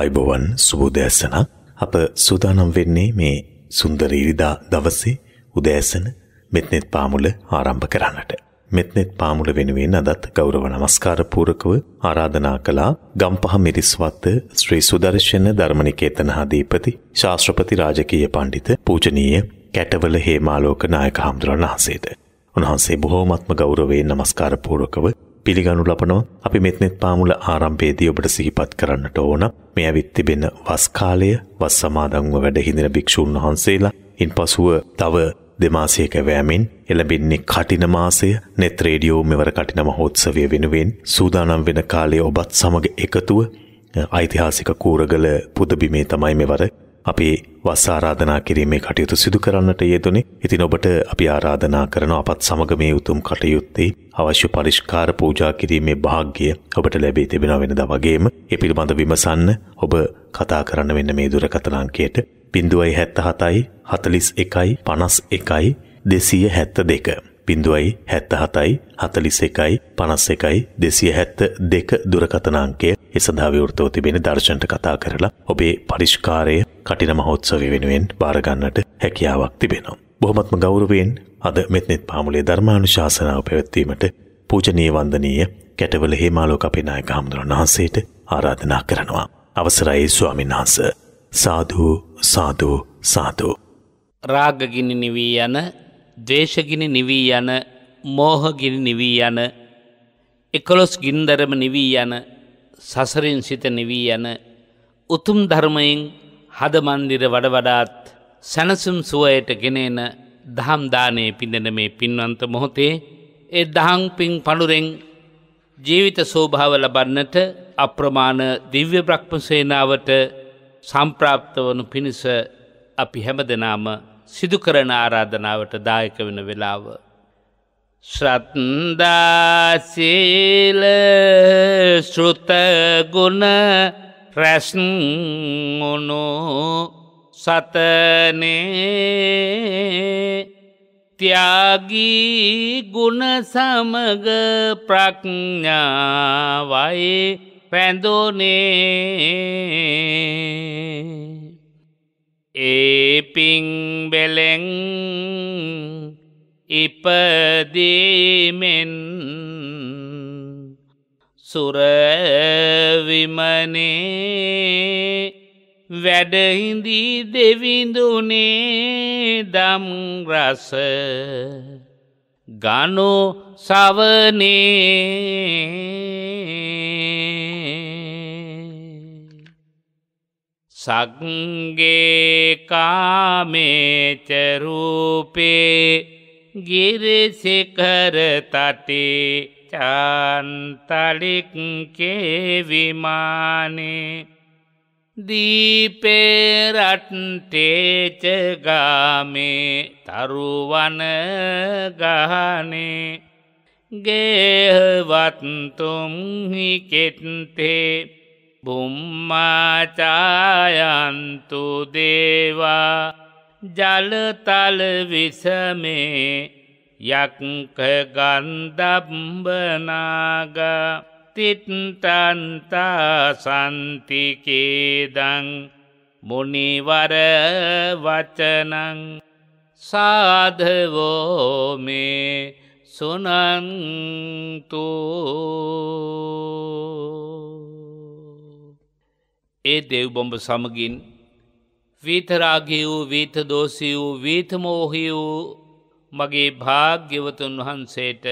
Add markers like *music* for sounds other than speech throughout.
අයිබෝවන් සුබෝදෑසන අප සූදානම් වෙන්නේ මේ සුන්දර ඉරිදා දවසේ උදෑසන මෙත්නෙත් පාමුල ආරම්භ කරන්නට. මෙත්නෙත් පාමුල වෙනුවෙන් අදත් ගෞරව නමස්කාර පූරකව ආරාධනා කළා ගම්පහ මිරිස්වත්ත ශ්‍රී සුදර්ශන ධර්මනිකේතන හදීපති ශාස්ත්‍රපති රාජකීය පණ්ඩිත පූජනීය කැටවල හේමාලෝක නායක හාමුදුරන් වහන්සේට. උන්වහන්සේ බොහෝමත්ම ගෞරවයෙන් නමස්කාර පූරකව පිළිගනු ලබනවා. අපි මෙත්නෙත් පාමුල ආරම්භයේදී ඔබට සිහිපත් කරන්නට ඕන මේ ඇවිත් තිබෙන වස් කාලය වස් සමාදන්ව වැඩ හිඳින භික්ෂුන් වහන්සේලා ඉන්පසුව තව දෙමාසයක වෑමෙන් එළඹෙන්නේ කටින මාසය net radio මෙවර කටින මහෝත්සවය වෙනුවෙන් සූදානම් වෙන කාලයේ ඔබත් සමග එකතුව ඓතිහාසික කූරගල පුදබිමේ තමයි මෙවර අපේ වස් ආරාධනා කිරීමේ කටයුතු සිදු කරන්නට යෙදුනේ. ඉතින් ඔබට අපි ආරාධනා කරන අපත් සමග මේ උතුම් කටයුත්තේ අවශ්‍ය පරිස්කාර පූජා කිරීමේ භාග්‍යය ඔබට ලැබී තිබෙන වෙනදා වගේම ඒ පිළිබඳ විමසන්න ඔබ කතා කරන්න වෙන්න මේ දුරකථන අංකයට 077 41 51 272 බිඳුවයි හැත්ත හතයි හතලිස් එකයි පනස් එකයි දෙසිය හැත්ත දෙක දුරකතනාංකය එසඳහා විවෘතව තිබෙන දර්ශනට කතා කරලා ඔබේ පරිෂ්කාරය කටින මහෝත්සවය වෙනුවෙන් බාරගන්නට හැකියාවක් තිබෙනවා. බොහොමත්ම ගෞරවයෙන් අද මෙත්නෙත් පාමුලේ ධර්මානුශාසනාව පැවැත්වීමට පූජනීය වන්දනීය කැටවල හේමාලෝක අපේ නායක හාමුදුරන් වහන්සේට ආරාධනා කරනවා. අවසරයි ස්වාමීන් වහන්ස. සාදු සාදු සාදු. රාගගිනි නිවී යන දේශගිනි නිවී යන මෝහගිනි නිවී යන එකොළොස් ගින්දරම නිවී යන සසරින් සිත නිවී යන උතුම් ධර්මයෙන් හදමන්දිර වඩ වඩාත් සැනසුම් සුවයට ගෙනෙන දහම්දානයේ පිඳෙන මේ පින්වන්ත මොහොතේ ඒ දහං පින් පළුරෙන් ජීවිත සෝභාව ලබන්නට අප්‍රමාණ දිව්‍ය බ්‍රක්්ම සේනාවට සම්ප්‍රාප්ත වනු පිණිස අපි හැම දෙනාම සිදුකරන ආරාධනාවට දායක වෙන වෙලාව. ශ්‍රත්දාසීල ශෘතගුණ ප්‍රැශ්නුණු සතනේ ත්‍යාගී ගුණ සමග ප්‍රඥාවයි පැඳෝනේ ඒපිංබෙලෙෙන් ඉපදීමෙන් සුරවිමනේ වැඩහිදී දෙවිඳුනේ දම් රස ගනු සවනේ සක්ගේකාමේචරූපේ ගිරිසිකර තටේ චන්තලික්කේ විමානේ දීපේරට්ටේචගාමේ තරුවන ගහනේ ගේහවත්තුම්හි කෙට්ටේ බුම්මාචායන්තු දේවා ජලතල විසමේ යක්ක ගන්දබ්බනාග තිත්තන්තා සන්තිකේදං මුනිවර වචනං සාධවෝමේ සුනන්තුූ ඒ දෙව්බොඹ සමගින් වීතරාගේ වූ වීතදෝසී වූ වීතමෝහි වූ මගේ භාග්‍යවතුන් වහන්සේට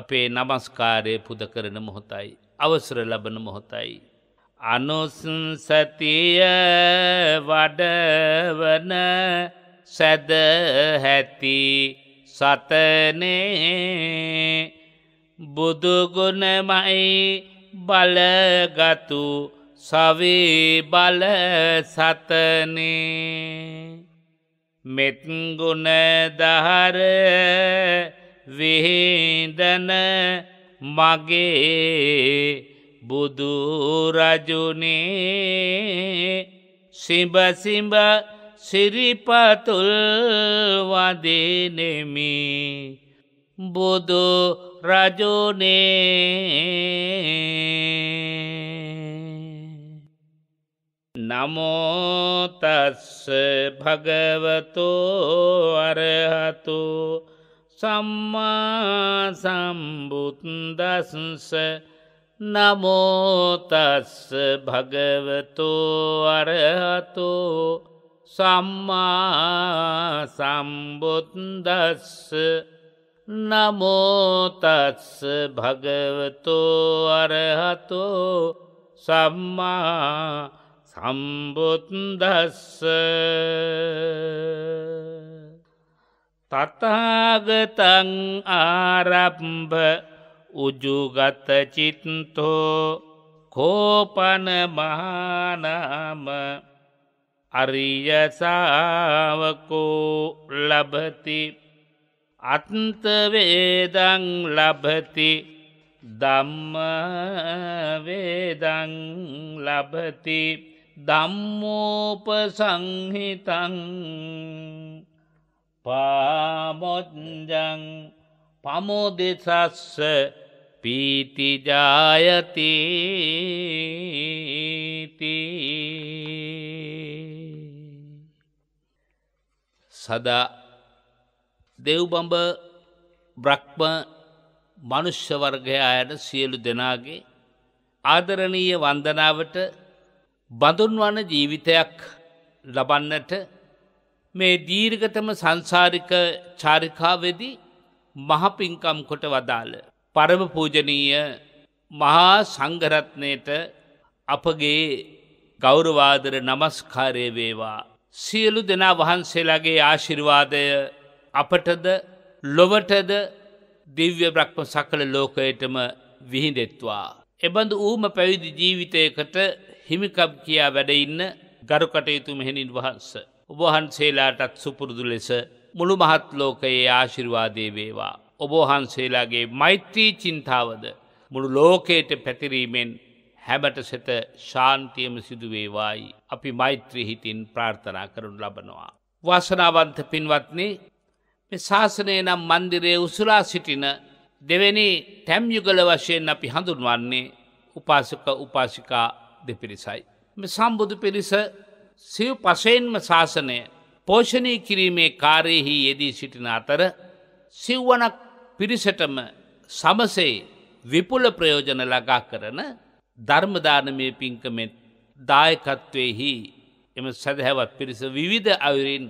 අපේ නමස්කාරය පුද කරන මොහොතයි. අවසර ලබන මොහොතයි. අනුසන්සතිය වඩවන සැදහැති සතනේ බුදුගුණමයි බලගතු සවී බල සතනේ මෙත්ගුණ දහර විහිදන මගේ බුදුරජුනේ සිඹසිඹ සිරිපතුල් වදිනෙමි බුදු රජුනේ නමෝතස්ස භගවතෝ අරහතු සම්මා සම්බුද්දස්ස නමෝතස්ස භගවතෝ අරහතු සම්මා සම්බුද්දස්ස නමෝතත්ස භගවතෝ අරහතෝ සම්මා සම්බුද්දස්ස තතාගතං ආරම්භ උජුගත චිත්තෝ කෝපන මහානාම අරියසාාවකෝ ලබති අන්තවේදං ලබති දම්මවේදං ලබති දම්මෝප සංහිතං පාමොත්ජං පමෝදෙසස්ස පීතිජායතිති සදා දෙව්බඹ බ්‍රක්්ම මනුෂ්‍ය වර්ගය අයට සියලු දෙනාගේ ආදරණීය වන්දනාවට බඳුන්වන ජීවිතයක් ලබන්නට මේ දීර්ගතම සංසාරික චාරිකාවෙදි මහපින්කම් කොට වදාළ. පරම පූජනීය මහා සංගරත්නයට අපගේ ගෞරවාදර නමස්කාරය වේවා. සියලු දෙනා වහන්සේලාගේ ආශිර්වාදය අපටද ලොවටද දිව්‍ය බ්‍රක්්ම සකළ ලෝකයටම විහිඳෙත්වා. එබඳු ඌම පැවිදි ජීවිතයකට හිමිකම් කියා වැඩඉන්න ගරු කටයුතු මෙහෙණින් වහන්ස. ඔබහන්සේලාටත් සුපුරුදු ලෙස මුළු මහත්ලෝකයේ ආශිර්වාදය වේවා. ඔබහන්සේලාගේ මෛත්‍රී චින්තාවද මුළු ලෝකයට පැතිරීමෙන් හැබට සෙත ශාන්තියම සිදුවේවායි. අපි මෛත්‍රී හිතින් ප්‍රාර්ථනා කරනු ලබනවා. වාසනාවන්ත පින්වත්නේ මේ ශාසනය නම් මන්දිරයේ උසුලා සිටින දෙවැනි තැම්යුගල වශයෙන් අපි හඳුන්වන්නේ උපාසක උපාසිකා දෙපිරිසයි. සම්බුදු පිරිස සිව් පසයෙන්ම ශාසනය පෝෂණය කිරීමේ කාරයෙහි යෙදී සිටින අතර සිව්වනක් පිරිසටම සමසේ විපුල ප්‍රයෝජන ලගා කරන ධර්මදානමය පින්කමෙත් දායකත්වයෙහි එම සැදහැවත් පිරිස විවිධ අයුරින්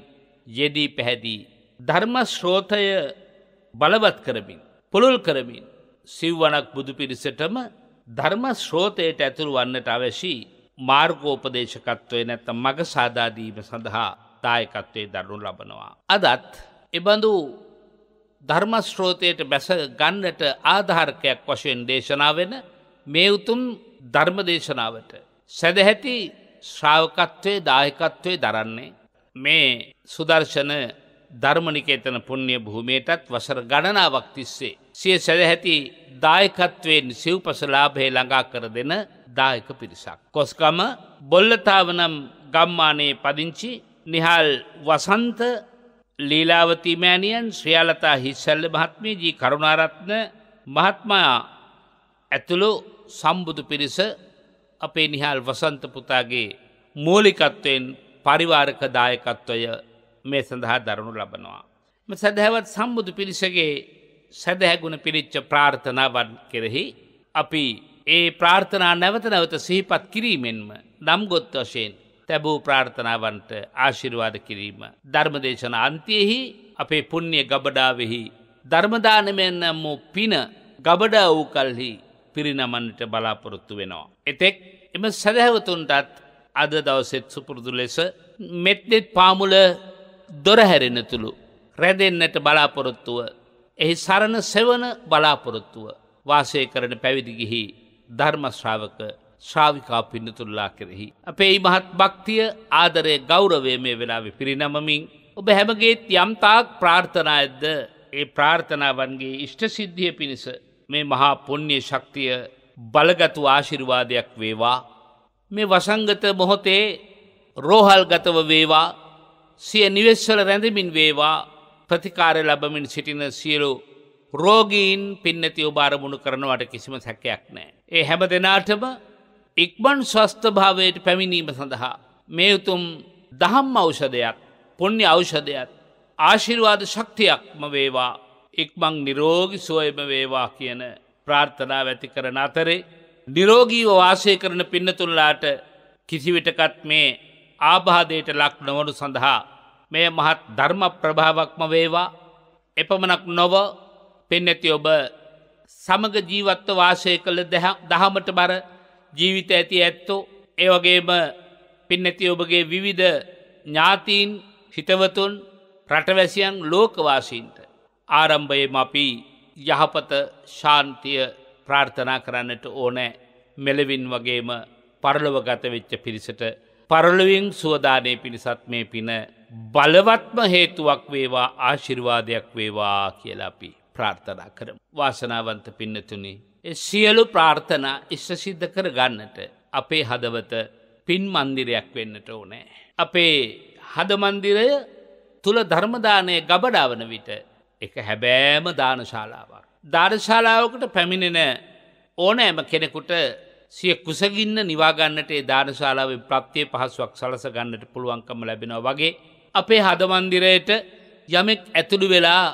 යෙදී පැහැදී. ධර්මශ්‍රෝතය බලවත් කරමින්, පොළොල් කරමින් සිව්වනක් බුදු පිරිසටම ධර්ම ශ්‍රෝතයට ඇතුළු වන්නට අවැසි මාර්ගෝපදේශකත්වය නැත්ත මග සාදාදීම සඳහා දායකත්වය දරනු ලබනවා. අදත් එබඳු ධර්මශ්‍රෝතයට බැස ගන්නට ආධාරකයක් වශයෙන් දේශනාවෙන මේ උතුම් ධර්ම දේශනාවට. සැදැහැති ශ්‍රාවකත්වය දායකත්වය දරන්නේ. මේ සුදර්ශන ධර්මනිකේතන පුුණ්්‍ය භූමයටත් වසර ගණනාවක් තිස්සේ. සිය සැවැහැති දායකත්වයෙන් සිව්පසලාභය ළඟා කර දෙන දායක පිරිසක්. කොස්කම බොල්ලතාවනම් ගම්මානයේ පදිංචි නිහල් වසන්ත ලීලාවතිමෑණියන් ශ්‍රියලතා හිස්සල්ල මහත්මේජී කරුණාරත්න මහත්මයා ඇතුළු සම්බුදු පිරිස අපේ නිහල් වසන්තපුතාගේ මූලිකත්වයෙන් පරිවාරක දායකත්වය මේ සඳහා දරනු ලබනවා. සැදැවත් සම්බුදු පිරිසගේ සැදැහැගුණ පිරිච්ච ප්‍රාර්ථනාවන් කෙරෙහි අපි ඒ ප්‍රාර්ථනා නැවත නැවත සහිපත් කිරීමෙන්ම නම්ගොත් වශයෙන් තැබූ ප්‍රාර්ථනාවන්ට ආශිරවාද කිරීම. ධර්මදේශන අන්තියෙහි අපේ පුුණ්්‍ය ගබඩාවෙහි ධර්මදානමෙන් වූ පින ගබඩ වූ කල්හි පිරිනමන්නට බලාපොරොත්තු වෙනවා. එතෙක් එම සැදැහවතුන්ටත් අද දවසෙත් සුපුරුදු ලෙස මෙත්නෙත් පාමුල දොරහැරෙනතුළු රැදෙන්න්නට බලාපොරොත්තුව එහි සරණ සෙවන බලාපොරොත්තුව වාසය කරන පැවිදිගිහි ධර්මශ්‍රාවක ශ්‍රාවිකා පින්නතුල්ලා කෙරෙහි. අපේ මහත් භක්තිය ආදරය ගෞරවේ මේ වෙලාවෙ පිරිනමමින් ඔබ හැමගේත් යම්තාක් ප්‍රාර්ථනා ඇද්ද ඒ ප්‍රාර්ථනාවන්ගේ ඉෂ්ටසිද්ධිය පිණිස මේ මහා පුුණ්්‍ය ශක්තිය බලගතු ආශිරවාදයක් වේවා. මේ වසංගත මොහොතේ රෝහල් ගතව වේවා සිය නිවෙස්වල රැඳමින් වේවා ප්‍රතිකාර ලබමින් සිටින සියලු රෝගීන් පින්නතිව භාරමුණු කරනවට කිසිම සැකයක් නෑ. ඒ හැම දෙනාටම ඉක්මන් ස්වස්ථභාවයට පැමිණීම සඳහා. මේ උතුම් දහම් අවෂදයක් පුුණ්‍ය අවෂදයක් ආශිර්වාද ශක්තියක්ම වේවා ඉක්මං නිරෝගි සුවයම වේවා කියන ප්‍රාර්ථනා ඇති කරන අතරේ නිරෝගීව වාසය කරන පින්නතුල්ලාට කිසිවිටකත් මේ ආබාධයට ලක් නොවනු සඳහා මේ මහත් ධර්ම ප්‍රභාවක්ම වේවා එපමණක් නොව පෙන්නැති ඔබ සමග ජීවත්ව වාසය කළ දහමට බර ජීවිත ඇති ඇත්තෝ ඒවගේම පින්නැති ඔබගේ විවිධ ඥාතීන් හිතවතුන් රටවැසියන් ලෝකවාසීන්ට ආරම්භයම අපි යහපත ශාන්තිය ප්‍රාර්ථනා කරන්නට ඕනෑ මෙලවින් වගේම පරලොවගත වෙච්ච පිරිසට පරලොවින් සුවදානය පිණිසත් මේ පින බලවත්ම හේතුවක් වේවා ආශිර්වාදයක් වේවා කියලා අපි ප්‍රාර්ථනා කරම. වාසනාවන්ත පින්නතුනි. සියලු ප්‍රාර්ථනා ඉස්ස සිද්ධ කර ගන්නට අපේ හදවත පින් මන්දිරයක් වෙන්නට ඕනෑ. අපේ හදමන්දිරය තුළ ධර්මදානය ගබඩාවන විට එක හැබෑම දානශාලාවක්. ධර්ශාලාවකට පැමිණෙන ඕනෑම කෙනෙකුට සිය කුසගින්න නිවාගන්නට ඒ දානශාලාව ප්‍රත්්‍යය පහසුවක් සලස ගන්නට පුළුවන්කම ලැබෙනවා වගේ අපේ හදමන්දිරයට යමෙක් ඇතුළු වෙලා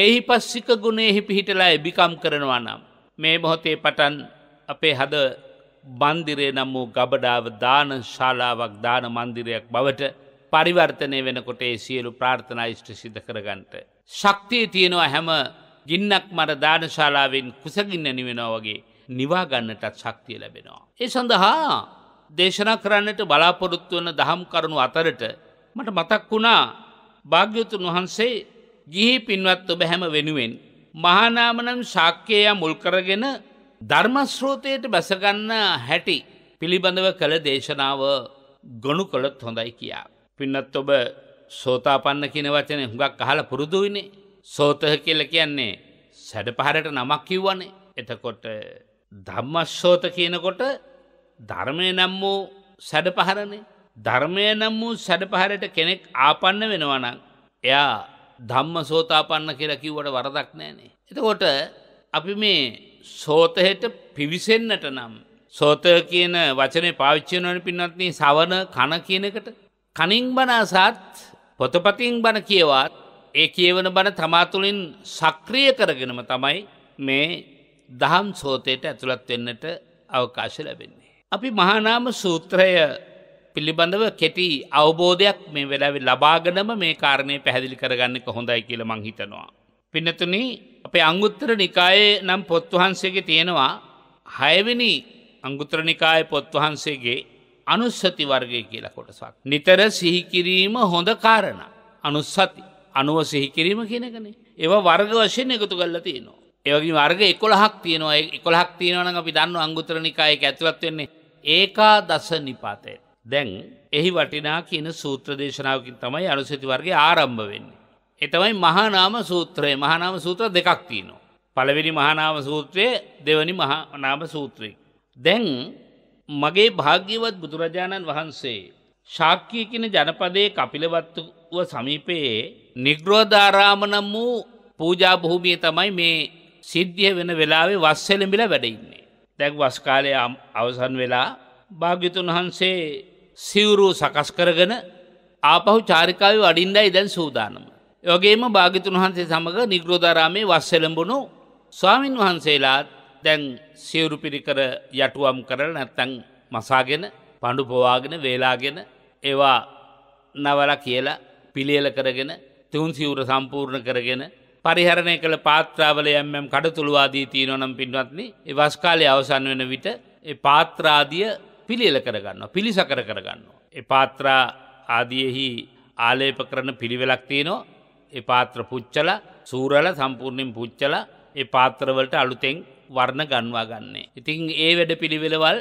ඒහි පස්සික ගුණෙහි පිහිටලා එබිකම් කරනවා නම්. මේ මොහොතේ පටන් අපේ හද බන්දිරේ නම් වූ ගබඩාව දාන ශාලාවක් දාන මන්දිරයක් බවට පරිවර්තනය වෙනකොට ඒ සියලු ප්‍රාර්ථනා ෂ්ට සිද කරගන්ට. ශක්තිය තියෙනවා හැම ගින්නක් මර දානශාලාවෙන් කුසගින්න නිවෙනවා වගේ නිවාගන්නටත් ශක්තිය ලැබෙනවා. ඒ සඳහා දේශනා කරන්නට බලාපොරොත්තු වන දහම් කරුණු අතරට මට මතක් වුණා භාග්‍යතුන් වහන්සේ ගිහි පින්වත් ඔබ හැම වෙනුවෙන්. මහානාමනම් ශාක්‍යයා මුල්කරගෙන ධර්මස්්‍රෝතයට බැසගන්න හැටි පිළිබඳව කළ දේශනාව ගොනු කොළොත් හොඳයි කියා. පින්නත් ඔබ සෝතාපන්න කියන වචනය හුඟක් අහල පුරුදුයිනේ. සෝතහ කියල කියන්නේ සැඩ පහරට නමක් කිව්වනේ. එතකොට ධම්මස්්සෝත කියනකොට ධර්මය නම් වූ සැඩ පහරණේ ධර්මය නම් වූ සැඩපහරට කෙනෙක් ආපන්න වෙනවනම් එයා ධම්ම සෝතාපන්න කියලා කිව්වට වරදක් නෑනේ. එතකොට අපි මේ සෝතහෙට පිවිසෙන්නට නම් සෝතය කියන වචනය පාවිච්චයනවන පින්නත්න සවන කන කියනකට කනින් බනාසාත් පොතපතින් බණ කියවත් ඒ කියවන බණ තමාතුළින් සක්‍රිය කරගෙනම තමයි මේ දහම් සෝතයට ඇතුළත් වෙන්නට අවකාශ ලැබෙන්නේ. අපි මහනාම සූත්‍රය පිළිබඳව කෙටි අවබෝධයක් මේ වෙලාවෙ ලබාගනම මේ කාරණය පැහැදිලි කරගන්නක හොඳයි කියල මංහිතනවා. පිනතුන අපේ අංගුත්තර නිකායේ නම් පොත්වහන්සේගේ තියෙනවා හයවිනි අංගුත්‍ර නිකාය පොත්වහන්සේගේ අනුස්සති වර්ගය කියලා කොටසක්. නිතර සිහිකිරීම හොඳ කාරණ අනුස්සති අනුව සිහිකිරීම කියනකනේ. ඒව වර්ග වශයෙන් එකතු කල්ල තියනවා. ඒවගේ වර්ග එකොළහක් තියෙනවා එකොළහක් තියෙනවන අපි දන්න අංගුත්‍ර නිකායක ඇතුළත් වෙන්නේ ඒකා දස නිපාතයට. දැන් එහි වටිනා කියන සූත්‍ර දේශනාවකින් තමයි අනුසති වර්ගේ ආරම්භ වෙන්නේ. එතමයි මහානාම සූත්‍රය මහනාම සූත්‍ර දෙකක් තියනවා. පළවෙනි මහනාම සූත්‍රය දෙවනි මහනාම සූත්‍රය. දැන් මගේ භාග්‍යවත් බුදුරජාණන් වහන්සේ ශාක්‍යය කියන ජනපදයේ කපිලවත්තුව සමීපයේ නිග්‍රෝධාරාම නම් වූ පූජා භූමිය තමයි මේ සිද්ධිය වෙන වෙලාවේ වස්සෙලඹිලා වැඩඉන්නේ. දැක් වස්කාලය අවසන් වෙලා භාග්‍යතුන් වහන්සේ සිවුරූ සකස් කරගෙන ආපහු චාරිකාව වඩින්ඩයි දැන් සූදානම. යොගේම භාගිතුන් වහන්සේ සමඟ නිග්‍රෝධරාමේ වස්සෙළඹුණු ස්වාමින් වහන්සේලාත් දැන් සිවුරු පිරිකර යටුවම් කරල නැත්තං මසාගෙන පණඩු පොවාගෙන වේලාගෙන ඒවා නවල කියලා පිළියල කරගෙන තුන් සිවුර සම්පූර්ණ කරගෙන පරිහරණය කළ පාත්‍රාවල යම්යම් කඩතුළුවාදී තිීනොනම් පින්වත්නි වස්කාලය අවසන් වෙන විට පාත්‍රාදිය පිළිල කරගන්නවා පිළිසකර කරගන්නවා. එපාත්‍රා ආදියෙහි ආලේප කරන පිළිවෙලක් තියනෝ එපාත්‍ර පුච්චල සූරල සම්පූර්ණයෙන් පුච්චල ඒ පාත්‍රවලට අලුතෙන් වර්ණ ගන්වා ගන්නේ. ඉතින් ඒ වැඩ පිළිවෙලවල්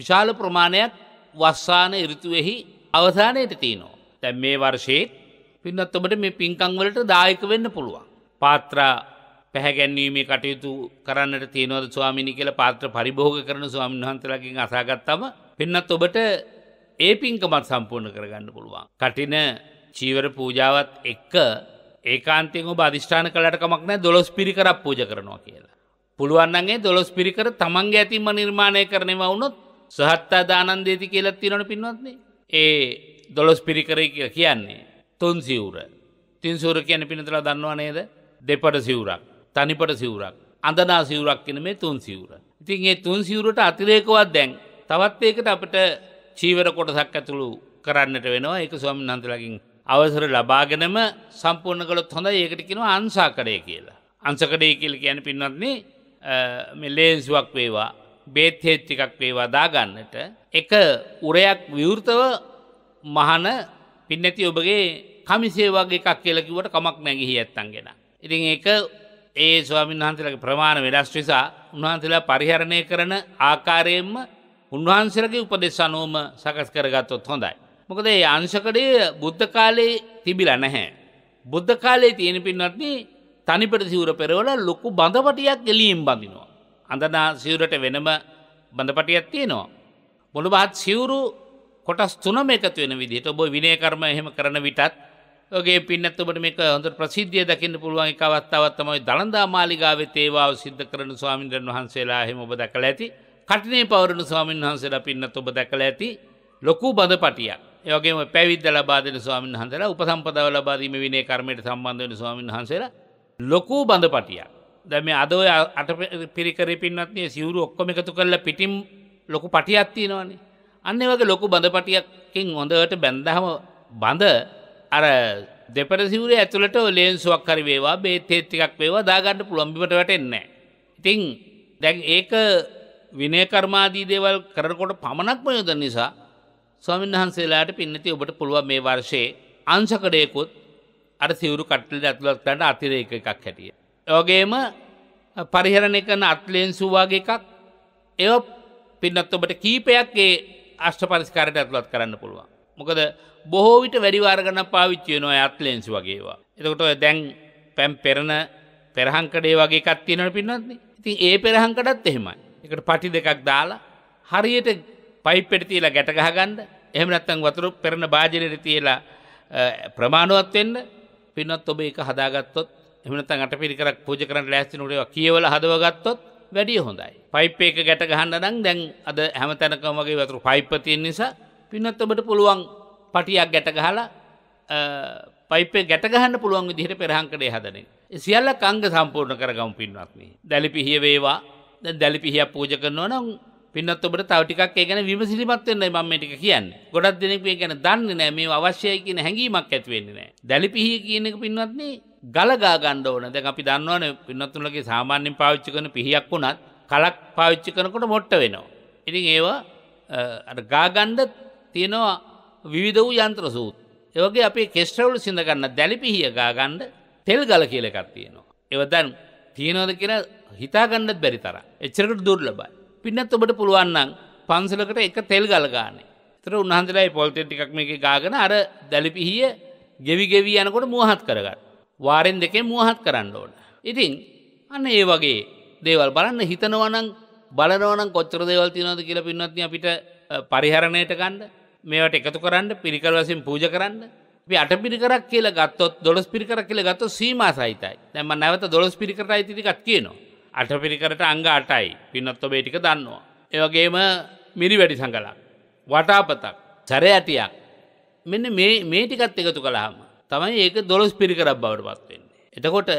විශාල ප්‍රමාණයක් වස්සාන ඉරිතුවෙහි අවධානයට තියනෝ. තැ මේ වර්ෂයේත් පින්නත්තමට මේ පින්කංවලට දායක වෙන්න පුළුවන්. පාත්‍රා පැහැගැන්වීමේ කටයුතු කරන්නට තියනවද ස්වාමිනි කියල පාත්‍ර පරිභෝග කරන ස්වාමින්හන්තරකින් අසාගත්තම පෙන්නත් ඔබට ඒ පින්කමත් සම්පූර්ණ කරගන්න පුළුවන්. කටින චීවර පූජාවත් එක්ක ඒකාන්තයෙන් ඔබ අධිෂ්ඨාන කළට කමක් නෑ දොළොස් පිරිකරක් පූජ කරනවා කියලා. පුළුවන්න්නගේ දොළොස් පිරිකර තමන්ගේ ඇතින්ම නිර්මාණය කරනව වුණොත් සහත්තා දානන්දේති කියලත් තිරන පින්වත්න්නේ. ඒ දොළොස් පිරිකර කියන්නේ තුන් සිවුර. තින් සූර කියන පිනතලා දන්නවා නේද දෙපට සිවුරක් තනිපට සිවුරක් අඳනා සිවුරක් කියන මේ තුන් සිවුර. ඉතින් ඒ තුන් සිවුරට අතිරේකවත් දැන් තවත් ඒකට අපට චීවර කොටසක් ඇතුළු කරන්නට වෙනවා ඒක ස්වාමන් අන්තලකින් අවසර ලබාගෙනම සම්පූර්ණ කළොත් හොඳ ඒකට කියෙනවා අන්සා කරය කියලා. අන්සකඩේ කියල කියන පින්වත්න්නේ ලේන්සුවක් වේවා බේත්හෙච්චිකක් වේවා දාගන්නට එක උරයක් විවෘතව මහන පින්නැති ඔබගේ කමිසේ වගේ එකක් කියලකිවට කමක් නැගිහි ඇත්තන්ගෙන. ඉතින් ඒක ඒ ස්වාමින් වහන්සලක ප්‍රමාණ වෙනස් නිසා උන්වහන්සලා පරිහරණය කරන ආකාරයෙන්ම උන්වහන්සේලගේ උපදෙස් අනුවම සකස් කරගත්තොත් හොඳයි. මොකද ඒ අංශකඩේ බුද්ධ කාලේ තිබිලා නැහැ. බුද්ධ කාලේ තියෙන පින්වත්නි තනිපට සිවුර පෙරවල ලොකු බඳපටියක් එළියෙන් බඳිනවා. අඳනා සිවුරට වෙනම බඳපටියක් තියෙනවා. මොළු බහත් සිවුරු කොටස් තුනම එකතු වෙන විදිහට ඔබ විනය කර්ම එහෙම කරන විටත් ඔගේ පින්නත් ඔබට මේක හොඳට ප්‍රසිද්ධිය දකින්න පුළුවන් එක අවස්ථාවක් තමයි දලන්දා මාලිගාවේ තේවාව සිද්ධ කරන ස්වාමින්දන් වහන්සේලා එහෙම ඔබ දැකලා ඇති. කටනේ පවරුණු ස්වාමීන් වහන්සේලා පින්නත් ඔබ දැකළ ඇති ලොකු බඳ පටියක්. ඒවගේ පැවිද ලබාදන ස්වාමන් හන්සර උපසම්පදාව ලබාදීම විනේ කර්මයට සම්බන්ධ වෙන ස්වාමන් හන්සර ලොකු බඳ පටියක්. දැම අදෝ අට පිරිකර පින්නත්ේ සිවරු ඔක්කොම එකතු කරල පිටිම් ලොකු පටියත්තිනවානේ. අන්න වගේ ලොකු බඳ පටියක්කින් හොඳට බැන්දහම බඳ අර දෙපට සිවර ඇතුලට ලේන් සුවක්කර වේවා බේ තේත්තිකක් වේවා දාගන්න පුළොම්බිට වැටෙන්නේ. ඉතිං දැන් ඒක විනය කර්මාදී දේවල් කරකොට පමණක්ම යොද නිසා ස්වාමීන් වහන්සේලාට පින්නති ඔබට පුළුවන් මේ වර්ෂයේ අංශකඩයකුත් අර සිවුරු කට්ටලට ඇතුළත් කරන්න අතිරේක එකක් හැටිය. යෝගේම පරිහරණය කරන අත්ලෙන්සු වගේ එකක් එය පින්නත් ඔබට කීපයක් ඒ අෂ්ට පරිස්කාරයට ඇතුළත් කරන්න පුළුවන්. මොකද බොහෝ විට වැඩිවාර්ගන පාවිච්චිය නො අත්ලෙන්සු වගේවා. එතකොට දැන් පැම් පෙරණ පෙරහංකඩේ වගේ එකක් තියෙනට පින්නත්න්නේ ඉතින් ඒ පෙරහංකඩත් එහෙමයි. එකට පටි දෙකක් දාලා හරියට පයිපෙට තියලා ගැටගහගන්න එහෙම නැත්තං වතුරු පෙරණ භාජනයට තියලා ප්‍රමාණුවත්වෙන්න පිනත් ඔබ එක හදාගත්තොත් එමනත අට පිරිකරක් පූජ කරන ලෑස්ති නුටේ කියවල හදවගත්තොත් වැඩිය හොඳයි. පයිප් එක ගැට ගහන්න නම් දැන් අද හැම තැනකමගේ වතුරු පයිප්පතියෙන් නිසා පිනත් ඔබට පුළුවන් පටියක් ගැට ගහලා පයිපේ ගැටගහන්න පුළුවන් විදිහට පෙරහංකඩේ හදනින්. සියල්ල කංග සම්පූර්ණ කරගම් පින්වත්න්නේ. දැලිපිහිය වේවා දැලි පිහිය පූජ කරනවා නම් පින්නත් ඔබට තව ටිකක් ඒ ගැන විමසිලිමත් වෙන්නයි මම මේ ටික කියන්නේ. ගොඩක් දෙනෙක් මේ ගැන දන්නේ නැහැ. මේව අවශ්‍යයි කියන හැඟීමක් ඇති වෙන්නේ නැහැ. දැලි පිහිය කියන එක පින්වත්නි ගලගා ගන්න ඕන. දැන් අපි දන්නවනේ පින්නත්තුන්ලගේ සාමාන්‍යයෙන් පාවිච්චි කරන පිහියක් වුණත් කලක් පාවිච්චි කරනකොට මොට්ට වෙනවා. ඉතින් ඒවා අර ගා ගන්න තියෙනවා විවිධ වූ යන්ත්‍ර සූත්. ඒ වගේ අපේ කෙස්ටරවල සිඳ ගන්න දැලි පිහිය ගා ගන්න තෙල් ගල කියලා එකක් තියෙනවා. ඒව දැන් තියනවද කියලා හිතාගන්නත් බැරි තර එච්චරකට දුර්ලබයි. පින්නත් ඔබට පුළුවන්නන් පන්සලකට එක තෙල් ගලගානේ තර උන්හන්සලයි පොල්තෙටිකක් මේ ගාගන අර දැලිපිහිය ගෙවි ගෙවී යනකොට මුවහත් කරගන්න. වාරෙන් දෙකේ මුවහත් කරන්න ඕන. ඉතින් අන්න ඒ වගේ දේවල් බලන්න හිතනවනං බලනවන කොච්චර දේවල් තිනොද කියල පින්නත්න අපිට පරිහරණයට ගණ්ඩ මේවට එකතු කරන්න පිරිකල් වසින් පූජ කරන්න අට පිරිකරක් කියල ගත්තොත් දොළස් පිරිකර කියල ගත්ත සීම සහිතයි දැම නැවත දොළස් පිරිකර අයිතිකත් කියනවා. අටපිරිකරට අංග අටයි පින්නත්ව බේටික දන්නවා. ඒවගේම මිරි වැඩි සඟලක්. වටාපතක් සැර ඇටියක් මෙන්න මේ ටිකත් එකතු කළහම තමයි ඒක දොළොස් පිරිකරක් බවට පත්වෙන්නේ. එතකොට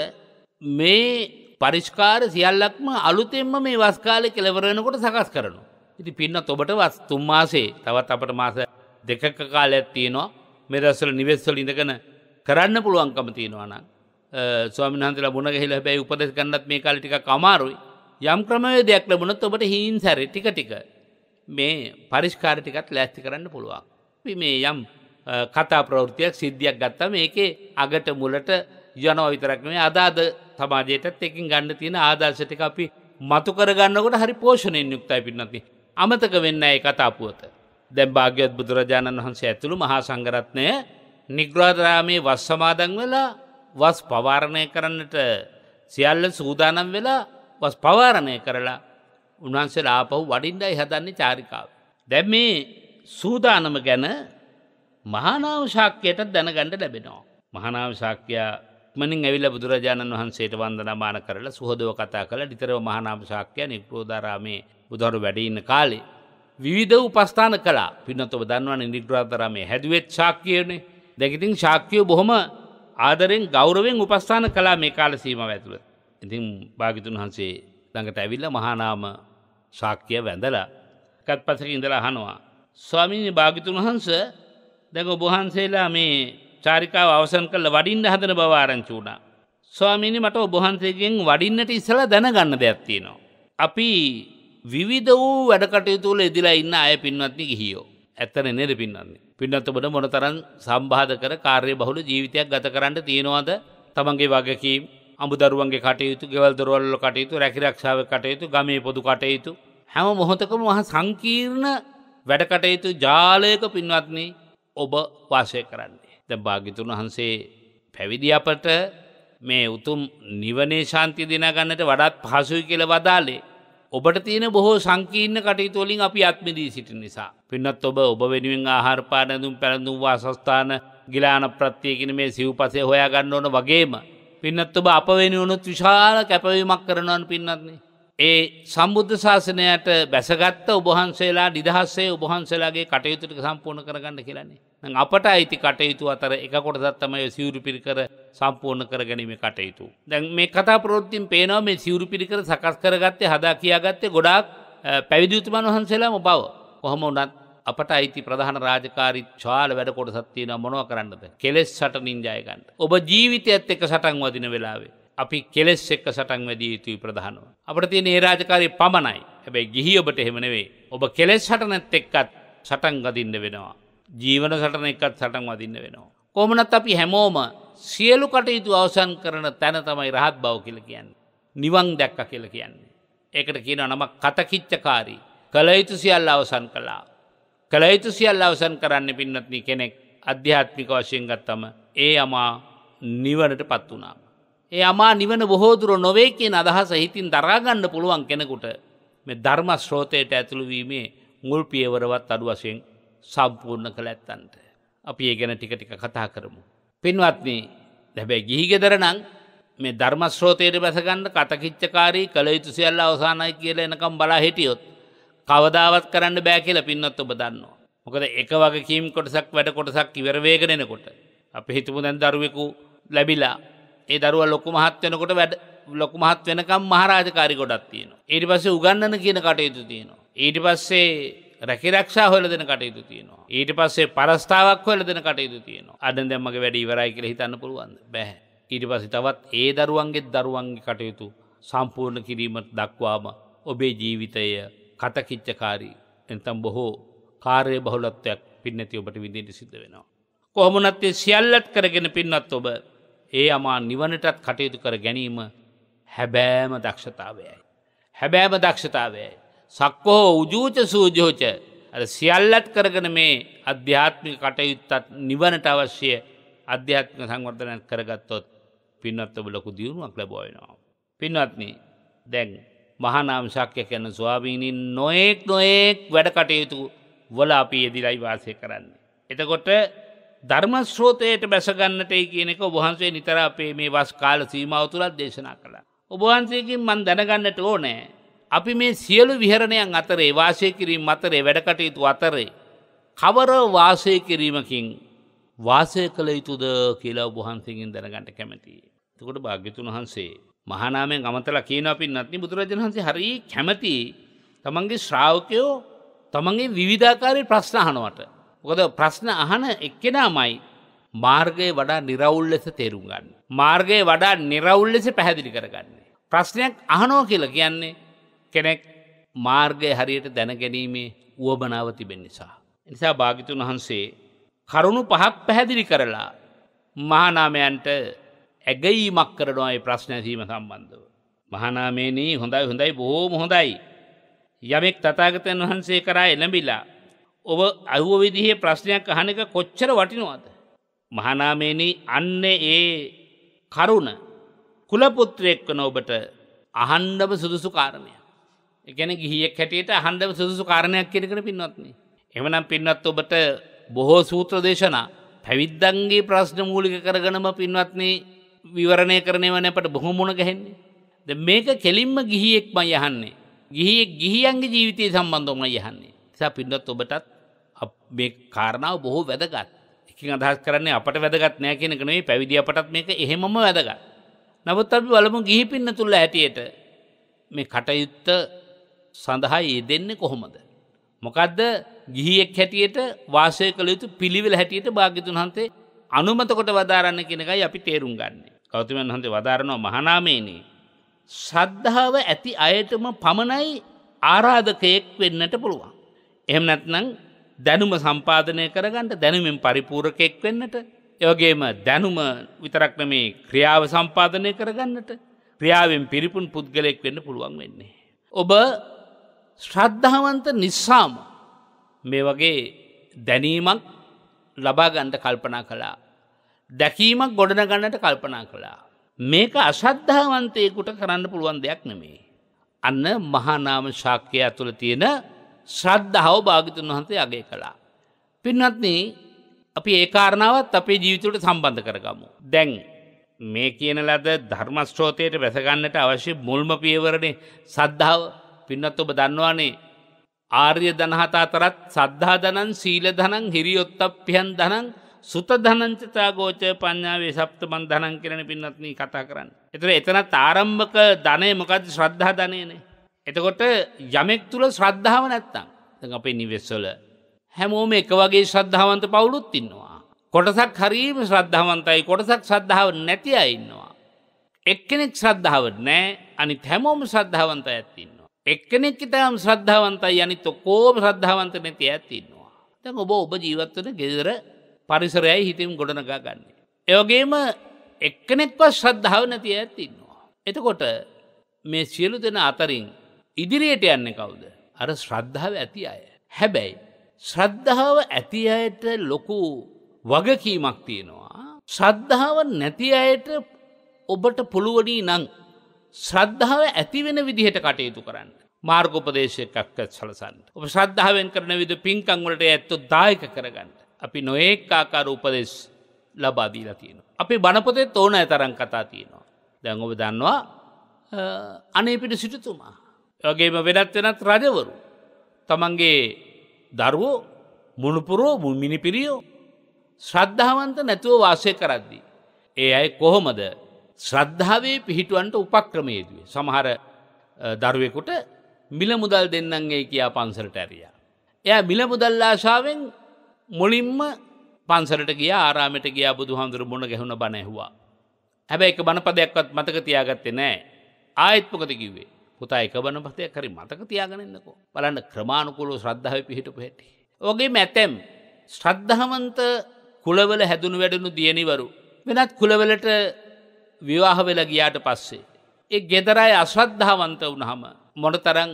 මේ පරිෂ්කාර සියල්ලක්ම අලුතෙන්ම මේ වස්කාලය කෙලවරෙනකොට සකස් කරනු. ඉති පින්න ඔබට වස් තුම්මාසේ තවත් අපට මාස දෙකක කාලයක් තියෙනවා මෙරස්සල නිවෙස්සල ඉඳගෙන කරන්න පුළුවන්කම තියෙනවානම් ස්වාමිහන්සලා බුණ ගෙහිල හැබැයි උපදෙස් ගන්නත් මේ කාලටික කමාරුයි යම් ක්‍රමය දෙයක් ලැබුණොත් ඔබට හීන් සැර ටික ටික මේ පරිෂ්කාරටිකත් ලෑස්ති කරන්න පුළුවන්. මේ යම් කතා ප්‍රවෘතියක් සිද්ධියක් ගත්තම ඒකේ අගට මුලට යනවා විතරක් මේ අදාද සමාජයටත් එකින් ගන්න තියෙන ආදර්ශටික අපි මතු කරගන්නකොට හරි පෝෂණයෙන් යුක්තයි පින්නති. අමතක වෙන්න ඒ කතාපුුවත. දැම් භාග්‍යවත් බුදුරජාණන් වහන්සේ ඇතුළු මහා සංගරත්නය නිග්‍රාධරාමේ වස් සමාදන් වෙලා වස් පවාරණය කරන්නට සියල්ල සූදානම් වෙලා වස් පවාරණය කරලා උන්වහන්සේ ආපහු වඩින්ඩයි හදන්නේ චාරිකාව. දැ මේ සූදානම ගැන මහනාව ශාක්‍යයට දැනගණඩ ලැබෙනවා. මහනාව ශාක්‍යයා මනින් ඇවිල බුදුරජාණන් වහන්සේට වන්දනමාන කරලා සුහදව කතා කළ ඩිතරව මහනාම ශාක්‍යය නික්‍රෝධරාමේ බුදුරු වැඩඉන්න කාලේ. විධ උපස්ථාන කලා පිනොතව දන්වන නිග්‍රාතරමේ හැදුවත් ශාක්‍යයනේ දැකිතින් ශාක්‍යයෝ බොහොම ආදරෙන් ගෞරවෙන් උපස්ථාන කලා මේ කාල සීම ඇතුළ. ඉතින් භාගිතුන් වහන්සේ ළඟට ඇවිල්ල මහානාම ශාක්‍යය වැඳලා කත් පසක ඉඳලා හනවා. ස්වාමීනි භාගිතුන් වහන්ස දැක ඔබහන්සේලා මේ චාරිකාව අවසන් කල වඩින්ට හදන බවාරංචූුණා. ස්වාමීනි මට ඔබහන්සේගෙන් වඩින්නට ඉස්සල දැනගන්න දෙයක්තිනවා. අපි විවිධ වූ වැඩකටයුතුවල ඉදිලා ඉන්න අය පින්වත්නි ගිහියෝ. ඇත්තන නේද පින්නන්නේ. පින්නත්තබට මොනතරං සම්බාධ කර කාර්ය බහුල ජීවිතයක් ගත කරන්න තියෙනවාද තමන්ගේ වගකීම් අමුදරුවන්ගේ කටයුතු ගෙවල් දරවල්ල කටයුතු රැකිරක්ෂාව කටයුතු ගමේ පොදු කටයුතු. හැම මොහොතකම වහ සංකීර්ණ වැඩකටයුතු ජාලයක පින්වත්න්නේ ඔබ වාසය කරන්නේ. ද භාගිතුන් වහන්සේ පැවිදි අපට මේ උතුම් නිවනේ ශාන්ති දිනගන්නට වඩත් පහසුයි කියල වදාලේ ඔබට තියෙන බොහෝ සංකීර්ණ කටයුතුවලින් අපි අත්මිදී සිටි නිසා. පින්නත් ඔබ ඔබ වෙනුවෙන් ආහාරපා නැඳුම් පැළඳුම් වාසස්ථාන ගිලාන ප්‍රත්තියකින මේ සිව්පසේ හොයා ගන්න ඕන වගේම. පින්නත් ඔබ අප වෙනුවනුත් විශාල කැපවීමක් කරනවන් පින්නත්න්නේ. ඒ සම්බුද්ධ ශාසනයට බැසගත්ත ඔබහන්සේලා නිදහස්සේ ඔබහන්සේලාගේ කටයුතුට සම්පූර්ණ කරගන්න කියලන්නේ. අපට අයිති කටයුතු අතර එකකොට දත්තමය සිවරු පිරිකර සම්පූර්ණ කර ගැනීම කටයුතු. දැන් මේ කතා ප්‍රෝත්තින් පේනවා මේ සිවරු පිරිකර සකස් කරගත්තේ හදා කියාගත්තේ ගොඩාක් පැවිදියුතුමන් වහන්සේලාම බව කොහොම උනත් අපට අයිති ප්‍රධාන රාජකාරි චාල වැඩකොට සත්තියන මොනව කරන්නද කෙලෙස් සට නින්ජයගන්න. ඔබ ජීවිතයත් එක සටන් වදින වෙලාවේ. අපි කෙලෙස් එක්ක සටන් වැදිය යුතුයි ප්‍රධානව. අපට තියෙන ඒ රාජකාරය පමණයි හැබැයි ගිහි ඔබට එහෙමනෙවේ ඔබ කෙලෙස් සටනැත් එක්කත් සටන් ගදින්න වෙනවා. ජීවන සටන එකත් සටන් වදින්න වෙනවා. කොමනත් අපි හැමෝම සියලු කටයුතු අවසන් කරන තැන තමයි රහත් බව කියල කියන්න. නිවං දැක්ක කියල කියන්නේ. ඒකට කියන නම කතකිච්චකාරී කළයුතු සියල්ල අවසන් කලා. කළයුතු සියල්ල අවසන් කරන්න පින්නත්න කෙනෙක් අධ්‍යාත්මික වශයෙන් ගත්තම ඒ අමා නිවනට පත් වනාම. ඒ අමා නිවන බොහෝදුර නොවේ කියෙන් අදහස හිතින් දරාගන්න පුළුවන් කෙනෙකුට මේ ධර්ම ශ්‍රෝතයට ඇතුළුවීමේ මුල් පියවරවත් අඩු වශයෙන් සම්පූර්ණ කළ ඇත්තන්ට. අපි ඒ ගැන ටික ටික කතා කරමු. පින්වත්න දැබැ ගිහිගෙදරනං මේ ධර්ම ශ්‍රෝතයට බැසගන්න කතකිච්චකාරී කළ යුතු සියල්ල අවසානයි කියල එනකම් බලා හිටියොත්. කවදාවත් කරන්න බෑ කියල පින්නත් ඔබ දන්නවා. මොකද එක වගේ කීම් කොටසක් වැඩ කොටසක් ඉවරවේගෙනකොට. අපි හිතමු දැන් දරුවෙකු ලැබිලා ඒ දරුව ලොකු මහත් වෙනකොට වැඩ ලොකු මහත් වෙනකම් මහරාජකාරි ගොඩක් තියෙනවා. ඊට පස්සේ උගන්නන කියන කටයුතු තියෙනවා. ඊට පස්සේ රැකිරක්ෂා හොල දෙන කටයුතු තියෙනවා. ඊට පස්සේ පරස්ථාවක් හොල දෙන කටයුතු තියෙනවා. අදන් දැම්මගේ වැඩ ඉවරයි කියලා හිතන්න පුළුවන්ද? බැහැ. ඊට පස්සේ තවත් ඒ දරුවන්ගේ දරුවන්ගේ කටයුතු සම්පූර්ණ කිරීමට දක්වාම ඔබේ ජීවිතය කතකිච්චකාරී එතම් බොහෝ කාරය බහුලත්වයක් පින්නැති ඔබට විදිට සිද්ධ වෙනවා. කොහොමනත්තේ සියල්ලත් කරගෙන පින්නත් ඔබ ඒ අමා නිවනටත් කටයුතු කර ගැනීම හැබෑම දක්ෂතාවයයි. හැබෑම දක්ෂතාවයයි. සක්කෝ උජූච සූජෝච සියල්ලත් කරගන මේ අධ්‍යාත්මික කටයුත්තත් නිවනට අවශ්‍ය අධ්‍යාත්ම සංවර්ධනයක් කරගත්තොත් පින්වත්ව ලොකු දියුණුවක් ලැබෝයනවා. පින්වත්න දැන් මහනාම් ශක්‍ය කියන ස්වාමීණින් නොයෙක් නොයෙක් වැඩ කටයුතු වල අපි යෙදිලයි වාසය කරන්න. එතකොට ධර්මශ්‍රෝතයට බැසගන්නටයි කියනෙක ඔබහන්සේ නිතර අපේ මේ වස් කාල සීමාව තුළත් දේශනා කළා. ඔබහන්සේකින් මන් දැනගන්නට ඕනෑ. අපි මේ සියලු විහරණයන් අතරේ වාසය කිරීම අතරේ වැඩකටයුතු අතරේ. කවර වාසය කිරීමකින් වාසය කළ යුතුද කියලා ඔබහන්සේකින් දැනගන්නට කැමැති. තකොට භාග්‍යතුන් වහන්සේ මහනාමෙන් අමතල කියනව පින්නත්න බුදුරජන් වහන්සේ හරි කැමති තමන්ගේ ශ්‍රාවකයෝ තමන්ගේ විවිධාකාරය ප්‍රශ්නහනවට. මොකද ප්‍රශ්න අහන එක්කෙනාමයි මාර්ගය වඩා නිරවුල් ලෙස තේරුම් ගන්න. මාර්ගය වඩා නිරවුල් ලෙස පැහැදිලි කරගන්නේ. ප්‍රශ්නයක් අහනෝ කියලා කියන්නේ කෙනෙක් මාර්ගය හරියට දැනගැනීමේ වුවබනාව තිබෙන නිසා. නිසා භාගිතුන් වහන්සේ කරුණු පහක් පැහැදිලි කරලා මහනාමයන්ට ඇගැයීමක් කරනවායි ප්‍රශ්න ඇසීම සම්බන්ධව. මහනාමේනී හොඳයි හොඳයි බොහෝම හොඳයි. යමෙක් තතාගතයන් වහන්සේ කරා එළඹිලා ඔබ අහුව විදිහේ ප්‍රශ්නයක් අහන එක කොච්චර වටිනවාද. මහනාමේනි අන්න ඒ කරුණ කුලපුත්‍රයෙක්වන ඔබට අහන්ඩම සුදුසු කාරණය. එකැන ගිහිියක් හැටියට අහන්ඩම සුදුසු කාරණයක් කියෙනෙකට පින්වත්න්නේ. එමනම් පින්වත් ඔබට බොහෝ සූත්‍ර දේශනා පැවිද්දන්ගේ ප්‍රශ්න මූලික කරගනම පින්වත්න්නේ විවරණය කරනවනට බොහොමුණ ගැහෙන්නේ. ද මේක කෙලින්ම ගිහියෙක් මයි යහන්නේ. ගිහියෙක් ගිහියන්ගේ ජීවිතය සම්බන්ධොම යහන්නේ. සා පින්වත් ඔබටත් මේ කාරණාව බොහෝ වැදගත්. එකින් අදහස් කරන්නේ අපට වැදගත් නෑ කියනක නෙවෙයි පැවිදි අපටත් මේක එහෙමම වැදගත්. නමුත් අපි බලමු ගිහි පින්නතුල්ල ඇටියට මේ කටයුත්ත සඳහා යෙදෙන්නේ කොහොමද? මොකද්ද ගිහියෙක් හැටියට වාසය කළ යුතු පිළිවෙල හැටියට භාග්‍යතුන් හන්සේ අනුමතකොට වදාරන්න කෙනකයි අපි තේරුම් ගන්නේ. කෞතිමන් හන්සේ වදාරනවා මහනාමේනේ. ශ්‍රද්ධාව ඇති අයටම පමණයි ආරාධකයෙක් වෙන්නට පුළුවන්. එහෙම නැත්නම් දැනුම සම්පාදනය කරගන්නට දැනුමෙන් පරිපූරකෙක් වෙන්නට යෝගේම දැනුම විතරක්න මේ ක්‍රියාව සම්පාදනය කරගන්නට ක්‍රියාවෙන් පිරිපුන් පුද්ගලෙක් වෙන්න පුළුවන් වෙන්නේ. ඔබ ශ්‍රද්ධාවන්ත නිසාම මේ වගේ දැනීමක් ලබාගණ්ඩ කල්පනා කළා. දැකීමක් ගොඩන ගන්නට කල්පනා කළා. මේක අශ්‍රද්ධාවන්තයකුට කරන්න පුළුවන් දෙයක් නෙමේ. අන්න මහානාම ශාක්‍යය ඇතුළ තියෙන ශ්‍රද්ධාව භාගිතුන් වහන්සේ අගේ කළා. පින්නත්න්නේ අපි ඒ කාරණාවත් අපේ ජීවිතට සම්බන්ධ කරගමු. දැන් මේ කියන ලද ධර්මස්ත්‍රෝතයට වැසගන්නට අවශ්‍ය මුල්ම පියවරණේ සද්ධාව පින්නත් ඔබ දන්නවානේ. ආර්ය දනහතා තරත් සද්ධා දනන් සීල දනන් හිරියොත්තප්පියන් දනන් සුත ධනංචතා ගෝච පඤ්ඥාවේ සප්ත බන් දනන් කරන පින්නත්නී කතා කරන්න. එතර එතන තාරම්භක ධනය මොකද ශ්‍රද්ධා ධනයනේ. එතකොට යමෙක් තුළ ශ්‍රද්ධාව නැත්තම් අපේ නිවෙස්සල හැමෝම එක වගේ ශ්‍රද්ධාවන්ත පවුලුත් ඉන්නවා. කොටසක් හරීම ශ්‍රද්ධාවන්තයි කොටසක් ශ්‍රද්ධාව නැති අඉන්නවා. එක්කෙනෙක් ශ්‍රද්ධාව නෑ අනි හැමෝම ශ්‍රද්ධාවන්ත ඇතින්නවා. එක්කෙනෙක් ඉතාම් ශ්‍රද්ධාවන්තයි යනි තොකෝම ශ්‍රද්ධාවන්ත නැති ඇතින්නවා. තැන් ඔබ ඔබ ජීවත්වන ගෙදර පරිසරයයි හිතම් ගොඩනගා ගන්නේ. එයෝගේම එක්කනෙක්ව ශ්‍රද්ධාව නැති ඇතින්නවා. එතකොට මේ සියලු දෙෙන අතරින් ඉදිරියට යන්නේ කවුද? අර ශ්‍රද්ධාව ඇති අය. හැබැයි ශ්‍රද්ධාව ඇති අයට ලොකු වගකීමක් තියෙනවා. ශ්‍රද්ධාව නැති අයට ඔබට පුළුවනී නං ශ්‍රද්ධාව ඇතිවෙන විදිහට කටයුතු කරන්න. මාර්ගෝපදේශයක් සලසන්න. ඔබ ශ්‍රද්ධාවෙන් කරන විද පින්කංවලට ඇත්තු දායක කරගන්න. අපි නොඒක් ආකාර උපදෙස් ලබාදීලා තියෙනවා. අපි බණපොතේ තෝන ඇතරන් කතා තියෙනවා. දැන් ඔබ දන්නවා අනේ පිට සිටතුමා. වගේම වෙනත් වෙනත් රජවරු. තමන්ගේ දරුවෝ මුණුපුරෝ මිනිපිරියෝ ශ්‍රද්ධාවන්ත නැතුව වාසය කරද්දී. ඒ අය කොහොමද ශ්‍රද්ධාවේ පිහිටුවන්ට උපක්‍රමේදුවේ. සමහර දරුවෙකුට මිල මුදල් දෙන්නන්ගේ කියා පන්සලට ඇරයා. එය මිල මුදල්ලාශාවෙන් මුලින්ම පන්සලට ගිය ආරාමට ගිය බුදුහන්දුර බොන ගැහුණ බණැහවා. හැබැ එක බණපදයක්වත් මතක තියාගත්තේ නෑ ආයත්මකත කිව්වේ. පුතා එක බනපතයක් කරි මතක තියාගෙනන්නකෝ බලන්න ක්‍රමාණුකුලු ශ්‍රද්ධාව පිහිටපු හැටි. ඕගේ මැතැම් ශ්‍රද්ධහමන්ත කුලවල හැදුණු වැඩනු දියනිවරු. වෙනත් කුලවලට විවාහ වෙලා ගියාට පස්සේ. ඒ ගෙදරයි අශ්‍රද්ධාවන්ත වුණහම මොන තරං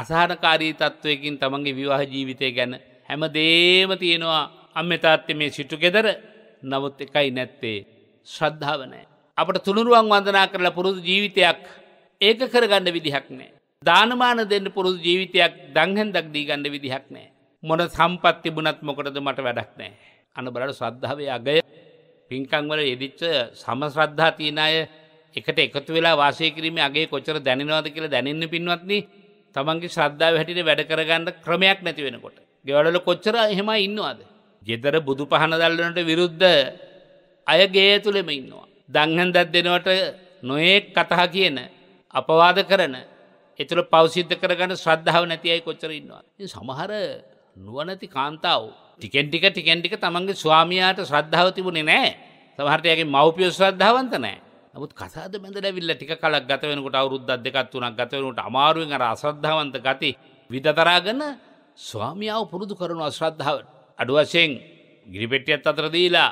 අසාහනකාරී තත්ත්වයකින් තමන්ගේ විවාහ ජීවිතය ගැන හැම දේම තියෙනවා අම්මතාත්්‍ය මේ සිටු ගෙදර නමුත් එකයි නැත්තේ ශ්‍රද්ධාවනෑ. අපට තුළුරුවන් වන්දනා කරලා පුරුදු ජීවිතයක් ඒක කරගන්න විදිහක් නෑ. දානමාන දෙන්න පුරුදු ජීවිතයක් දංහැන්දක් දී ගන්න විදිහක් නෑ. මොන සම්පත් තිබුණත් මොකටද මට වැඩක් නෑ. අන බලට ශ්‍රද්ධාවේ අගය පින්කංවල එදිච්ච සමශ්‍රද්ධා තියෙන අය එකට එකතු වෙලා වාසය කිරීම අගේ කොචර දැනවාද කියලා දැනන්න පින්වත්න තමන්ගේ ශ්‍රද්ධාව හැටිට වැඩ කරගන්න ක්‍රමයක් නැති වෙනකොට. ගෙවලල කොච්චර එහෙම ඉන්නවාද. ගෙදර බුදු පහන දල්ලනට විරුද්ධ අයගේ තුළෙම ඉන්නවා. දංහන්දත් දෙනවට නොයෙක් කතහ කියන අපවාද කරන එතුළ පෞසිද්ධ කරගන ශ්‍රද්ධාව නැතියයි කොච්චරන්නවා. සමහර නුවනැති කාන්තාව. ටිකෙන්ටික ටිකෙන්ටික තමන්ගේ ස්වාමයාට ශ්‍රද්ධාව තිබුණේ නෑ සමහටයගේ මවපියෝ ශ්‍රද්ධාවන්ත නෑ නමුත් කසාද බැඳල විල්ල ටික කලක් ගත වෙනකට අවුරුද්ද දෙකත් වුණක් ගතවනට අමාරුවෙන් අර අශ්‍රද්ධාවන්ත ගති විදතරාගන්න ස්වාමියාව පුරුදු කරනු අශ්‍රද්ධාව අඩුවශයෙන් ගිරිපෙටියත් අතර දීලා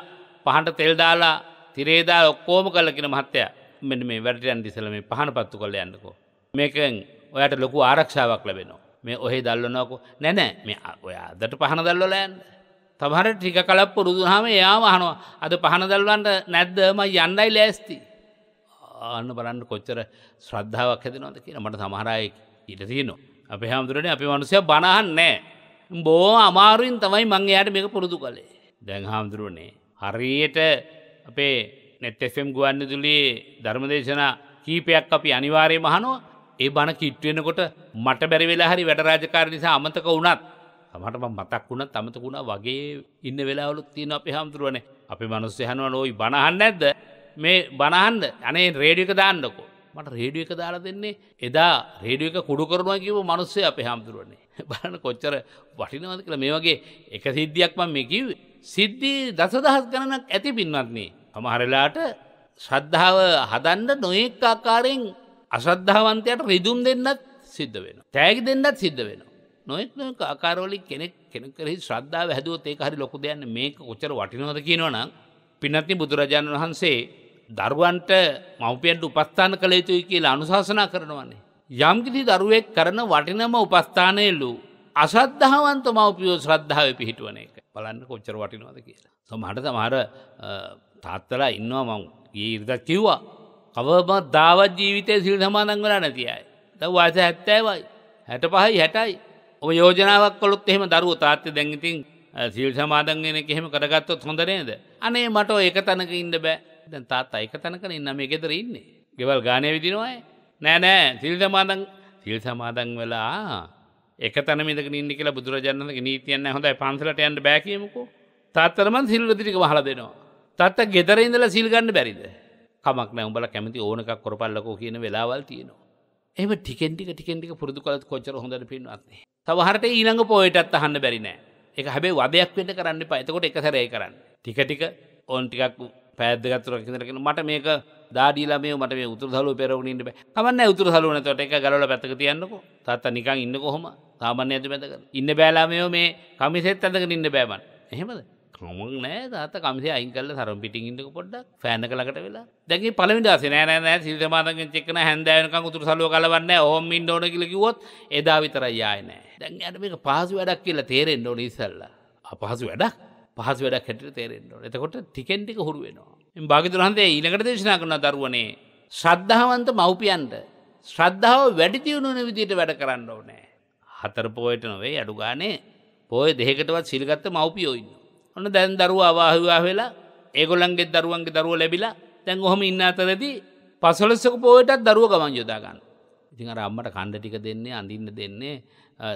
පහන්ට තෙල්දාලා තිරේදා ඔක්කෝම කල්ලකින මහත්තයා මෙට මේ වැටයන් දිසල මේ පහන පත්තු කොල යන්නකෝ. මේකෙන් ඔයට ලොකු ආරක්ෂාවක් ලැබෙනවා මේ ඔහේ දල්ලනොකු නැනෑ මේ ඔයා දට පහන දල්ලොලෑන්. තබහර ටික කලප්පු රුදුහම යා මහනවා අද පහන දල්වන්ට නැද්දම යන්නයි ලෑස්ති. ආන්න බලන්න කොච්චර ශ්‍රද්ධාවක් හැදනොද කියන මට සමහරයෙක් ඉට තියනවා. අපි හාමුදුරට අපි මනුසය බණහන් නෑ. බෝ අමාරුවෙන් තමයි මං එයාට මේක පුරුදු කළේ. දැන් හාමුදුරුවනේ. හරියට අපේ නෙට්Fම් ගුවන්නදුලේ ධර්මදේශනා කීපයක් අපි අනිවාරය මහනුව ඒ බණ කිට්ටුවෙනකොට මට බැරිවෙලා හරි වැඩරාජකාර නිසා අමතක වුණත් මට මතක් වුණ තමත වුණ වගේ ඉන්න වෙලාවලුත් තියෙන අප හාමුදුරුවන අපි මනුස්ස හනුව නොයි බණහන්න ඇද මේ බණහන්ද අනේ රේඩික දාන්නකෝ මට රේඩියක දාලා දෙන්නේ එදා රේඩියක කුඩු කරනවා කිව මනුස්සේ අප හාමුදුරුවන්නේ *laughs* බලන කොච්චර වටිනවද කියලා මේ වගේ එක සිද්ධියක්ම මේ කිව් සිද්ධී දසදහස් ගණනක් ඇති පින්වත්න්නේ සමහරලාට ශ්‍රද්ධාව හදන්න නොයෙක් ආකාරයෙන් අසද්ධාවන්තයට රිදුම් දෙන්නත් සිද්ධ වෙන. තෑගි දෙන්නත් සිද්ධ වෙන. නොයෙක් ආකාරවලින් කෙනෙක් කෙනෙකරෙහි ශ්‍රද්ධාව හැදුවොත් ඒක හරි ලොකු දෙයක් මේක කොච්චර වටිනවද කියනවනම් පින්වත්නි බුදුරජාණන් වහන්සේ දරුවන්ට මව්පියන්ට උපස්ථාන කළ යුතුයි කියලා අනුශාසනා කරනවානේ. යම් කිසි දරුවෙක් කරන වටිනම උපස්ථානයලු අසද්ධාවන්ත මව්පියෝ ශ්‍රද්ධාවේ පිහිටුවන එක. බලන්න කොච්චර වටිනවද කියලා. සමහරට සමහර තාත්තලා ඉන්නවා මං ඒ ඉරිදත් කිව්වා කවමත් දාවත් ජීවිතය සිල් සමානං වලා නැතියි තව වාස හැත්තෑවයි හැට පහයි හැටයි ඔ යෝජනාවක් කොළොත් එහෙම දරුව තාත්්‍ය දැංගිතින් සිල් සමාදන්ගෙන කෙහෙම කරගත්තොත් හොඳරේද අනේ මට ඒක තනක ඉන්න බෑ දැන් තාත් අයික තනකන ඉන්න මේ ගෙදර ඉන්නේ ගෙවල් ගානය විදිනවායි නෑනෑ සිල් සමාදන් සිල් සමාදන් වෙලා එක තනමික ඉන්නෙ කියලා බුදුරජාණක නීතියන්න හොඳයි පන්සලට යන්න බැකීමකෝ තාත්තරමන් සිල්ල දිරික හල දෙනවා තත්ත ගෙදර ඉඳල සිල්ගන්න බැරිද කමක් නැඹල කැමති ඕනක් කොරපල්ලකෝ කියන වෙලාවල් තියනවා එම ටිකෙන්ටික ටිකෙන්ටික පුරදු කලත් කොච්චර හොඳට පින්වත්න්නේ සවහට ඊළඟ පොයටත් අහන්න බැරිනෑ එක හැබේ වදයක් වෙන්න කරන්න පයතකොට එක සැරය කරන්න ටිකටික ඕන් ටිකක් පැද්ගත්තුර කිදරගෙන මට මේක දාඩීලම මට මේ උතුර හලු පෙරවුණට කමන්න උතුර හලුනතට එක ගලල පැතක තියන්නකෝ තත්ත නිකං ඉන්න කොහොම සාමන්‍ය ඇතු පැතක ඉන්න බෑලාමයෝ මේ කමිසෙත් ඇතක ඉන්න බෑබන් එහෙමද මොමුවක් නෑ තාත කමසේ අයින් කල්ල සරම් පිටිඉන්නක පොඩ්ඩක් ෑන කලකට වෙලා දැක පලමිදස නෑ නෑ සිල්තමාතක චෙක්න හැදෑනක උතුර සලුව කලවන්න හොම ඩෝන කිලකිවොත් එදා විතරයි යායනෑ දැන් අට මේක පහසු වැඩක් කියලා තේරෙන් ඩොන ඉසල්ල අපහසු වැඩක් පහස වැඩක් හැට තේරෙන්ඩෝ එතකොට ටිකෙන්ටික හුරු වෙනවා භාගතුරහන්සේ ඉනකට දේශනා කරන දරුවනේ ශ්‍රද්ධාවන්ත මව්පියන්ට ශ්‍රද්ධාව වැඩිතිවුණන විදිට වැඩ කරන්න ඕනෑ හතර පෝයට නොවේ අඩුගානේ පෝය දෙකට සිල්ගත්ත මව්පියෝඉන්න ඔන්න දැන් දරුව අවාහවා වෙලා ඒගොලන්ගේ දරුවන්ගේ දරුව ලැබිලා තැන් ඔහොම ඉන්න අතරදි පසොලස්සක පෝයටත් දරුව ගමන් යොදාගන්න ඉතිහර අම්මට කණ්ඩ ටික දෙන්නේ අඳින්න දෙන්නේ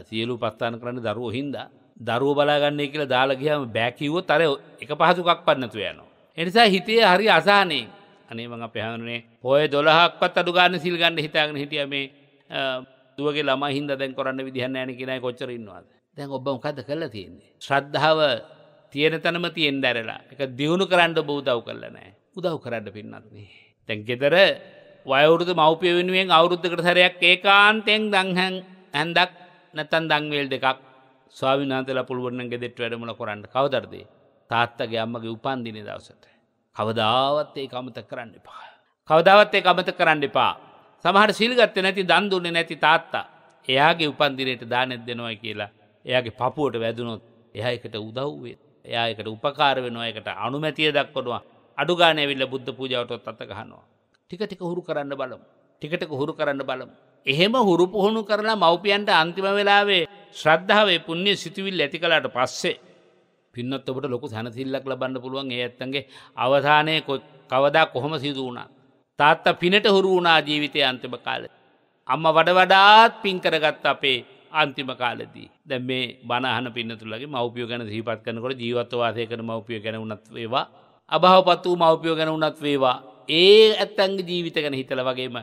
සියලු පස්ථාන කරන්න දරුව හින්දා දරුව බලාගන්නේ කියලා දාලගහම බැකිවෝ තර එක පහසුකක් පන්නතු යනවා. එනිසා හිතේ හරි අසානේ අනේ මඟ පැහනුනේ පොය දොළහක්වත් අඩුගාන සිල්ගන්න හිතාගෙන හිටිය මේ දුවගේ ළම හින්ද දැන් කොරන්න විදිහන්න ෑන කියෙනයි කොච්චරන්නවාද දැන් ඔබ මොකද කල තියන්නේ ශ්‍රද්ධාව තියෙන තැනම තියෙන් දැරලා එක දියුණු කරන්න බූදව් කරලනෑ උදව් කරන්න පින්නත්න්නේ. තැන් ගෙතර වයවුරුදු මවපිය වෙනුවෙන් අවුරුද්ධකට සැරයක් ඒකාන්තයෙන් දංහැන් ඇන්දක් නැතන් දංවේල් දෙකක් ස්වාවිනාන්තල පුළුවන්න ගෙදෙට් වැඩමුණ කොරන්න කවදරදේ තාත්තගේ අම්මගේ උපන්දින දවසට. කවදාවත් ඒ කමත කරන්න එපා. කවදාවත් ඒ කමත කරන්න එපා. සමහට සිල්ගත්ත නැති දන්දුන්නේ නැති තාත්තා එයාගේ උපන්දිනයට දානෙත් දෙනවා කියලා එයාගේ පපුුවට වැදුනොත් එහ එකට උදව්වේ. එයායකට උපකාර වෙනවා එකට අනුමැතිය දක්වනවා අඩුගානැවිල්ල බුද්ධ පූජාවටොත් අත ගහනවා. ටිකටික හුරු කරන්න බලමු. ටිකටක හුරු කරන්න බලමු. එහෙම හුරු පුහුණු කරලා මව්පියන්ට අන්තිම වෙලාවේ ශ්‍රද්ධාවේ පුුණ්‍ය සිතුවිල් ඇති කලාට පස්සේ. පින්නත් ඔබට ලොකු සැනසිල්ලක් ලබන්න පුළුවන් ඒ ඇත්තන්ගේ අවධානය කවදා කොහොම සිදු වුණා. තාත්තා පිනට හුරු වුණා ජීවිතය අන්තිම කාල. අම්ම වඩ වඩාත් පින්කරගත් අපේ අන්තිම කාලදී. දැ මේ බනහන පින්නතුලගේ මවපිය ගැන දීපත් කනකොට ජීවත්වවාසය කන මවපිය ගැන උනත් වේවා. අභහපත් වූ මවපියෝ ගැන උනත් වේවා. ඒ ඇත්තැන්ග ජීවිත ගැන හිතල වගේම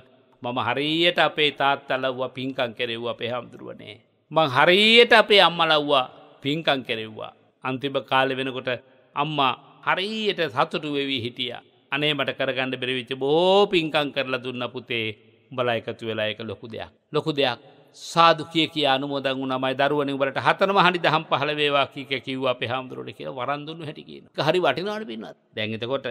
මම හරියට අපේ තාත්තලව්වා පින්කං කෙරෙව්වා අපේ හාමුදුරුවනේ. මං හරියට අපේ අම්මලව්වා පින්කං කෙරෙව්වා. අන්තිම කාල වෙනකොට අම්මා හරියට සතුටු වෙවී හිටිය. අනේ මට කරගන්න බෙරවිච්ච බෝ පින්කං කරලා දුන්න පුතේ බලා එකතු වෙලා එක ලොකු දෙයක් ලොකු දෙයක් සාදු කිය කිය අනුමෝදන් වුණ මයි දරුවනිවලට හතනම හනි දහම් පහලවේවා කියක කිව්වා පහාමුදුරට කිය වරන්දුන්න හැටිකෙන හරි වටිනාට පින්නත් දැන්ගතකොට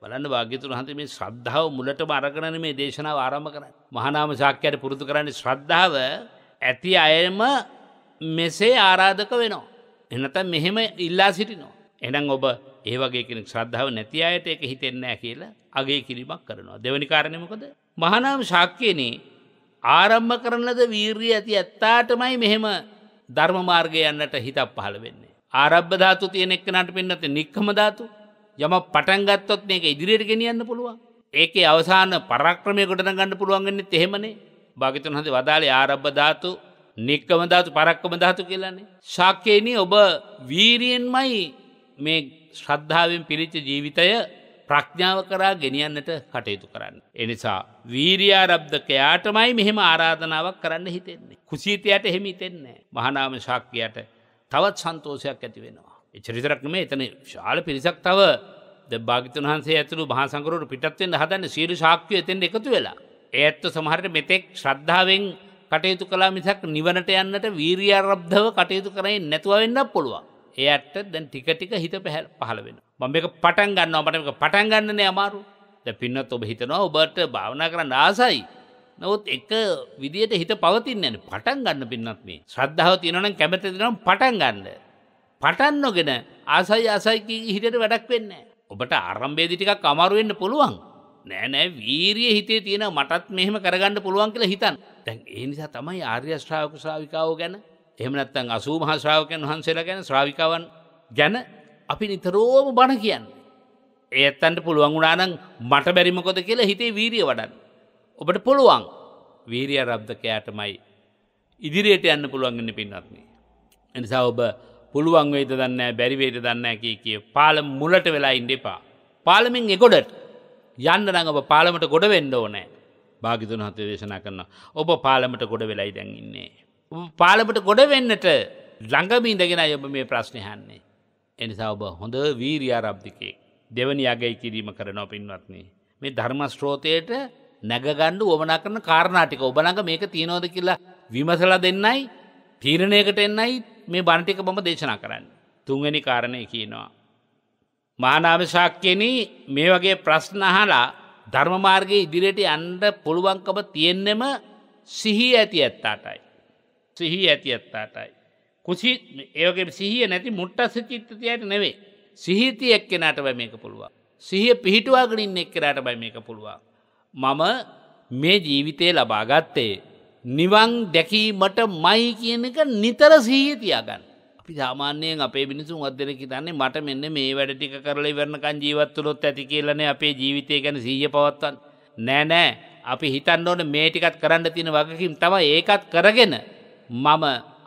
බලන්න භාග්‍යතුන් හන්ත මේ ශ්‍රද්ධාව මුලට මරගණන මේ දේශනාව ආරම්ම කරන්න මහනාම ශක්‍යයට පුරුදු කරන්නේ ශ්‍රද්ධාව ඇති අයම මෙසේ ආරාධක වෙනවා. එනතම් මෙහෙම ඉල්ලා සිටිනවා. එනම් ඔබ ඒවගේ කෙනෙක් ශ්‍රද්ධාව නැති අයට එක හිතෙන්නෑ කියලා අගේ කිරිමක් කරනවා. දෙවනි කාරණයමකද. මහනාම් ශක්්‍යයනේ ආරම්භ කරන ලද වීර්ී ඇති ඇත්තාටමයි මෙහෙම ධර්මමාර්ගය යන්නට හිතක් පහළ වෙන්නේ. ආරබ්බ ධාතු තියෙනෙක් නට පෙන්න්නත නික්කම ධාතු යම පටන්ගත්තොත් මේක ඉදිරියට ගෙනියන්න පුළුවන්. ඒකේ අවසාන පරක්‍රමය ගොඩන ගන්න පුළුවන්ගන්න තෙහෙමනේ භාගතුන් හද වදාලේ ආරබ්බ ධාතු නික්කම ධාතු පරක්කම ධාතු කියලන්නේ. ශක්කයනි ඔබ වීරියෙන්මයි මේ ශ්‍රද්ධාවෙන් පිරිච්ච ජීවිතය ප්‍රඥාව කරා ගෙනියන්නට කටයුතු කරන්න. එනිසා වීරයාරබ්ධකයාටමයි මෙහෙම ආරාධනාවක් කරන්න හිතෙන්නේ. කුසීතයට එහෙම හිතෙන්නේ මහනාම ශක්තියට තවත් සන්තෝෂයක් ඇති වෙනවා. චරිතරක්නම එතන ශාල පිරිසක් තව ද භාගිතුන් වහන්සේ ඇතුළු භාසංකරට පිටත්වෙන් හදන්න සීරු ශක්තිය එතෙන් එකතු වෙලා. ඇත්ත සමහරට මෙතෙක් ශ්‍රද්ධාවෙන් කටයුතු කලා මිසක් නිවනට යන්නට වීරියාරබ්ධව කටයුතු කරයි නැතුව වෙන්නක් පුළුවන්. එයට දැන් ටිකටික හිත පැහැල් පහල වෙන මම එක පටන් ගන්න මට එක පටන් ගන්නන අමාරු ද පින්නත් ඔබ හිතනවා ඔබට භාවනා කරන්න ආසයි නොත් එක විදියට හිත පවතින් න පටන් ගන්න පින්නත් මේ ශ්‍රද්ධාව තියනන කැමතිනම් පටන් ගන්න පටන් නොගෙන ආසයි අසයිකී හිටට වැඩක් වෙන්න ඔබට අරම්බේදිටිකක් අමාරුවෙන්න්න පුළුවන් නෑනෑ වීරිය හිතේ තියෙන මටත් මෙහෙම කරගන්න පුළුවන් කියලා හිතන් තැන් ඒ නිසා තමයි ආර්ය ශ්‍රාවක ශාවිකාව ගැන එහමනත්තන් අසූ මහා ශ්‍රාවකයන් වහන්සේලා ගැන ශ්‍රාවිකාවන් ගැන අපි නිතරෝම බණ කියන්න. ඒත්තන්ට පුළුවන් වුණානං මට බැරිමකොද කියලා හිතේ වීරිය වඩන්. ඔබට පුළුවන් වීරිය රබ්දකයාටමයි ඉදිරියට යන්න පුළුවන්ගන්න පින්නත්න්නේ. එනිසා ඔබ පුළුවන් වෙේද දන්න බැරිවේට දන්න කිය කිය පාල මුලට වෙලා ඉන්ඩෙපා. පාලමින් එකොඩට යන්න නඟ ඔබ පාලමට ගොඩ වෙන්න ඕනෑ භාගිතුන් හත දේශනා කරන්න ඔබ පාලමට ගොඩ වෙලායි දැන් ඉන්නේ. පාලමට ගොඩ වෙන්නට ළඟම ඉඳගෙන යොබ මේ ප්‍රශ්නයහන්නේ. එනිසා ඔබ හොඳ වීරයාරබ්ධිකේ දෙවනි අගයි කිරීම කරන පින්වත්න්නේ. මේ ධර්ම ශ්‍රෝතයට නැගගණ්ඩු ඕමනා කරන කාරණාටික ඔබනඟ මේක තියනෝද කියලා විමසල දෙන්නයි තීරණයකට එන්නයි මේ බණටික බොම දේශනා කරන්න. තුන්වැනි කාරණය කියනවා. මානාවශාක්‍යන මේ වගේ ප්‍රශ්නහලා ධර්මමාර්ගයේ ඉදිරියට අන්ඩ පුළුවන්කම තියෙන්නෙම සිහි ඇති ඇත්තාටයි. සිහි ඇති ඇත්තාටයි. කුසි ඒවගේ සිහිය නැති මුට්ටස චිත්තතියට නෙවේ. සිහිති එක්කෙනට බයි මේක පුළුවන්. සිහිය පිහිටවාගලින් එක්කරට බයි මේක පුළුවන්. මම මේ ජීවිතය ලබාගත්තේ. නිවන් දැකීමට මයි කියන එක නිතර සීහිතියාගන්න. අපි සාමාන්‍යයෙන් අපේ මිනිසුන් අදදෙන කිතන්නේ මට මෙන්න මේ වැඩ ටික කරල ඉවරණකන් ජීවත්තුලොත් ඇති කියලන අපේ ජීවිතය ගැන සීය පවත්වන්. නෑනෑ අපි හිතන්න ඕන මේටිකත් කරන්න තින වගකින් තම ඒකත් කරගෙන මම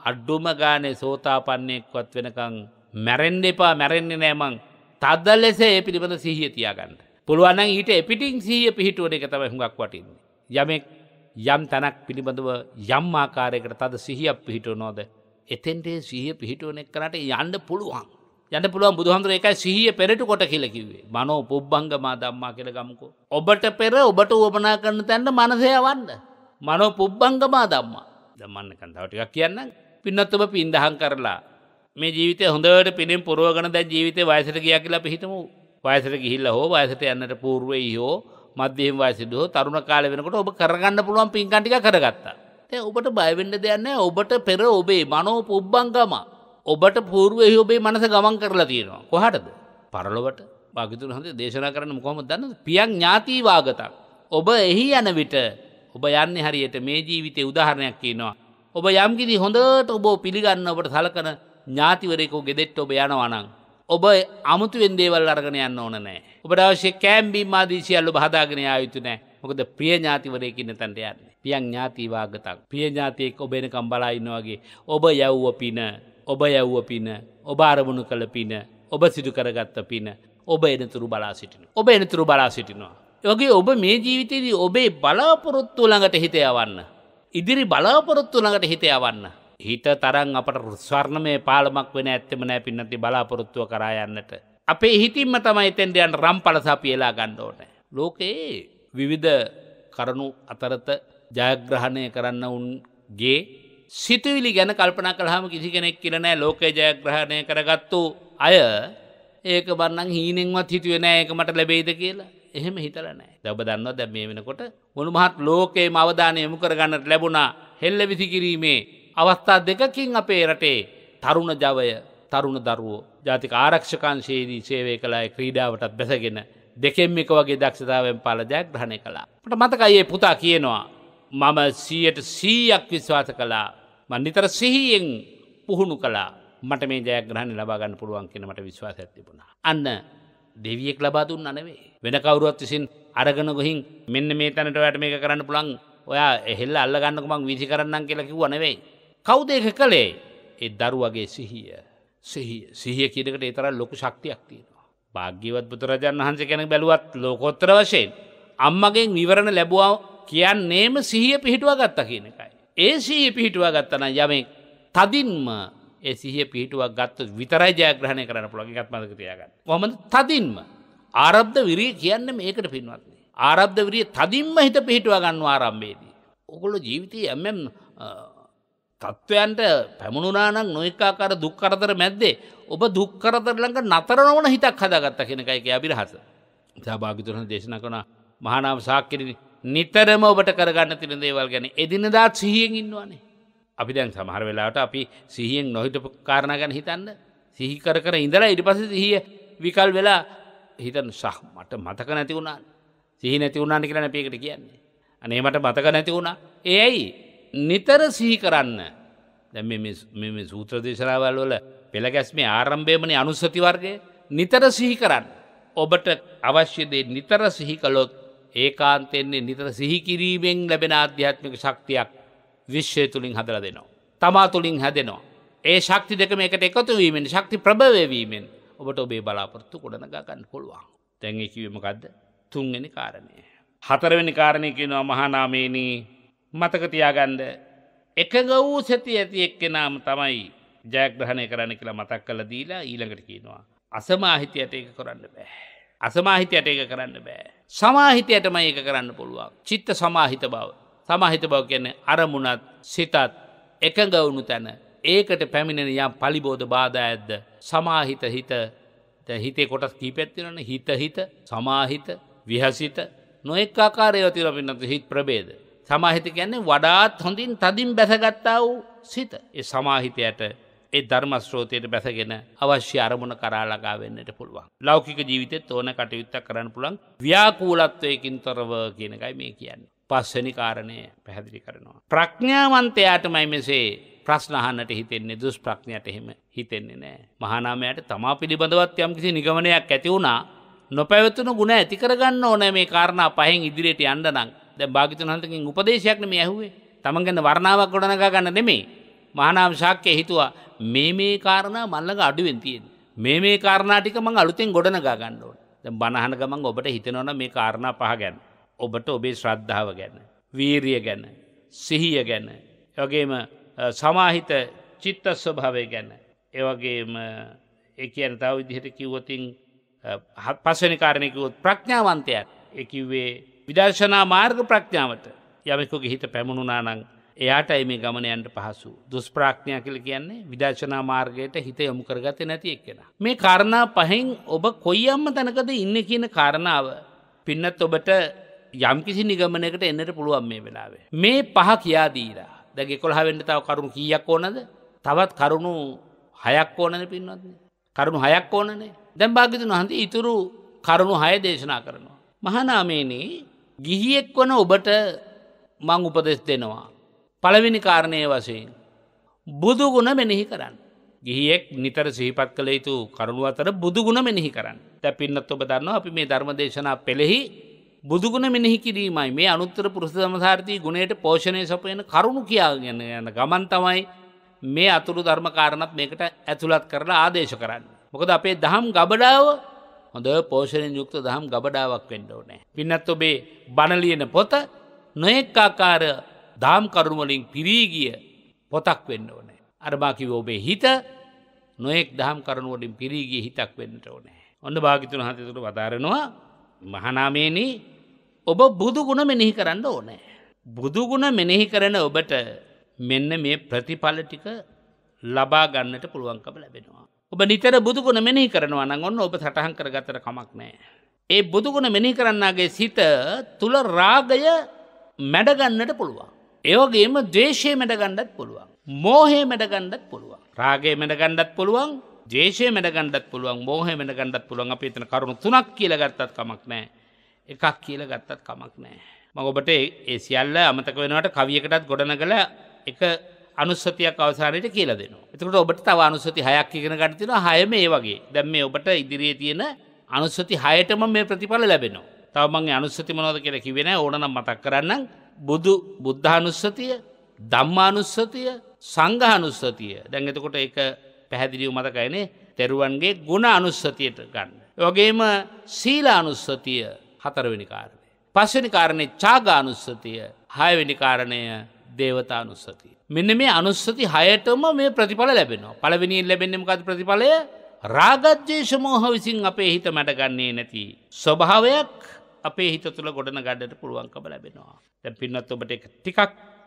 අඩ්ඩුම ගානේ සෝතාපන්නේෙක්වත් වෙනකං මැරෙන්ඩ එපා මැරෙන්න්නේ නෑමං තද ලෙස ඒ පිළිබඳ සිහිය තියාගන්න. පුළුවනන් ඊට එපිටිං සීය පිහිටුවන එක තම හුඟක් වටින්. යමෙක් යම් තැනක් පිළිබඳව යම් ආකාරයකට තද සිහියක් පිහිටුව නොද. එතෙන්ටේ සීහ පිහිටුවනෙක් කරට යන්න පුළුවන්. යන්න පුළුවන් බුදුහන්දුර එකයි සිහිය පෙරට කොට කියලකිවේ මනෝ පුබ්බංග මා දම්මා කියල ගමුකෝ. ඔබට පෙර ඔබට ඕපනා කරන තැන්ට මනසයවන්න. මනෝ පුබ්බංගමා දම්මා. දමන්න කන්දාවටික් කියන්න පින්නත්තුම පින්දහන් කරලා මේ ජීවිතය හොඳට පිනෙන් පුරුවගන දැ ජීවිතය වයසට ගිය කියලා පිහිතම වයසට ගිහිල්ල හෝ වයසට යන්නට පූර්ුවයි හෝ මධ්‍යම වයසිද හෝ තරුණ කාල වෙනකට ඔබ කරගන්න පුළුවන් පින්කටික කරගත්තා. ඇ ඔබට බයිවෙන්ඩ දෙයන්න ඔබට පෙර ඔබේ මනෝ පුබ්බංගම ඔබට පූර්ුවහි ඔබේ මනස ගමන් කරලා තියෙනවා. කොහටද පරලොවට භාගතුන් හඳ දේශනා කරන කොම දන්න පියන් ඥාතිීවාගතක්. ඔබ එහි යන විට ඔබ යන්න හරියට මේ ජීවිතය උදාහරණයක් කියනවා. ඔබ යම්කිදි හොඳට ඔබෝ පිළිගන්න ඔබට සලකන ඥාතිවරෙකෝ ගෙදෙට් ඔබ යනවනං. ඔබ අමුතුවෙන් දේවල් අරගෙන යන්න ඕන නෑ. ඔබට අවශ්‍ය කෑම්බීම් ආදීශයල්ලු හදාගෙන යුතු නෑ මොකද ප්‍රිය ඥාතිවරයකින්න තැන්ට යන්න. පියන් ඥාතිවාගතක්. ප්‍රිය ඥාතියෙක් ඔබෙනකම් බලාඉන්නවාගේ. ඔබ යව්ව පින. ඔබ යව්ව පින. ඔබ අරමුණු කළ පින. ඔබ සිදු කරගත්ත පින. ඔබ එනතුරු බලා සිටින. ඔබ එනතුරු බලා සිටිනවා. වගේ ඔබ මේ ජීවිතයේදී ඔබේ බලාපොරොත්තු ළඟට හිත යවන්න. ඉදිරි බලාපොරොත්තු ළඟට හිත යවන්න. හිත තරන් අපට රුස්වර්ණමය පාලමක් වෙන ඇත්තම නෑ පින්නති බලාපොරොත්තුව කරා යන්නට. අපේ හිතින්ම තමයි තැන්ඩයන් රම් පලසා පියලා ගණ්ඩෝන. ලෝකයේ විවිධ කරනු අතරත ජයග්‍රහණය කරන්න උන්ගේ සිතුවිලි ගැන කල්පන කළහම කිසි කෙනෙක් කියරනෑ ලෝකයේ ජයග්‍රහණය කරගත්තු අය ඒක බන්නන් හීනෙන්වත් හිතුවෙන ඒක මට ලැබේද කියලා. එහෙම හිතල නෑ දැබ දන්නවා දැ මේ වෙනකොට උණු මහත් ලෝකයේ මවධානය යමු කරගන්නට ලැබුණා හෙල්ල විසි කිරීමේ අවස්ථා දෙකකින් අපේ රටේ තරුණ ජවය තරුණ දරුවෝ ජාතික ආරක්ෂකංශයේදී සේවය කලායි ක්‍රීඩාවටත් බැසගෙන දෙකෙම් එක වගේ දක්ෂතාවෙන් පාලජයක් ග්‍රහණය කලා. පට මතකයේ පුතා කියනවා. මම සීයට සීයක් විශ්වාස කලා මන්නිතර සිහියෙන් පුහුණු කලා මට මේ ජයග්‍රහණ ලබාගන්න පුළුවන් කියෙනමට විශ්වාස ඇතිබුණා. අන්න දෙවියෙක් ලබාදුන් අනවේ. වෙන කවරුවත් විසින් අරගෙන ගොහින් මෙන්න මේ තැනට වැට මේක කරන්න පුළන් ඔයා එහෙල්ල අල්ලගන්නකුමක් විසි කරන්න කෙලකිව අනවෙයි. කෞදේක කළේ ඒ දරුවගේ සිහිය. සිහිය සිහිය කියනකට ඒ තරම් ලොකු ශක්තියක් තියෙනවා. භාග්‍යවත් බුදුරජාණන් වහන්සේ කෙනෙක් බැලුවත් ලෝකෝත්තර වශයෙන් අම්මගෙන් විවරණ ලැබුවා කියන්නේම සිහිය පිහිටුවා ගත්තා කියන එකයි. ඒ සිහිය පිහිටුවා ගත්තන යමෙක් තදින්ම ඒ සිහිය පිහිටුවක් ගත්ත විතරයි ජයග්‍රහණය කරන්න පුළොග එකත්මක තියාගන්න. හොමද තදින්ම ආරබ්ධ විරී කියන්න මේකට පින්වත්න්නේ. ආරබ්ධ විරිය තදින්ම හිත පිහිටුව ගන්න ආරම්භේදී. ඔකොල ජීවිතය ඇමම් තත්ත්වයන්ට පැමුණුනානක් නොයකාකාර දුක්කරතර මැද්දේ ඔබ දුක්කරතරලඟ නතරනවන හිතක් හදගත්ත කෙනකයික අබිරහස. සභාගිතුරන දේශන කන මහනාව සාක්කිරණ නිතරම ඔබට කරගන්න තින දේවල් ගැන එදිනදාත් සිහියෙන් ඉන්නවානේ. අපි දැන් සමහර වෙලාට අපි සිහියෙන් නොහිටපු කාරණ ගැන හිතන්න සිහිකර කර ඉඳලා ඉඩි පස සිහිය විකල් වෙලා හිතන් සහ මට මතක නැති වුණා සිහි නැති වුණාන්න කියලා නැපේකට කියන්නේ. අනේ මට මතක නැති වුණා ඒයි නිතර සිහි කරන්න දැ මෙ සූත්‍රදේශරාවල් වල පෙළ ගැස්මේ ආරම්භයමන අනුස්සති වර්ගය නිතර සිහි කරන්න. ඔබට අවශ්‍යදේ නිතර සිහි කළොත් ඒකාන්තෙන්නේ නිතර සිහිකිරීමෙන් ලැබෙන අධ්‍යාත්මික ශක්තියක් විශ්ෂය තුළින් හදර දෙනවා. තමා තුළින් හැදෙනවා. ඒ ශක්ති දෙක මේකට එකතු වීමෙන් ශක්ති ප්‍රභවවීමෙන් ඔබට ඔබේ බලාපොරත්තු කොඩනගන්න පුළුවන්. තැන්ගේ කිවීමකක්ද තුන්ගෙන කාරණය. හතරවෙනි කාරණය කියනවා මහනාමේනී මතකතියාගන්ඩ එකග වූ සැති ඇති එක්කෙනාම තමයි ජයග්‍රහණය කරන්න කියලා මතක් කල දීලා ඊළඟට කියනවා. අසමාහිතයට ඒක කරන්න බෑ. අසමාහිතයට ඒක කරන්න බෑ. සමාහිතයටම ඒක කරන්න පුළුවන්. චිත්ත සමාහිත බව. සමහිත බව කියන්නේ අරමුණත් සිතත් එකඟවුණු තැන ඒකට පැමිණෙන යම් පලිබෝධ බාධා ඇද්ද සමාහිත හිත හිතේ කොටස් කීපැත්තිරන හිත හිත සමාහිත විහසිත නොෙක් ආකාරයව තිර පින්නතු හිත් ප්‍රබේද. සමාහිත කියන්නේ වඩාත් හොඳින් තදින් බැසගත්තා වූ සිත ඒ සමාහිතයට ඒ ධර්මස්ත්‍රෝතයට බැසගෙන අවශ්‍ය අරමුණ කරාලගා වෙන්නට පුළුවන්. ලෞකික ජීවිතෙත් ඕන කටයුත්තක් කරන්න පුළන් ව්‍යාකූලත්වයකින් තොරව කියනකයි මේ කියන්න. පස්වනි කාරණය පැහැදිලි කරනවා. ප්‍රඥාවන්තයාටමයි මෙසේ ප්‍රශ්නහන්නට හිතෙන්නේ දුස් ප්‍රඥයට එහෙම හිතෙන්නේ නෑ. මහනාමයට තමා පිළිබඳවත් යම්කිසි නිගමනයක් ඇති වුණා නොපැවතුන ගුණ ඇති කරගන්න ඕන මේ කාරණා පහෙන් ඉදිරියට යන්නනම් ද භාගිතුනන්තකින් උපදේශයක්න මේ ඇහුවේ තමන් ගැන්න වරණාවක් ගොඩනගා ගන්න නෙමේ. මහනාම් ශක්්‍යය හිතුවා මේ මේ කාරණා මල්ලඟ අඩුවෙන් තියෙන්. මේ මේ කාරණාටික මං අලුතෙන් ගොඩනගා ගන්නඩුවන් බණහන ගමන් ඔබට හිතනොන මේ කාරණා පහ ගැන්න. ඔබට ඔබේ ශ්‍රද්ධාව ගැන. වීරිය ගැන. සිහිය ගැන. යගේම සමාහිත චිත්ත ස්වභාවය ගැන. ඒවගේම ඒ කියන තව විදිහට කිව්වතින් හත් පස්සනි කාරණයකුත් ප්‍රඥාවන්තයක් එකකිවේ විදර්ශනා මාර්ග ප්‍රඥාවට යමෙකුගේ හිත පැමුණුනානං එයාට එම ගමනයන්ට පහසු. දුස්ප්‍රාඥා කල කියන්නේ විදර්ශනා මාර්ගයට හිත යොමු කරගත නැති එක්කෙන. මේ කාරණා පහෙන් ඔබ කොයි අම්ම තැනකද ඉන්න කියන කාරණාව පින්නත් ඔබට යම්කිසි නිගමනකට එන්නට පුළුවන් මේ වෙලාවේ. මේ පහ කියාදීලා දැගේ කොළහවෙන්න තව කරුණු කියක් ඕනද තවත් කරුණු හයක් ඕනද පින්වත්න්නේ. කරුණු හයක් ඕනනේ දැම් භාගිතුන් වහන්ස ඉතුරු කරුණු හය දේශනා කරනවා. මහනාමේනේ ගිහියෙක් වන ඔබට මං උපදෙස් දෙනවා. පළවෙනි කාරණය වශයෙන්. බුදුගුණ මෙනෙහි කරන්න. ගිහියෙක් නිතර සහිපත් කළ යුතු කරුණු අතර බුදුගුණ මෙනෙහි කරන්න. තැ පින්නත් ඔබ දන්නවා අපි මේ ධර්ම දේශනා පෙළෙහි බුදුගුණ මෙනෙහි කිරීමයි මේ අනුත්තර පුරුෂ සමසාර්ථී ගුණයට පෝෂණය සපයන කරුණු කියාගෙන යන ගමන් තමයි මේ අතුරු ධර්මකාරණත් මේකට ඇතුළත් කරලා ආදේශ කරන්න. මොකද අපේ දහම් ගබඩාව හොඳ පෝෂණෙන් යුක්ත දහම් ගබඩාවක් වෙන්න ඕනෑ. පින්නත් ඔබේ බණලියන පොත නොයෙක්කාකාර දාම් කරුණුවලින් පිරීගිය පොතක් වෙන්න ඕනෑ. අරබාකිව ඔබේ හිත නොයෙක් දහම් කරුණුවලින් පිරීගිය හිතක් වෙන්නට ඕනෑ. ඔන්න භාගිතුන හතතුරු වතාරනවා මහනාමේනි ඔබ බුදුගුණ මෙනෙහි කරන්න ඕනෑ. බුදුගුණ මෙනෙහි කරන ඔබට මෙන්න මේ ප්‍රතිඵල ටික ලබා ගන්නට පුළුවන්කම ලැබෙනවා. ඔබ නිතර බුදුගුණ මෙනෙහි කරනවා නම් ඔන්න ඔබ සටහන් කරගතර කමක් නෑ. ඒ බුදුගුණ මෙනෙහි කරන්නගේ සිත තුළ රාගය මැඩගන්නට පුළුවන්. ඒවගේම දේශය මැඩගණ්ඩත් පුළුවන්. මෝහේ මැඩගණ්ඩත් පුළුවන්. රාගේ මැඩගණ්ඩත් පුළුවන් දේශය මෙට ගණඩත් පුළුවන් මෝහය මෙට ගණඩත් පුළුවන් අප එතන කරුණු තුනක් කියල ගත්තත් කමක් නෑ එකක් කියල ගත්තත් කමක් නෑ. මගොබට ඒ සියල්ල අමතක වෙනට කවියකටත් ගොඩන කළ එක අනුස්සතියක් අවසානයට කියල දෙන. එතකට ඔබට තව අනුස්සති හයක් ඉගෙන ගටිතින හයම ඒ වගේ දැම් මේ ඔබට ඉදිරියේ තියෙන අනුස්සති හයටම මේ ප්‍රතිඵල ලැබෙනවා. තවමගේ අනුස්සති මනොද කියර කිවෙන ඕනම් මතක් කරන්න බුදු බුද්ධානුස්සතිය ධම්මානුස්සතිය සංඝානුස්සතිය දැන් එතකොට එක පැහැදිලිව මතකයනේ තෙරුවන්ගේ ගුණ අනුස්සතියට ගන්න. වගේම සීල අනුස්සතිය හතරවෙනි කාරණය. පස්වනි කාරණය චාග අනුස්සතිය හයවෙනි කාරණය දේවතා අනුස්සතිය. මෙන්න මේ අනුස්සති හයටම මේ ප්‍රතිඵල ලැබෙනවා. පළවෙනිින් ලැබෙන්නෙම කද ප්‍රතිඵලය රාගත්්‍යේෂ මෝහ විසින් අපේ හිත මැටගන්නේ නැති. ස්වභාවයක් අපේ හිත තුළ ගොඩන ගඩට පුළුවන්කම ලැබෙනවා. තැ පින්නත් ඔබට ටිකක්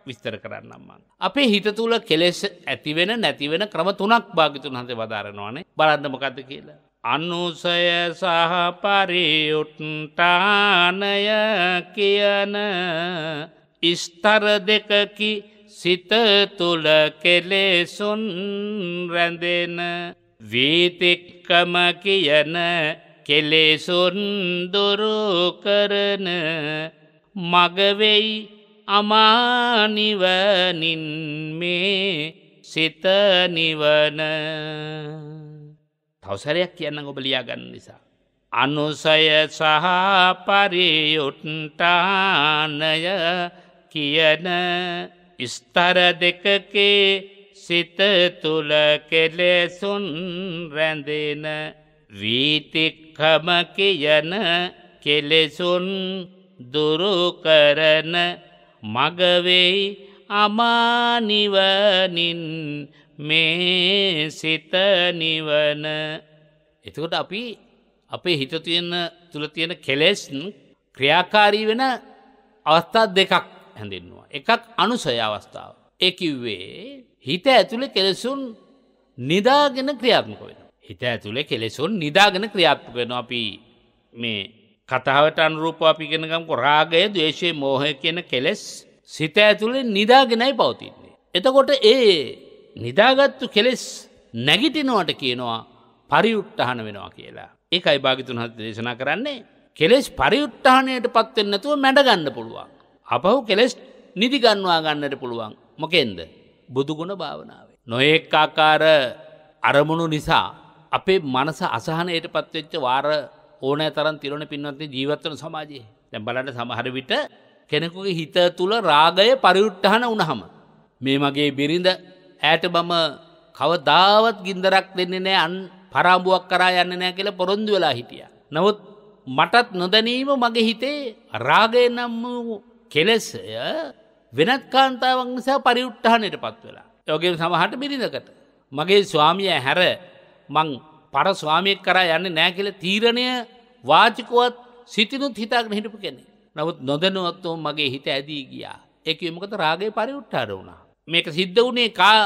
විස්තර කරන්නම්ම. අපේ හිත තුළ කෙලෙස් ඇතිවෙන නැතිවෙන ක්‍රම තුනක් භාගිතුන් හඳ වදාරනවානේ බලන්නමකත කියලා. අනුසය සහ පරියුට්ටානය කියන ඉස්තර දෙකකි සිත තුළ කෙලෙසුන් රැඳෙන වීතික්කම කියන කෙලෙසුන් දුරු කරන මගවෙයි අමානිවනින් මේ සිතනිවන තවසරයක් කියන්න ඔබ ලියාගන්න නිසා. අනුසය සහ පරියුට්ටානය කියන ස්තර දෙකකේ සිත තුළ කෙලෙසුන් රැඳෙන වීතික්කම කියන කෙලෙසුන් දුරුකරන මගවෙයි අමානිවනින් මේ සිතනිවන එතකොට අපි අපේ හිත තියෙන තුළ තියෙන කෙලෙස්න් ක්‍රියාකාරී වෙන අවස්ථා දෙකක් හැඳෙන්වා. එකක් අනුසය අවස්ථාව. එකකිව්වේ හිත ඇතුළේ කෙලෙසුන් නිදාගෙන ක්‍රියාත්මක වෙන. හිත ඇතුළේ කෙලෙසුන් නිදාගෙන ක්‍රියාත්මක වෙන අපි මේ කතාවට අනුරූප අපිගෙනකම්ක රාගය දේශය මෝහය කියන කෙලෙස් සිත ඇතුළේ නිදාගෙනයි පවතින්නේ. එතකොට ඒ නිදාගත්තු කෙලෙස් නැගිටිනවට කියනවා පරිුට්ටහන වෙනවා කියලා. ඒකයි භාගිතුන් හත් දේශනා කරන්නේ කෙලෙස් පරිුට්ටහනයට පත්වෙන්නතුව මැඩගන්න පුළුවන්. අපහු කෙලෙස් නිදිගන්වා ගන්නට පුළුවන් මොකෙන්ද. බුදුගුණ භාවනාවේ. නොයෙක් ආකාර අරමුණු නිසා අපේ මනස අසහනයට පත්වෙච්ච වාර ඕනෑ තරන් තිරණ පින්වත්ේ ජීවත්වන සමාජයේ දැම් බලට සමහර විට කෙනෙකුගේ හිත තුළ රාගය පරිුට්ටහන උනහම. මේ මගේ බිරිඳ ඇයට බම කවදාවත් ගින්දරක් දෙන්නේ නෑ අන් පරාඹුවක් කරා යන්න නෑ කියල පොරොන්දු වෙලා හිටිය. නවත් මටත් නොදැනීම මගේ හිතේ රාගය නම් වූ කෙලෙසය වෙනත් කාන්තාවක් නිසා පරිුට්ටහනයට පත් වෙලා. යොගේ සමහට බිරිඳකට. මගේ ස්වාමිය හැර මං පර ස්වාමියෙක් කරා යන්න නෑ කියල තීරණය වාචිකුවත් සිතිනුත් හිතාගෙන හිටපු කෙනෙ. නවත් නොදනුවත්වෝ මගේ හිත ඇදී ගියා. එකමකත රාගේ පරිඋට්ටාර වුණා. මේක සිද්ධ වනේ කා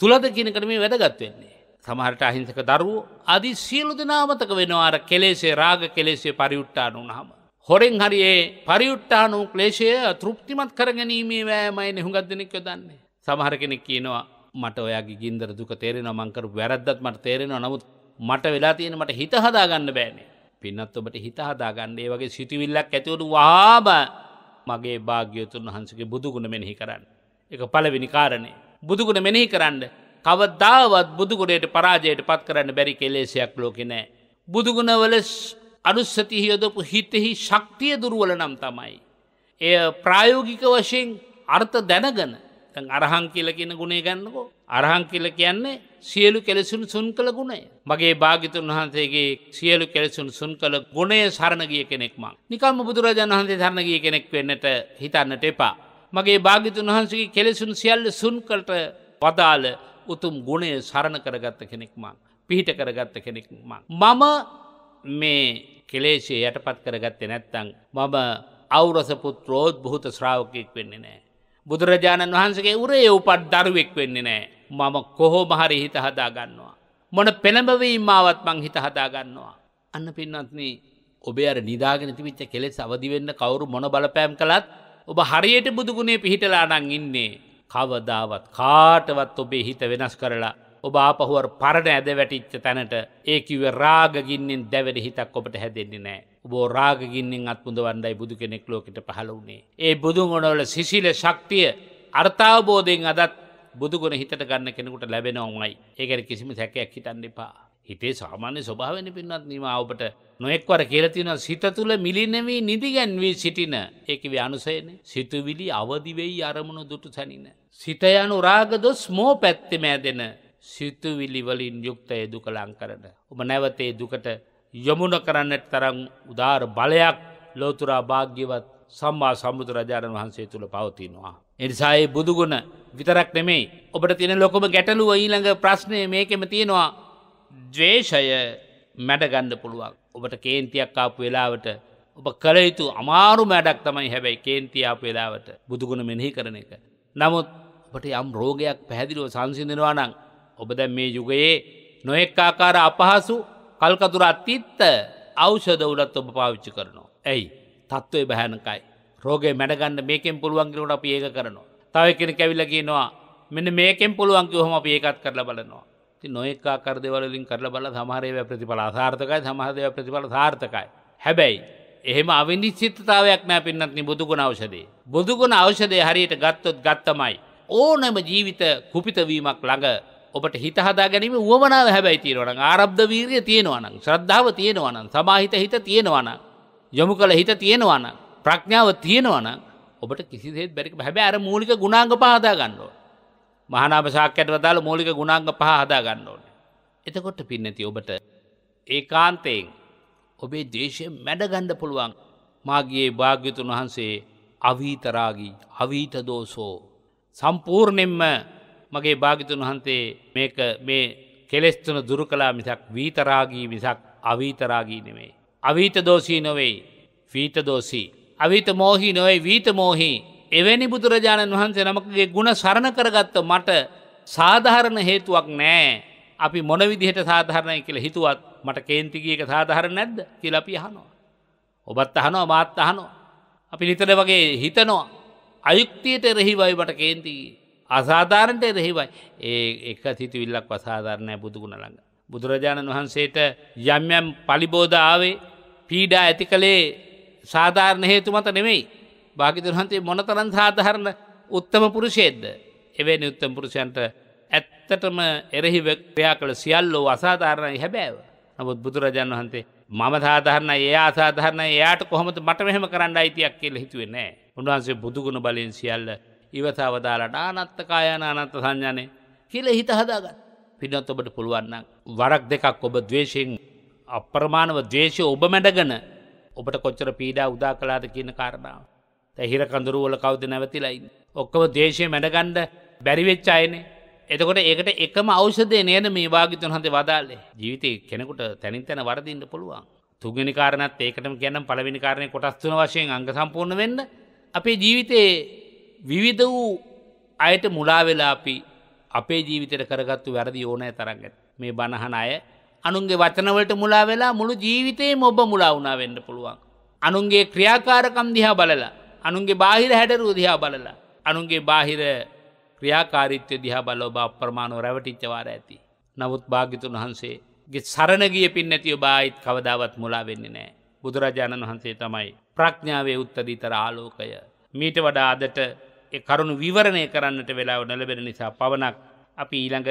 තුළද කියනකට මේ වැදගත් වෙන්නේ. සමහරට අහිංසක දරුවෝ අධි සියලු දෙනාමතක වෙනවාර කෙලේසේ රාග කෙලෙසේ පරිුට්ටාන වුණහම. හොරෙන් හරියේ පරිුට්ටානු ක්ලේෂය තෘප්තිමත් කරගැනීමේ වෑමයි නෙහුගත් දෙනෙක් යොදන්නේ. සමහර කෙනෙක් කියනවා මට ඔයාගේ ගින්දර දුක තේරෙන මංකර වැරද්දත් මට තේරෙන නමුත් මට වෙලා තියෙන මට හිත හදාගන්න බෑනේ. පින්නත් ඔබට හිත හදාගන්න ඒ වගේ සිටිවිල්ලක් ඇතිවුණු වාම මගේ භාග්‍යතුන් වහන්සගේ බුදුගුණ මෙනෙහි කරන්න. එක පලවෙනි කාරණේ. බුදුගුණ මෙනෙහි කරන්න. කවදාවත් බුදුගුණයට පරාජයට පත් කරන්න බැරි කෙලෙසයක් ලෝකෙනෑ. බුදුගුණවල අනුස්සතිහියොදපු හිතෙහි ශක්තිය දුරුවල නම් තමයි. එය ප්‍රායෝගික වශයෙන් අර්ථ දැනගන අරහං කියල කියන ගුණේ ගන්නකෝ. අරහං කියල කියන්නේ සියලු කෙලෙසුන් සුන් කළ ගුණේ. මගේ භාගිතුන් වහන්සේගේ සියලු කෙලෙසුන් සුන් කළ ගුණේ සරණගිය කෙනෙක්ම. නිකම්ම බුදුරජාණන් වහන්සේ සරණගිය කෙනෙක් වෙන්නට හිතන්නට එපා. මගේ භාගිතුන් වහන්සගේ කෙලෙසුන් සියල්ල සුන්කට වදාල උතුම් ගුණය සරණ කරගත්ත කෙනෙක්ම. පිහිට කරගත්ත කෙනෙක්ම. මම මේ කෙලේශය යටපත් කරගත්තේ නැත්තං. මම අවරසපුත් රෝධ බහත ශ්‍රාවකයෙක් වෙන්නේ නෑ. බුදුරජාණන් වහන්සගේ උරේ උපත් දරුවෙක් වෙන්නේ නෑ. මම කොහෝ මහරි හිත හදාගන්නවා. මොන පෙළඹවීම් මාවත් මං හිත හදාගන්නවා. අන්න පින්නත්න ඔබේ අර නිදාගෙන තිවිච්ච කෙලෙස් අවදිවෙන්න කවරු මොන බලපෑම් කළත් ඔබ හරියට බුදුගුණේ පිහිටලානං ඉන්නේ. කවදාවත් කාටවත් ඔබේ හිත වෙනස් කරලා ඔබ ආපහුවර පරණ ඇද වැටිච්ච තැනට ඒකිව රාගගින්නෙන් දැවැට හිතක් ඔපට හැදෙන්නේ නෑ. බෝ රාගගින්නෙන් අත්මුද වන්ඩයි බුදු කෙනෙක් ලෝකට පහළ වුණේ. ඒ බුදුන් ගොනවල සිසිල ශක්තිය අර්ථාවබෝධයෙන් අදත් බුදුගුණ හිතට ගන්න කෙනෙකුට ලැබෙන ඔවයි ඒකට කිසිම සැකයක් හිතන්න එපා. හිතේ සාමාන්‍ය ස්වභාවන පින්නත් නිමාවට නොෙක්වර කියලතින සිත තුළ මිලිනවී නිදිගැන්වී සිටින ඒකව අනුසයන සිතුවිලි අවදිවෙයි අරමුණු දුටු සැනින. සිත යනු රාගදොස් මෝ පැත්තෙමෑ දෙන සිතුවිලි වලින් යුක්තය දුක ලං කරන. ඔබ නැවතේ දුකට යොමුණ කරන්නට තරම් උදාර බලයක් ලෝතුරා භාග්‍යවත් සම්මා සම්බුදුරජාණන් වහන්සේ තුළ පවතිනවා. එනිසායේ බුදුගුණ විතරක් නෙමෙයි ඔබට තියෙන ලොකම ගැටලුව ඊළඟ ප්‍රශ්නය මේකෙම තියෙනවා ජ්‍රේෂය මැඩගන්න පුළුවන්. ඔබට කේන්තියක් ආපු වෙලාවට ඔබ කළයුතු අමාරු මැඩක් තමයි හැබැයි කේන්තියාපු වෙලාවට බුදුගුණ මෙනෙහි කරන එක. නමුත් ඔබට යම් රෝගයක් පැහැදිලිව සංසිඳෙනවා නං ඔබ දැ මේ යුගයේ නොයෙක්කාකාර අපහසු කල්කතුර අත්තිත්ත අවෂධ වලත් ඔබ පාවිච්චි කරනවා. ඇයි තත්ත්වය බැහැනකයි. රෝගේ මැඩගන්න මේකෙන් පුළුවන්ගලට අප ඒක කරනවා. තව කෙන කැවිලගෙනවා මෙන්න මේකෙන් පුළුවන්කි හොම අප ඒකත් කරලා බලනවා. ති නොයෙක්කා කරදවලින් කරල බල සමහරයව ප්‍රතිඵල සාර්ථකයි සමහදය ප්‍රතිඵල සාර්ථකයි. හැබැයි. එහෙම අවිනිශ්චිත්තතාවයක් නෑ පින්නත්න බුදුගුණ අවෂදේ. බුදුගුණ අවෂදය හරියට ගත්තොත් ගත්තමයි. ඕනම ජීවිත කුපිතවීමක් ළඟ ඔබට හිත හදා ගැනීම වුවමනාව හැබැයි තියෙනවන ආරබ්ධ වීරිය තියෙනවනම් ශ්‍රද්ධාව තියෙනවනම් සමාහිත හිත තියෙනවන යොමු කළ හිත තියෙනවන ප්‍රඥාව තියෙනවන ඔබට කිසිදේත් බැරික හැබැ අර මූලික ගුණාංග පහදා ගන්නෝ මහනාපසාක්කයට වදාල මූලික ගුණාංග පහ හදා ගන්න ඕන එතකොට පින්නති ඔබට ඒ කාන්තයෙන් ඔබේ දේශය මැඩගණ්ඩ පුළුවන් මාගේ භාග්‍යතුන් වහන්සේ අවීතරාගී අවීතදෝසෝ සම්පූර්ණෙන්ම මගේ භාගිතුන් වහන්සේ මේක මේ කෙලෙස්තුන දුරු කලා මිසක් වීතරාගී මිසක් අවීතරාගී නෙවෙයි. අවීත දෝසී නොවෙයි වීත දෝසී. අවිත මෝහි නොවයි වීත මෝහි එවැනි බුදුරජාණන් වහන්සේ නමකගේ ගුණ සරණ කරගත්ත මට සාධාරණ හේතුවක් නෑ. අපි මොන විදිහට සාධාරණය කියල හිතුවත් මට කේන්තිගේක සාධහර නැද්ද කියලපි හනවා. ඔබත් අහනවා මාත් අහනෝ. අපි නිතර වගේ හිතනවා අයුක්තියට එරෙහිවයි මට කේන්තිී. අසාධාරණට එරෙහිවයි ඒ එක සිතිවිල්ලක් වසාධාරණය බුදුගුණ ළඟ. බුදුරජාණන් වහන්සේට යම්යම් පලිබෝධ ආවේ පීඩා ඇති කළේ සාධාරණ හේතු මත නෙමෙයි. භාගිතුරහන්සේ මොනතරන් සාධාරණ උත්තම පුරුෂයේද්ද. එවැනි උත්තම පුරුෂයන්ට ඇත්තටම එරෙහි ක්‍රියා කළ සියල්ලෝ අසාධාරණයි හැබෑව. නමුත් බුදුරජාණන් වහන්සේ මම සාධාරණ ඒ අසාධාරණ එයාට කොහොමද මට මෙහෙම කරන්න අයිතියක් කියල හිතුවේ නෑ. උන්වහන්සේ බුදුගුණ බලින් සියල්ල ඉවතවදාලට අනත්තකායන අනත්ත සංඥානය කියල හිත හදාගත් පිනත් ඔබට පුළුවන්න වරක් දෙකක් ඔබ දවේශයෙන් අප්‍රමාණව දේශය ඔබ මැඩගන ඔබට කොච්චර පීඩා උදා කලාද කියන කාරණාව. තැහිර කඳුරුවල කවද නැවතිලයි. ඔක්කව දේශය මැඩගණ්ඩ බැරිවෙච්චායනේ. එතකොට ඒකට එකම අවෂදය නේද මේ වාගිතුන් හඳේ වදාලේ ජීවිතය කෙනෙකුට තැනින් තැන වරදින්න පුළුවන්. තුගනි කාරණත් ඒකටම ගැනම් පලවිනි කාරණය කොටස්තුන වශයෙන් අංග සම්පූර්ණ වෙන්න අපේ ජීවිතයේ විවිධ වූ අයට මුලාවෙලාපි අපේ ජීවිතයට කරගත්තු වැරදි ඕනෑ තරග මේ බණහන අය අනුන්ගේ වචනවලට මුලා වෙලා මුළු ජීවිතයේ ඔබ මුලා වුණා වෙන්න පුළුවන්. අනුන්ගේ ක්‍රියාකාරකම් දිහා බලලා අනුන්ගේ බාහිර හැඩරූ දිහා බලලා අනුන්ගේ බාහිර ක්‍රියාකාරිත්‍ය දිහා බලෝ බා ප්‍රමාණෝ රැවටිච්චවාර ඇති. නමුත් භාගිතුන් වහන්සේ ගේ සරණගිය පින් නැතිව බායිත් කවදාවත් මුලා වෙන්න නෑ. බුදුරජාණන් වහන්සේ තමයි ප්‍රඥාවේ උත්තදීතර ආලෝකය. මීට වඩා අදට කරුණු විවරණය කරන්නට වෙලාව නොලබෙන නිසා පවනක් අපි ඊළඟ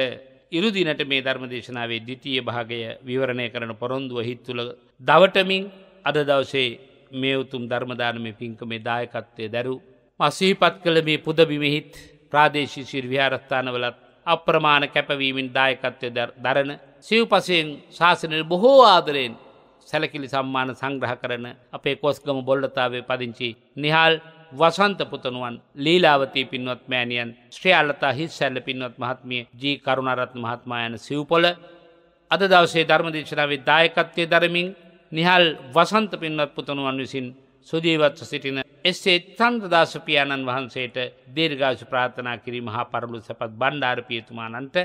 ඉරුදිනට මේ ධර්මදේශනාවේ දිිටිය භාගය විවරණය කරන පොරොන්දුව හිත්තුල දවටමින් අද දවසේ මේ උතුම් ධර්මදානම පින්ක මේ දායකත්වය දැරු. මසහිපත් කළ මේ පුදබිමෙහිත් ප්‍රාදේශී සිර් විහාරස්ථානවලත් අප්‍රමාණ කැපවීමෙන් දායකත්වය දරන සිව්පසයෙන් ශාසනයට බොහෝ ආදරයෙන් සැලකිලි සම්මාන සංග්‍රහ කරන අපේ කොස්ගම බොල්ලතාවේ පදිංචි නිහාල් වසන්ත පුතනුවන් ලීලාවතී පින්වත් මෑනියන් ශ්‍රයාලතා හිස් සැල්ල පින්වත් මහත්මිය ජී කරුණරත් මහත්මායන සිව්පොල අද දවසේ ධර්මදේශනාවේ දායකත්වය දරමින් නිහල් වසන්ත පින්වත් පුතනුවන් විසින් සුදීවත්ව සිටින එස්සේ චන්ද්‍රදාශපියාණන් වහන්සේට දීර්ඝාශ ප්‍රාථනා කිරීම හා පරලු සැපත් බණ්ඩාරපියතුමානන්ට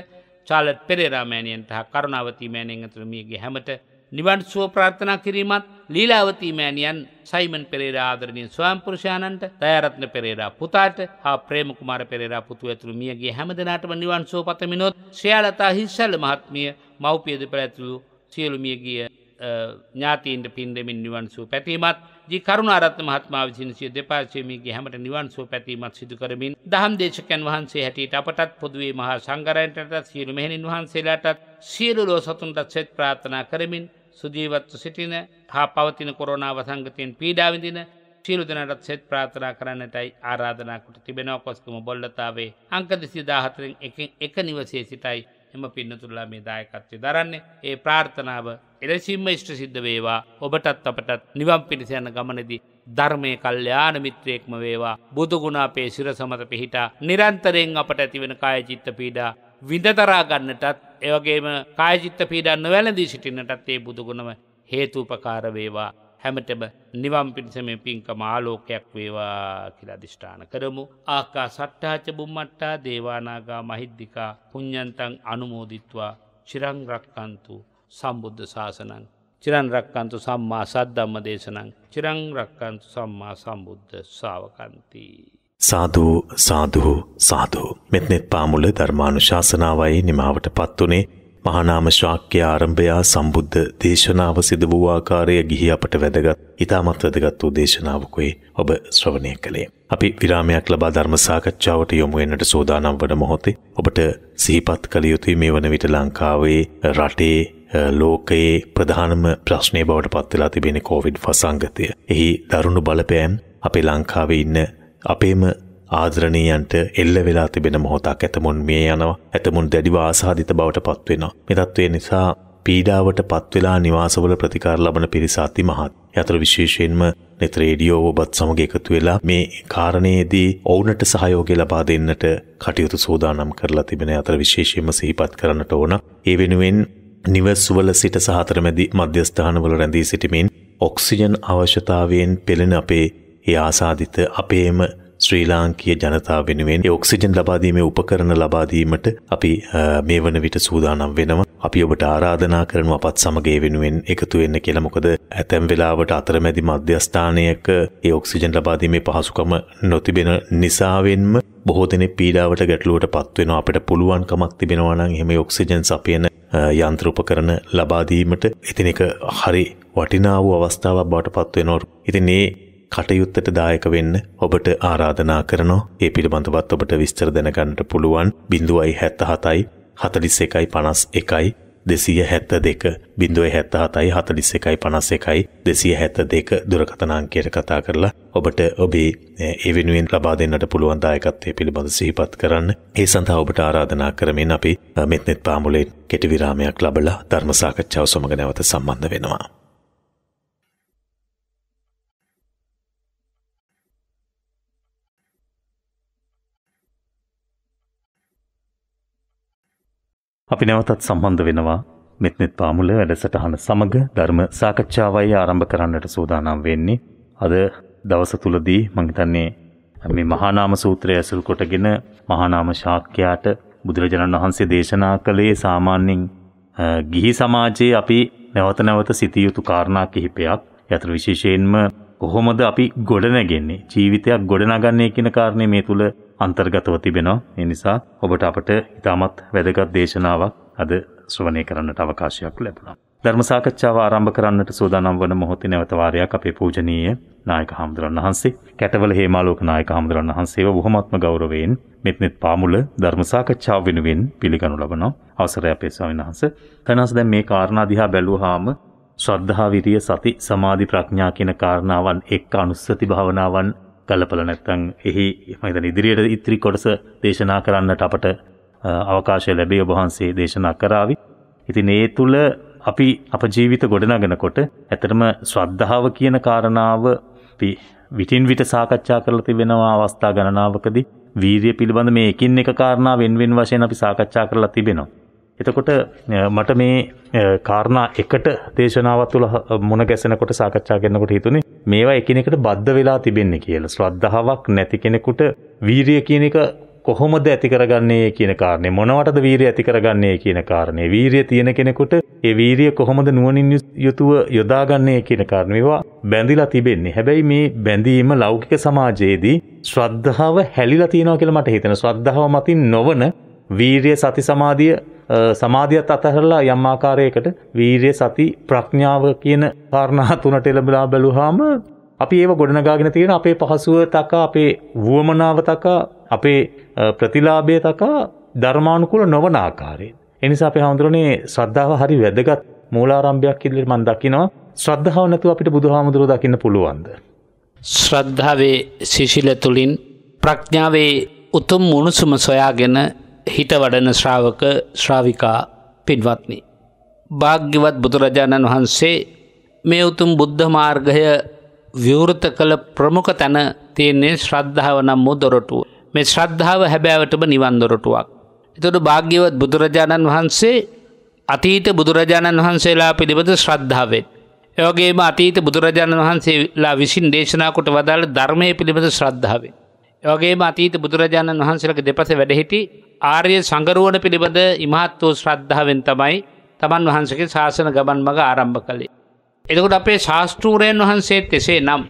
චාලත් පෙරේරාමෑණියන්ට හා කරුණාවතී මෑණෙන් ඇතුළු මියගේ හැමට නිවන් සුව ප්‍රාර්ථනා කිරීමත් ලීලාවතී මෑණියන් සයිමන් පෙරේරා ආදරණීය ස්වාම්පුරුෂයාණන්ට දයාරත්න පෙරේරා පුතාට හා ප්‍රේම කුමාර පෙරේරා පුතු ඇතුළු මියගේ හැමදෙනාටම නිවන් සුව පතමිනොත් ශ්‍රයාලතා හිස්සල මහත්මිය මව්පිය දෙපළ ඇතුළු සියලු මියගිය ඥාතීන්ට පින් දෙමින් නිවන් සුව පැතීමත් ජී කරුණාරත්න මහත්මා විසින් සිය දෙපාර්ශ්වයේමීගේ හැමට නිවන් සුව පැතීමත් සිදු කරමින් දහම් දේශකයන් වහන්සේ හැටියට අපටත් පොදුවේ මහා සංඝරයන්ටත් සියලු මෙහෙණින් වහන්සේලාටත් සියලු ලෝ සතුන්ටත් සෙත් ප්‍රාර්ථනා කරමින් සුදීවත්ව සිටින හා පවතින කොරනාව සංගතයෙන් පීඩාවිඳින ශීලුදනටත් සෙත් ප්‍රාථනා කරන්නටයි ආරාධනකට තිබෙනව කොස්කම බොල්ලතාවේ අංකද සිදාහතරින් එක නිවසේ සිටයි එම පින්නතුල්ලා මේ දායකත්වය දරන්නේ ඒ ප්‍රාර්ථනාව එලෙසිම්ම ෂ්ට සිද්ධ වේවා ඔබටත් අපටත් නිවම් පිණිස යන ගමනදි ධර්මය කල්්‍යයාන මිත්‍රයෙක්ම වේවා බුදුගුණා පේ සිර සමත පිහිටා නිරන්තරයෙන් අපට ඇතිවෙන කායචිත්ත පීඩා විඳතරා ගන්නටත් ඒවගේම කායචිත්ත පීඩන්න වැලදී සිටින්නටත් ඒ බුදුගුණම හේතුූපකාර වේවා හැමටම නිවම් පිණිසම පින්කම ආලෝකයක් වේවා කියලාදිිෂ්ඨාන කරමු ආකා සට්ඨාච බුම්මට්ටා දේවානාගා මහිද්දිකා පුං්ඥන්තන් අනුමෝදිත්වා චිරංරක්කන්තු සම්බුද්ධ ශාසනන් චිරන්රක්කන්තු සම්මා සද්ධම්ම දේශනං චිරංරක්කන්තු සම්මා සම්බුද්ධ සාාවකන්තිී. සාධූ සාධූ සාධූ මෙත්නෙත් පාමුල ධර්මානු ශාසනාවයි නිමාවට පත්වනේ මහනාම ශාක්‍ය ආරම්භයා සම්බුද්ධ දේශනාව සිද වූ ආකාරය ගිහි අපට වැදගත් ඉතාමත් වැදගත් වූ දේශනාවකුයි ඔබ ශ්‍රවණය කළේ. අපි විරාමයක් ලබා ධර්ම සාකච්ඡාවට යොමුවෙන්නට සෝදානම් වන මොහොතේ ඔබට සිහිපත් කළ යුතුයි මේ වන විට ලංකාවේ රටේ ලෝකයේ ප්‍රධානම ප්‍රශ්නය බවට පත්වෙලා තිබෙන කෝවිඩ් වසංගතය. එහි දරුණු බලපෑම් අපේ ලංකාවේ ඉන්න අපේම ආදරණීයන්ට එල්ල වෙලා තිබෙන මොහොතක් ඇතමුන් මේ යනවා ඇතමුන් දැඩිව ආසාධිත බවට පත්වෙනවා. මෙතත්වය නිසා පීඩාවට පත්වෙලා නිවාසවල ප්‍රතිකාර ලබන පිරිසාති මහත්. යතර විශේෂයෙන්ම නෙත රේඩියෝ ඔබත් සමග එකතු වෙලා මේ කාරණයේදී ඔවුනට සහයෝගය ලබා දෙන්නට කටයුතු සූදානම් කරලා තිබෙන අතර විශේෂයෙන්ම සිහිපත් කරන්නට ඕන. ඒ වෙනුවෙන් නිවස්වල සිට සහතරමැදි මධ්‍යස්ථානවල රැඳී සිටිමින් ඔක්සිජන් අවශ්‍යතාවයෙන් පෙළෙන අපේ ඒ ආසාධිත අපේම ශ්‍රී ලාංකීය ජනතාව වෙනුවෙන් ඒ ඔක්සිජන් ලබාදීමේ උපකරණ ලබාදීමට අපි මේ වන විට සූදානම් වෙනවා. අපි ඔබට ආරාධනා කරනු අපත් සමග ඒ වෙනුවෙන් එකතු වෙන්න කියලා. මොකද ඇතැම් වෙලාවට අතරමැදි මධ්‍යස්ථානයක ඒ ඔක්සිජන් ලබාදීමේ පහසුකම නොතිබෙන නිසාවෙන්ම බොහෝ දෙනෙක් පීඩාවට ගැටලුවට පත් වෙනවා. අපිට පුළුවන් කමක් තිබෙනවා නම් එහෙම ඔක්සිජන් සපයන යන්ත්‍ර උපකරණ ලබා දීමට ඉතින් එක හරි වටිනා වූ අවස්ථාවක් බවට පත් වෙනවා. ඉතින් මේ කටයුත්තට දායක වෙන්න ඔබට ආරාධනා කරනවා. ඒ පිළිබඳවත් ඔබට විස්තර දැනගන්නට පුළුවන් 0.77යි 41.51යි දෙසිය හැත්ත දෙක බිඳුව හැත්ත හතයි හතලිස් එකයි පනස් එකයි දෙසිය හැත්ත දෙක දුරකතනාංකයට කතා කරලා ඔබට ඔබේ ඒ වෙනුවෙන් ලබා දෙන්නට පුළුවන් දායකත්වය පිළිබඳ සිහිපත් කරන්න ඒ සඳහා ඔබට ආරාධනා කරමින් අපි මෙත්නෙත් පාමුලෙන් කෙටි විරාමයක් ලබලා ධර්ම සාකච්ඡාව සමග නැවත සම්බන්ධ වෙනවා. අපි නැවතත් සම්බන්ධ වෙනවා මෙත්නෙත් පාමුල වැඩසටහන සමග ධර්ම සාකච්ඡාවයි ආරම්භ කරන්නට සූදානම් වෙන්නේ. අද දවස තුලදී මම හිතන්නේ මේ මහානාම සූත්‍රය ඇසුරු කොටගෙන මහානාම ශාක්‍යයාට බුදුරජාණන් වහන්සේ දේශනා කළේ සාමාන්‍යයෙන් ගිහි සමාජයේ අපි නැවත නැවත සිතිය යුතු කාරණා කිහිපයක්. යතර විශේෂයෙන්ම කොහොමද අපි ගොඩනැගෙන්නේ ජීවිතයක් ගොඩනගන්නේ කියන කාරණේ මේ තුල අන්තර්ගතව තිබෙනවා. ඒ නිසා ඔබට අපට ඉතාමත් වැදගත් දේශනාවක් අද ශ්‍රවණය කරන්නට අවකාශයක් ලැබුණා. ධර්ම සාකච්ඡාව ආරම්භ කරන්නට සූදානම් වන මොහොතේ නැවත වාරයක් අපේ පූජනීය නායක හඳුරන් වහන්සේ, කැටවල හේමාලෝක නායක හඳුරන් වහන්සේව බොහොමත්ම ගෞරවයෙන් මෙත්නෙත් පාමුල ධර්ම සාකච්ඡාව වෙනුවෙන් පිළිගනු ලබනවා. අවසරයි අපේ ස්වාමීන් වහන්සේ. තනස දැන් මේ කාරණා දිහා බැලුවාම ශ්‍රද්ධා විරිය සති සමාධි ප්‍රඥා කියන කාරණාවන් එක්ක අනුස්සති භාවනාවන් ගලපල නැත්තං එහි මතන ඉදිරියට ඉත්‍රි කොටස දේශනා කරන්නට අපට අවකාශය ලැබේ ඔබහන්සේ දේශනා කරාවි. ඉතින් ඒ තුළ අපි අප ජීවිත ගොඩනගෙනකොට ඇතරම ශ්‍රද්ධාව කියන කාරණාව විටින් විට සාකච්ඡා කරලා තිබෙනවා අවස්ථා ගණනාවකදී වීරිය පිළිබඳ මේ එකින් එක කාරණා වෙන්වෙන් වශයෙන් අපි සාකච්ඡා කරලා තිබෙනවා. එතකොට මට මේ කාරණා එකට දේශනාවත් තුළ මුණ ගැසෙනකොට සාකච්ඡා කරනකොට හිතුනේ මේවා එකිනෙකට බද්ධ වෙලා තිබෙන්නේ කියලා. ශ්‍රද්ධාවක් නැති කෙනෙකුට වීරිය කියන එක කොහොමද ඇති කරගන්නේ කියන කාරණේ මොනවටද වීරිය ඇති කරගන්නේ කියන කාරණේ වීරිය තියෙන කෙනෙකුට ඒ වීරිය කොහොමද නුවණින් යුතුව යොදාගන්නේ කියන කාරණේවා බැඳිලා තිබෙන්නේ. හැබැයි මේ බැඳීම ලෞකික සමාජයේදී ශ්‍රද්ධාව හැලිලා තියෙනවා කියලා මට හිතෙනවා. ශ්‍රද්ධාව මතින් නොවන වීරිය සති සමාධිය සමාධියත් අතහැරලා යම් ආකාරයකට වීරිය සති ප්‍රඥාව කියන කාරණා *laughs* තුනට එළඹලා බැලුවාම අපි ඒව ගොඩනගාගෙන තියෙන අපේ පහසුව තකා අපේ වුවමනාව තකා අපේ ප්‍රතිලාභය තකා ධර්මානුකූල නොවන ආකාරයෙන්. ඒ නිසා අපි හඳුරන්නේ ශ්‍රද්ධාව හරි වැදගත් මූලාරම්භයක් ඉදිරියට මම දකිනවා. ශ්‍රද්ධාව නැතුව අපිට බුදුහාමුදුරුවෝ දකින්න පුළුවන්ද? ශ්‍රද්ධාවේ සිසිල තුලින් ප්‍රඥාවේ උතුම් මුණුසුම සොයාගෙන හිත වඩන ශ්‍රාවක ශ්‍රාවිකා පින්වත්නි. භාග්‍යවත් බුදුරජාණන් වහන්සේ මේ උතුම් බුද්ධ මාර්ගය විවෘත කළ ප්‍රමුඛ තැන තියන්නේ ශ්‍රද්ධාව නම් වූ දොරටුව. මේ ශ්‍රද්ධාව හැබෑවටම නිවන් දොරටුවක්. එතොට භාග්‍යවත් බුදුරජාණන් වහන්සේ අතීත බුදුරජාණන් වහන්සේලා පිළිබඳ ශ්‍රද්ධාවෙන්. එවගේම අතීත බුදුරජාණන් වහන්සේලා විසින් දේශනා කොට වදාළ ධර්මය පිළිබඳ ශ්‍රද්ධාවෙන්. යගේ අතීත බුදුරජාණන් වහන්සේලක දෙපස වැඩහිටි ආර්ය සංගරුවන පිළිබඳ ඉමහත් වූ ශ්‍රද්ධාවෙන් තමයි තමන් වහන්සගේ ශාසන ගමන් මඟ ආරම්භ කළේ. එදකට අපේ ශාස්තෘූරයන් වහන්සේත් එසේ නම්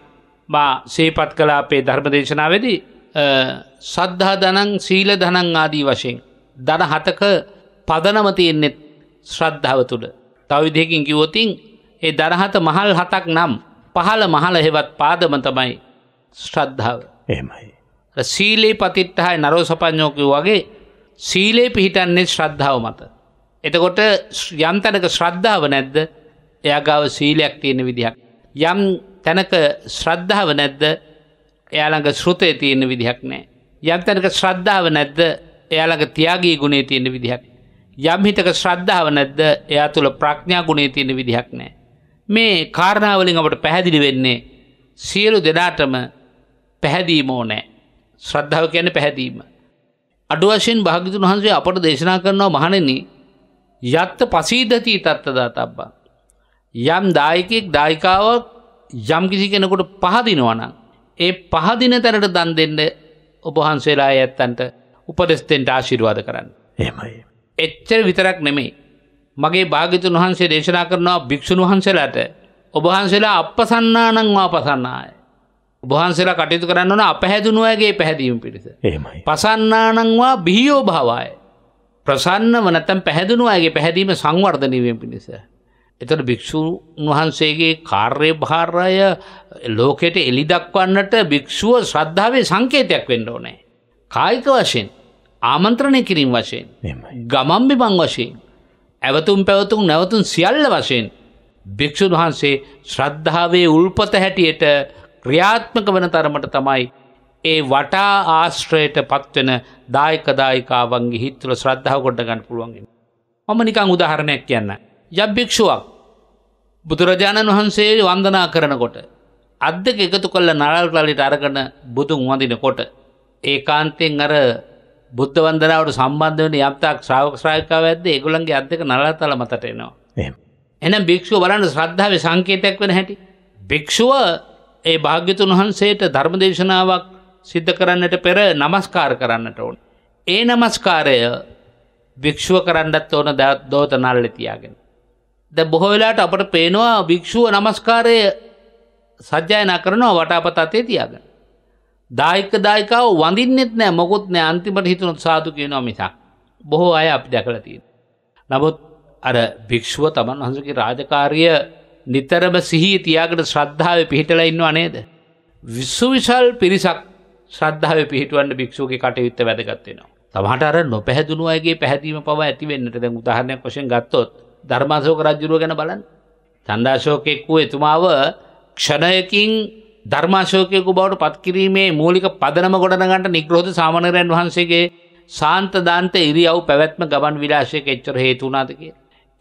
මා සේපත් කලා අපේ ධර්මදේශනාවදී සද්ධා දනං සීල දනං ආදී වශයෙන්. දන හතක පදනමතියෙන්නෙත් ශ්‍රද්ධාව තුළ. තවිදයකින් කිවොතින් ඒ දරහත මහල් හතක් නම් පහළ මහල හෙවත් පාදම තමයි ශ්‍රද්ධාව. එහෙමයි. සීලේ පතිට්ටහයි නරෝසපඥෝකය වගේ සීලේ පිහිටන්නේ ශ්‍රද්ධාව මත. එතකොට යම්තනක ශ්‍රද්ධාව නැද්ද එයාගාව සීලයක් තියෙන විදිහක්. යම් තැනක ශ්‍රද්ධාව නැද්ද එයාළඟ ශෘතය තියෙන විදිහක් නෑ. යම් තැනක ශ්‍රද්ධාව නැද්ද එයාළඟ තියාගී ගුණේ තියෙන විදිහක්. යම් හිතක ශ්‍රද්ධාව නැද්ද එයා තුළ ප්‍රඥා ගුණේ තියෙන විදිහක් නෑ. මේ කාරණාවලින් අපට පැහැදිලි වෙන්නේ සියලු දෙනාටම පැහැදීම ඕනෑ. ශ්‍රද්ධාව කියන්නේ පැහැදීම. අඩු වශයෙන් භාග්‍යතුන් වහන්සේ අපට දේශනා කරනවා මහණෙනි යත්ත පසීදති තත්ත දාතබ්බා. යම් දායකයෙක් දායිකාවක් යම් කිසි කෙනෙකුට පහදිනවා නම් ඒ පහදින තැනට දන් දෙන්න ඔබහන්සේලා ඇත්තන්ට උපදෙස්තෙන්ට ආශිර්වාද කරන්න. එහෙමයි. එච්චර විතරක් නෙමෙයි. මගේ භාගිතුන් වහන්සේ දේශනා කරනවා භික්‍ෂුන් වහන්සේලාට ඔබහන්සේලා අපපසන්නානං වාපසන්නාය. උබහන්සේලා කටයුතු කරන්න ඕන අපහැදුනුවගේ පැහැදීම පිරිස. එහෙමයි. පසන්නානංවා බිහියෝ භාවය. ප්‍රසන්නව නැත්තම් පැහැදුනුවගේ පැහැදීම සංවර්ධනය වීම පිණිස. එතකොට භික්ෂුන් වහන්සේගේ කාර්යභාරය ලෝකෙට එලි දක්වන්නට භික්ෂුව ශ්‍රද්ධාවේ සංකේතයක් වෙන්න ඕනේ. කායික වශයෙන් ආමන්ත්‍රණය කිරීම වශයෙන් ගමම් බිමන් වශයෙන් ඇවතුම් පැවතුම් නැවතුම් සියල්ල වශයෙන් භික්‍ෂුන් වහන්සේ ශ්‍රද්ධාවේ උල්පත හැටියට ක්‍රියාත්මක වන තරමට තමයි ඒ වටා ආශ්‍රයට පත්වෙන දායකදායිකාවන්ගේ හිත්තුල ශ්‍රද්ධාව කොඩ්ඩගන්න පුළුවන්ගෙන. මම නිකං උදාහරණයක් කියන්න. යභ්‍යක්ෂුවක් බුදුරජාණන් වහන්සේ වන්දනා කරනකොට. අද දෙක එකතු කල්ල නරල්ලලිට අරගන බුදුන් වඳනකොට. ඒ කාන්තයෙන් අර බුද්ධ වන්දනාවට සම්බන්ධ වන යම්තාක් ශ්‍රාවක ශ්‍රායකාව ඇද ඒගුලන්ගේ අධක නලතල මතටයනවා. එනම් භික්ෂුව බලන්න ශ්‍රද්ධාව සංකේතයක් වෙන හැටි. භික්ෂුව ඒ භාග්‍යතුන් වහන්සේට ධර්මදේශනාවක් සිද්ධ කරන්නට පෙර නමස්කාර කරන්නට ඕන. ඒ නමස්කාරය භික්ෂුව කරන්නත් ඕන දෝත නල්ල තියාගෙන. ද බොහෝ වෙලාට අපට පේනවා භික්ෂුව නමස්කාරය සජ්ජායනා කරනවා වටාපත අතේ තියාගෙන. දායක දායකව වඳින්නෙත් නෑ මොකොත් නෑ අන්තිමට හිතුනොත් සාදු කියනවා මිසක්. බොහෝ අය අපි දැකලා තියෙනවා. නමුත් අර භික්ෂුව තමන් වහන්සේගේ රාජකාරිය නිතරම සිහි තියාගට ශ්‍රද්ධාව පිහිටල ඉන්නවා නේද. විස්සුවිශල් පිරිසක් ශ්‍රද්ධාව පිහිටුවන්න භික්ෂූගේ කටයුත්ත වැදගත්වෙනවා. තමට අර නොපැහැදුණු අයගේ පැහැදීම පව ඇතිවෙන්නට දැන් උදාහරණයක් වශයෙන් ගත්තොත් ධර්මාශෝක රජ්ජුරුව ගැන බලන් තන්දාශෝකෙක් වූ එතුමාව ක්ෂණයකින් ධර්මාශෝකයකු බවට පත්කිරීමේ මූලික පදනම ගොඩනගට නිග්‍රෝධ සාමනරයන් වහන්සේගේ සාන්ත දාන්ත ඉරියව් පැවැත්ම ගමන් විලාශයක එච්චර හේතුනාදක.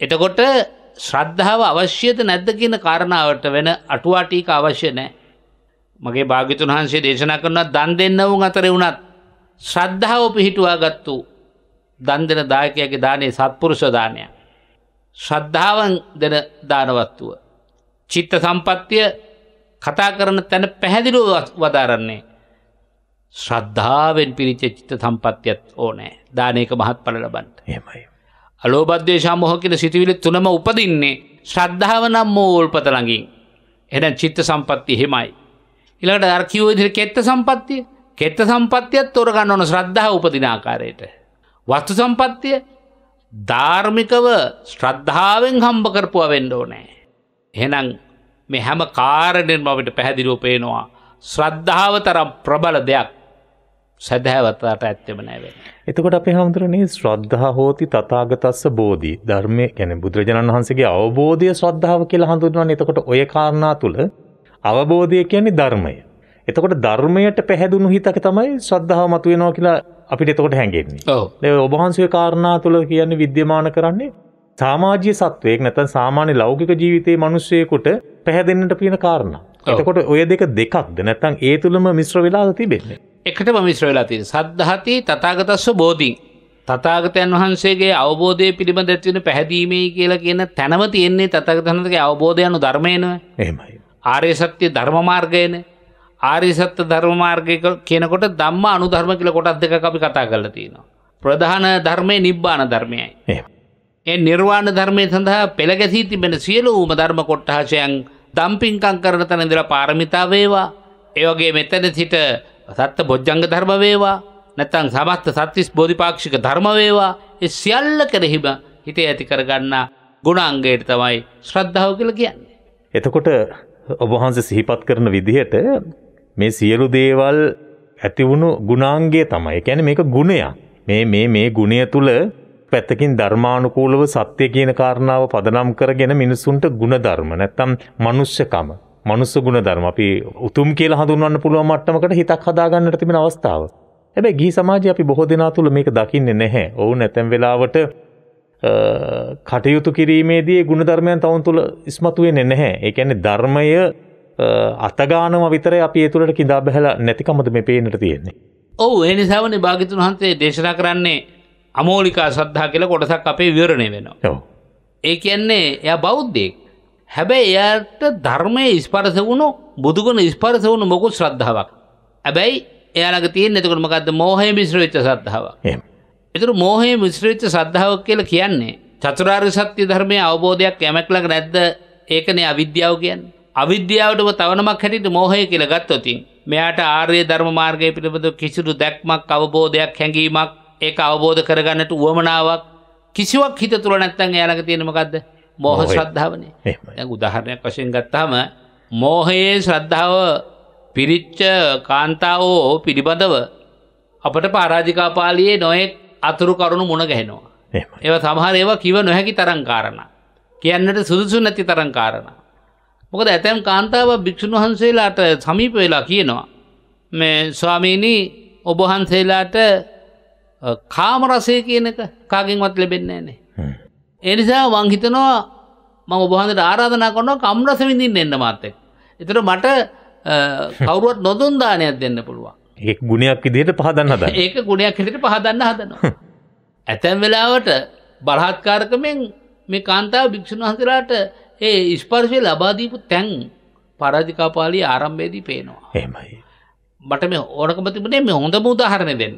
එතකොට ශ්‍රද්ධාව අවශ්‍යද නැද්ද කියන කාරණාවට වෙන අටුවාටීක අවශ්‍ය නෑ. මගේ භාගිතුන් වහන්සේ දේශනා කරන දන් දෙන්නවුන් අතර වුණත් ශ්‍රද්ධාව පිහිටුවා ගත්තු දන් දෙන දායකයාගේ දානේ සත්පුරුෂ දානය. ශ්‍රද්ධාවන් දෙන දානවත්තුව. චිත්ත සම්පත්තිය කතා කරන තැන පැහැදිලිව වදාරන්නේ. ශ්‍රද්ධාවෙන් පිරිච්ච චිත්ත සම්පත්තියත් ඕනෑ දානයක මහත් පල ලබන්ට හෙමයි. අලෝබද්දේශාමෝහ කියන සිතුවිලි තුනම උපදින්නේ ශ්‍රද්ධාව නම් මූල්පත ළඟින්. එහෙනම් චිත්ත සම්පත්තිය එහෙමයි. ඊළඟට අර කියෝ විදිහට කෙත්ත සම්පත්තිය. කෙත්ත සම්පත්තියත් තෝරගන්න ඕන ශ්‍රද්ධාව උපදින ආකාරයට. වස්තු සම්පත්තිය ධාර්මිකව ශ්‍රද්ධාවෙන් හම්බ කරපුවා වෙන්න ඕනේ. එහෙනම් මේ හැම කාරණයෙන්ම අපිට පැහැදිලිව පේනවා ශ්‍රද්ධාව තරම් ප්‍රබල දෙයක් සැදැහැවතාට ඇත්තම නැවේ. එතකොට අපේ හාමුදුරනේ ශ්‍රද්ධා හෝති තථාගතස්ස බෝධි ධර්මයේ කියන්නේ බුදුරජාණන් වහන්සේගේ අවබෝධය ශ්‍රද්ධාව කියලා හඳුන්වන්නේ. එතකොට ওই කාරණා තුල අවබෝධය කියන්නේ ධර්මය. එතකොට ධර්මයට පැහැදුණු හිතක තමයි ශ්‍රද්ධාව මතුවෙනවා කියලා අපිට එතකොට හැඟෙන්නේ. ඔව්. ඒ ඔබ වහන්සේගේ කාරණා තුල කියන්නේ විද්‍යමාන කරන්නේ සමාජීය සත්වයක් නැත්නම් සාමාන්‍ය ලෞකික ජීවිතයේ මිනිස්සෙකුට පැහැදෙන්නට පින කාරණා. එතකොට ওই දෙක දෙකක්ද නැත්නම් ඒ තුලම මිශ්‍ර වෙලා තිබෙන්නේ. එකටම මිශ්‍ර වෙලා තියෙන. සද්ධාති තථාගතස්ස බෝධි. තථාගතයන් වහන්සේගේ අවබෝධය පිළිබඳ ඇතිවෙන පැහැදීමේ කියලා කියන තැනම තියෙන්නේ තථාගතයන්ගේ අවබෝධය anu ධර්මයනේ. එහෙමයි. ආර්ය සත්‍ය ධර්ම මාර්ගයනේ. ආර්ය සත්‍ය ධර්ම මාර්ගය කියනකොට ධම්ම අනුධර්ම කියලා කොටස් දෙකක් අපි කතා කරලා තියෙනවා. ප්‍රධාන ධර්මයේ නිබ්බාන ධර්මයයි. එහෙමයි. ඒ නිර්වාණ ධර්මය සඳහා පෙළ ගැසී තිබෙන සියලුම ධර්ම කොට්ටහසයන් දම්පින්කම් කරන තැන ඉඳලා පාරමිතා වේවා. ඒ වගේ මෙතන සිට සත්ත බොජ්ජංග ධර්ම වේවා නැත්නම් සමස්ත සත්‍විස් බෝධිපාක්ෂික ධර්ම වේවා ඒ සියල්ල කෙරෙහිම හිතේ ඇති කරගන්නා ගුණාංගයට තමයි ශ්‍රද්ධාව කියලා කියන්නේ. එතකොට ඔබ වහන්සේ සිහිපත් කරන විදිහට මේ සියලු දේවල් ඇති වුණු ගුණාංගය තමයි. ඒ කියන්නේ මේක ගුණයක්. මේ මේ මේ ගුණය තුල පැත්තකින් ධර්මානුකූලව සත්‍ය කියන කාරණාව පදනම් කරගෙන මිනිසුන්ට ಗುಣධර්ම නැත්තම් මනුෂ්‍යකම මනුස්ස ගුණ ධර්ම අපි උතුම් කියලා හඳුන්වන්න පුළුවන් මට්ටමකට හිතක් හදාගන්නට තිබෙන අවස්ථාව. හැබැයි ගිහි සමාජයේ අපි බොහෝ දෙනා තුල මේක දකින්නේ නැහැ. ඔවුන් ඇතැම් වෙලාවට කටයුතු කිරීමේදී ගුණධර්මයන් තවන් තුළ ඉස්මතු වෙන්නේ නැහැ. ඒ කියන්නේ ධර්මය අතගානම විතරයි අපි ඒ තුළට කිඳා බහැලා නැතිකමද මේ පේන්නට තියෙන්නේ. ඔව් ඒ නිසාමනේ භාග්‍යතුන් වහන්සේ දේශනා කරන්නේ අමෝලිකා ශ්‍රද්ධා කියලා කොටසක් අපේ විවරණය වෙනවා. ඔව්. ඒ කියන්නේ එයා බෞද්ධයෙක්. හැබැයි එයාට ධර්මය ස්පර්ස වුණු බුදුගුණ ස්පර්ස වුණු මොකුත් ශ්‍රද්ධාවක්. ඇබැයි එයාලක තියෙන එතකොට මොකද්ද මෝහය මිශ්‍ර වෙච්ච ශ්‍රද්ධාවක්. එහෙම. ඒතර මෝහය මිශ්‍ර වෙච්ච ශ්‍රද්ධාවක් කියලා කියන්නේ චතුරාර්ය සත්‍ය ධර්මයේ අවබෝධයක් යමක් ළඟ නැද්ද? ඒකනේ අවිද්‍යාව කියන්නේ. අවිද්‍යාවටම තවනමක් හැටියට මෝහය කියලා ගත්තොත් මෙයාට ආර්ය ධර්ම මාර්ගය පිළිබඳ කිසිදු දැක්මක් අවබෝධයක් හැඟීමක් ඒක අවබෝධ කරගන්නට උවමනාවක් කිසිවක් හිත තුළ නැත්තම් එයාලක තියෙන මොකද්ද? මෝහ ශ්‍රද්ධාවනේ දැන් උදාහරණයක් වශයෙන් ගත්තාම මෝහයේ ශ්‍රද්ධාව පිරිච්ච කාන්තාවෝ පිළිබඳව අපට පරාජිකා පාළියේ නොයෙක් අතුරු කරුණු මුණ ගැහෙනවා. ඒවා සමහර ඒවා කිව නොහැකි තරම් කාරණා. කියන්නට සුදුසු නැති තරම් කාරණා. මොකද ඇතැම් කාන්තාව භික්ෂුන් වහන්සේලාට සමීප වෙලා කියනවා. මේ ස්වාමීනි ඔබහන්සේලාට කාමරසය කියනක කාගෙන්වත් ලැබෙන්නේ නෑනේ. එනිසා මං හිතනවා මම ඔබහන්දට ආරාධනා කරනවා කම්රස විඳින්න එන්න මාත්තෙක්. එතට මට කවරුවත් නොදුන් දානයක් දෙන්න පුළුවන්. ඒ ගුණයක් ඉදිට පහදන්න හද ඒක ගුණයක් හිට පහදන්න හදනවා. ඇතැම් වෙලාවට බලහත්කාරකමෙන් මේ කාන්තාව භික්‍ෂණ වහන්සලාට ඒ ඉස්පර්ශය ලබාදීපු තැන් පරාජිකාපාලී ආරම්භේදී පේනවා. හෙමයි. මට මේ ඕනකමතිබනේ මේ හොඳ මූදාහරණය දෙන්න.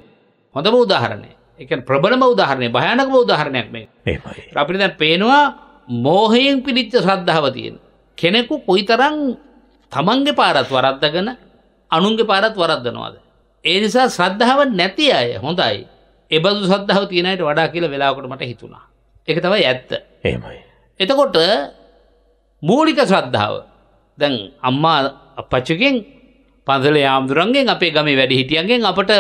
හොඳ මූදාහරණය. එක ප්‍රබලම උදාහරණය භයනකම උදාහරණයක් මේ අපි දැන් පේනවා මෝහයෙන් පිරිච්ච ශ්‍රද්ධාව තියෙන. කෙනෙකු කොයි තරං තමන්ගේ පාරත් වරද්දගෙන අනුන්ගේ පාරත් වරද්දනවාද. ඒ නිසා ශ්‍රද්ධාව නැති අය හොඳයි එබඳු සද්ධාව තියෙනයට වඩා කියල වෙලාකට මට හිතුණා. එක තමයි ඇත්ත ඒමයි. එතකොට මූලික ශ්‍රද්ධාව දැන් අම්මා පච්චකෙන් පන්සල යාමුදුරන්ගෙන් අපේ ගමේ වැඩි හිටියන්ගෙන් අපට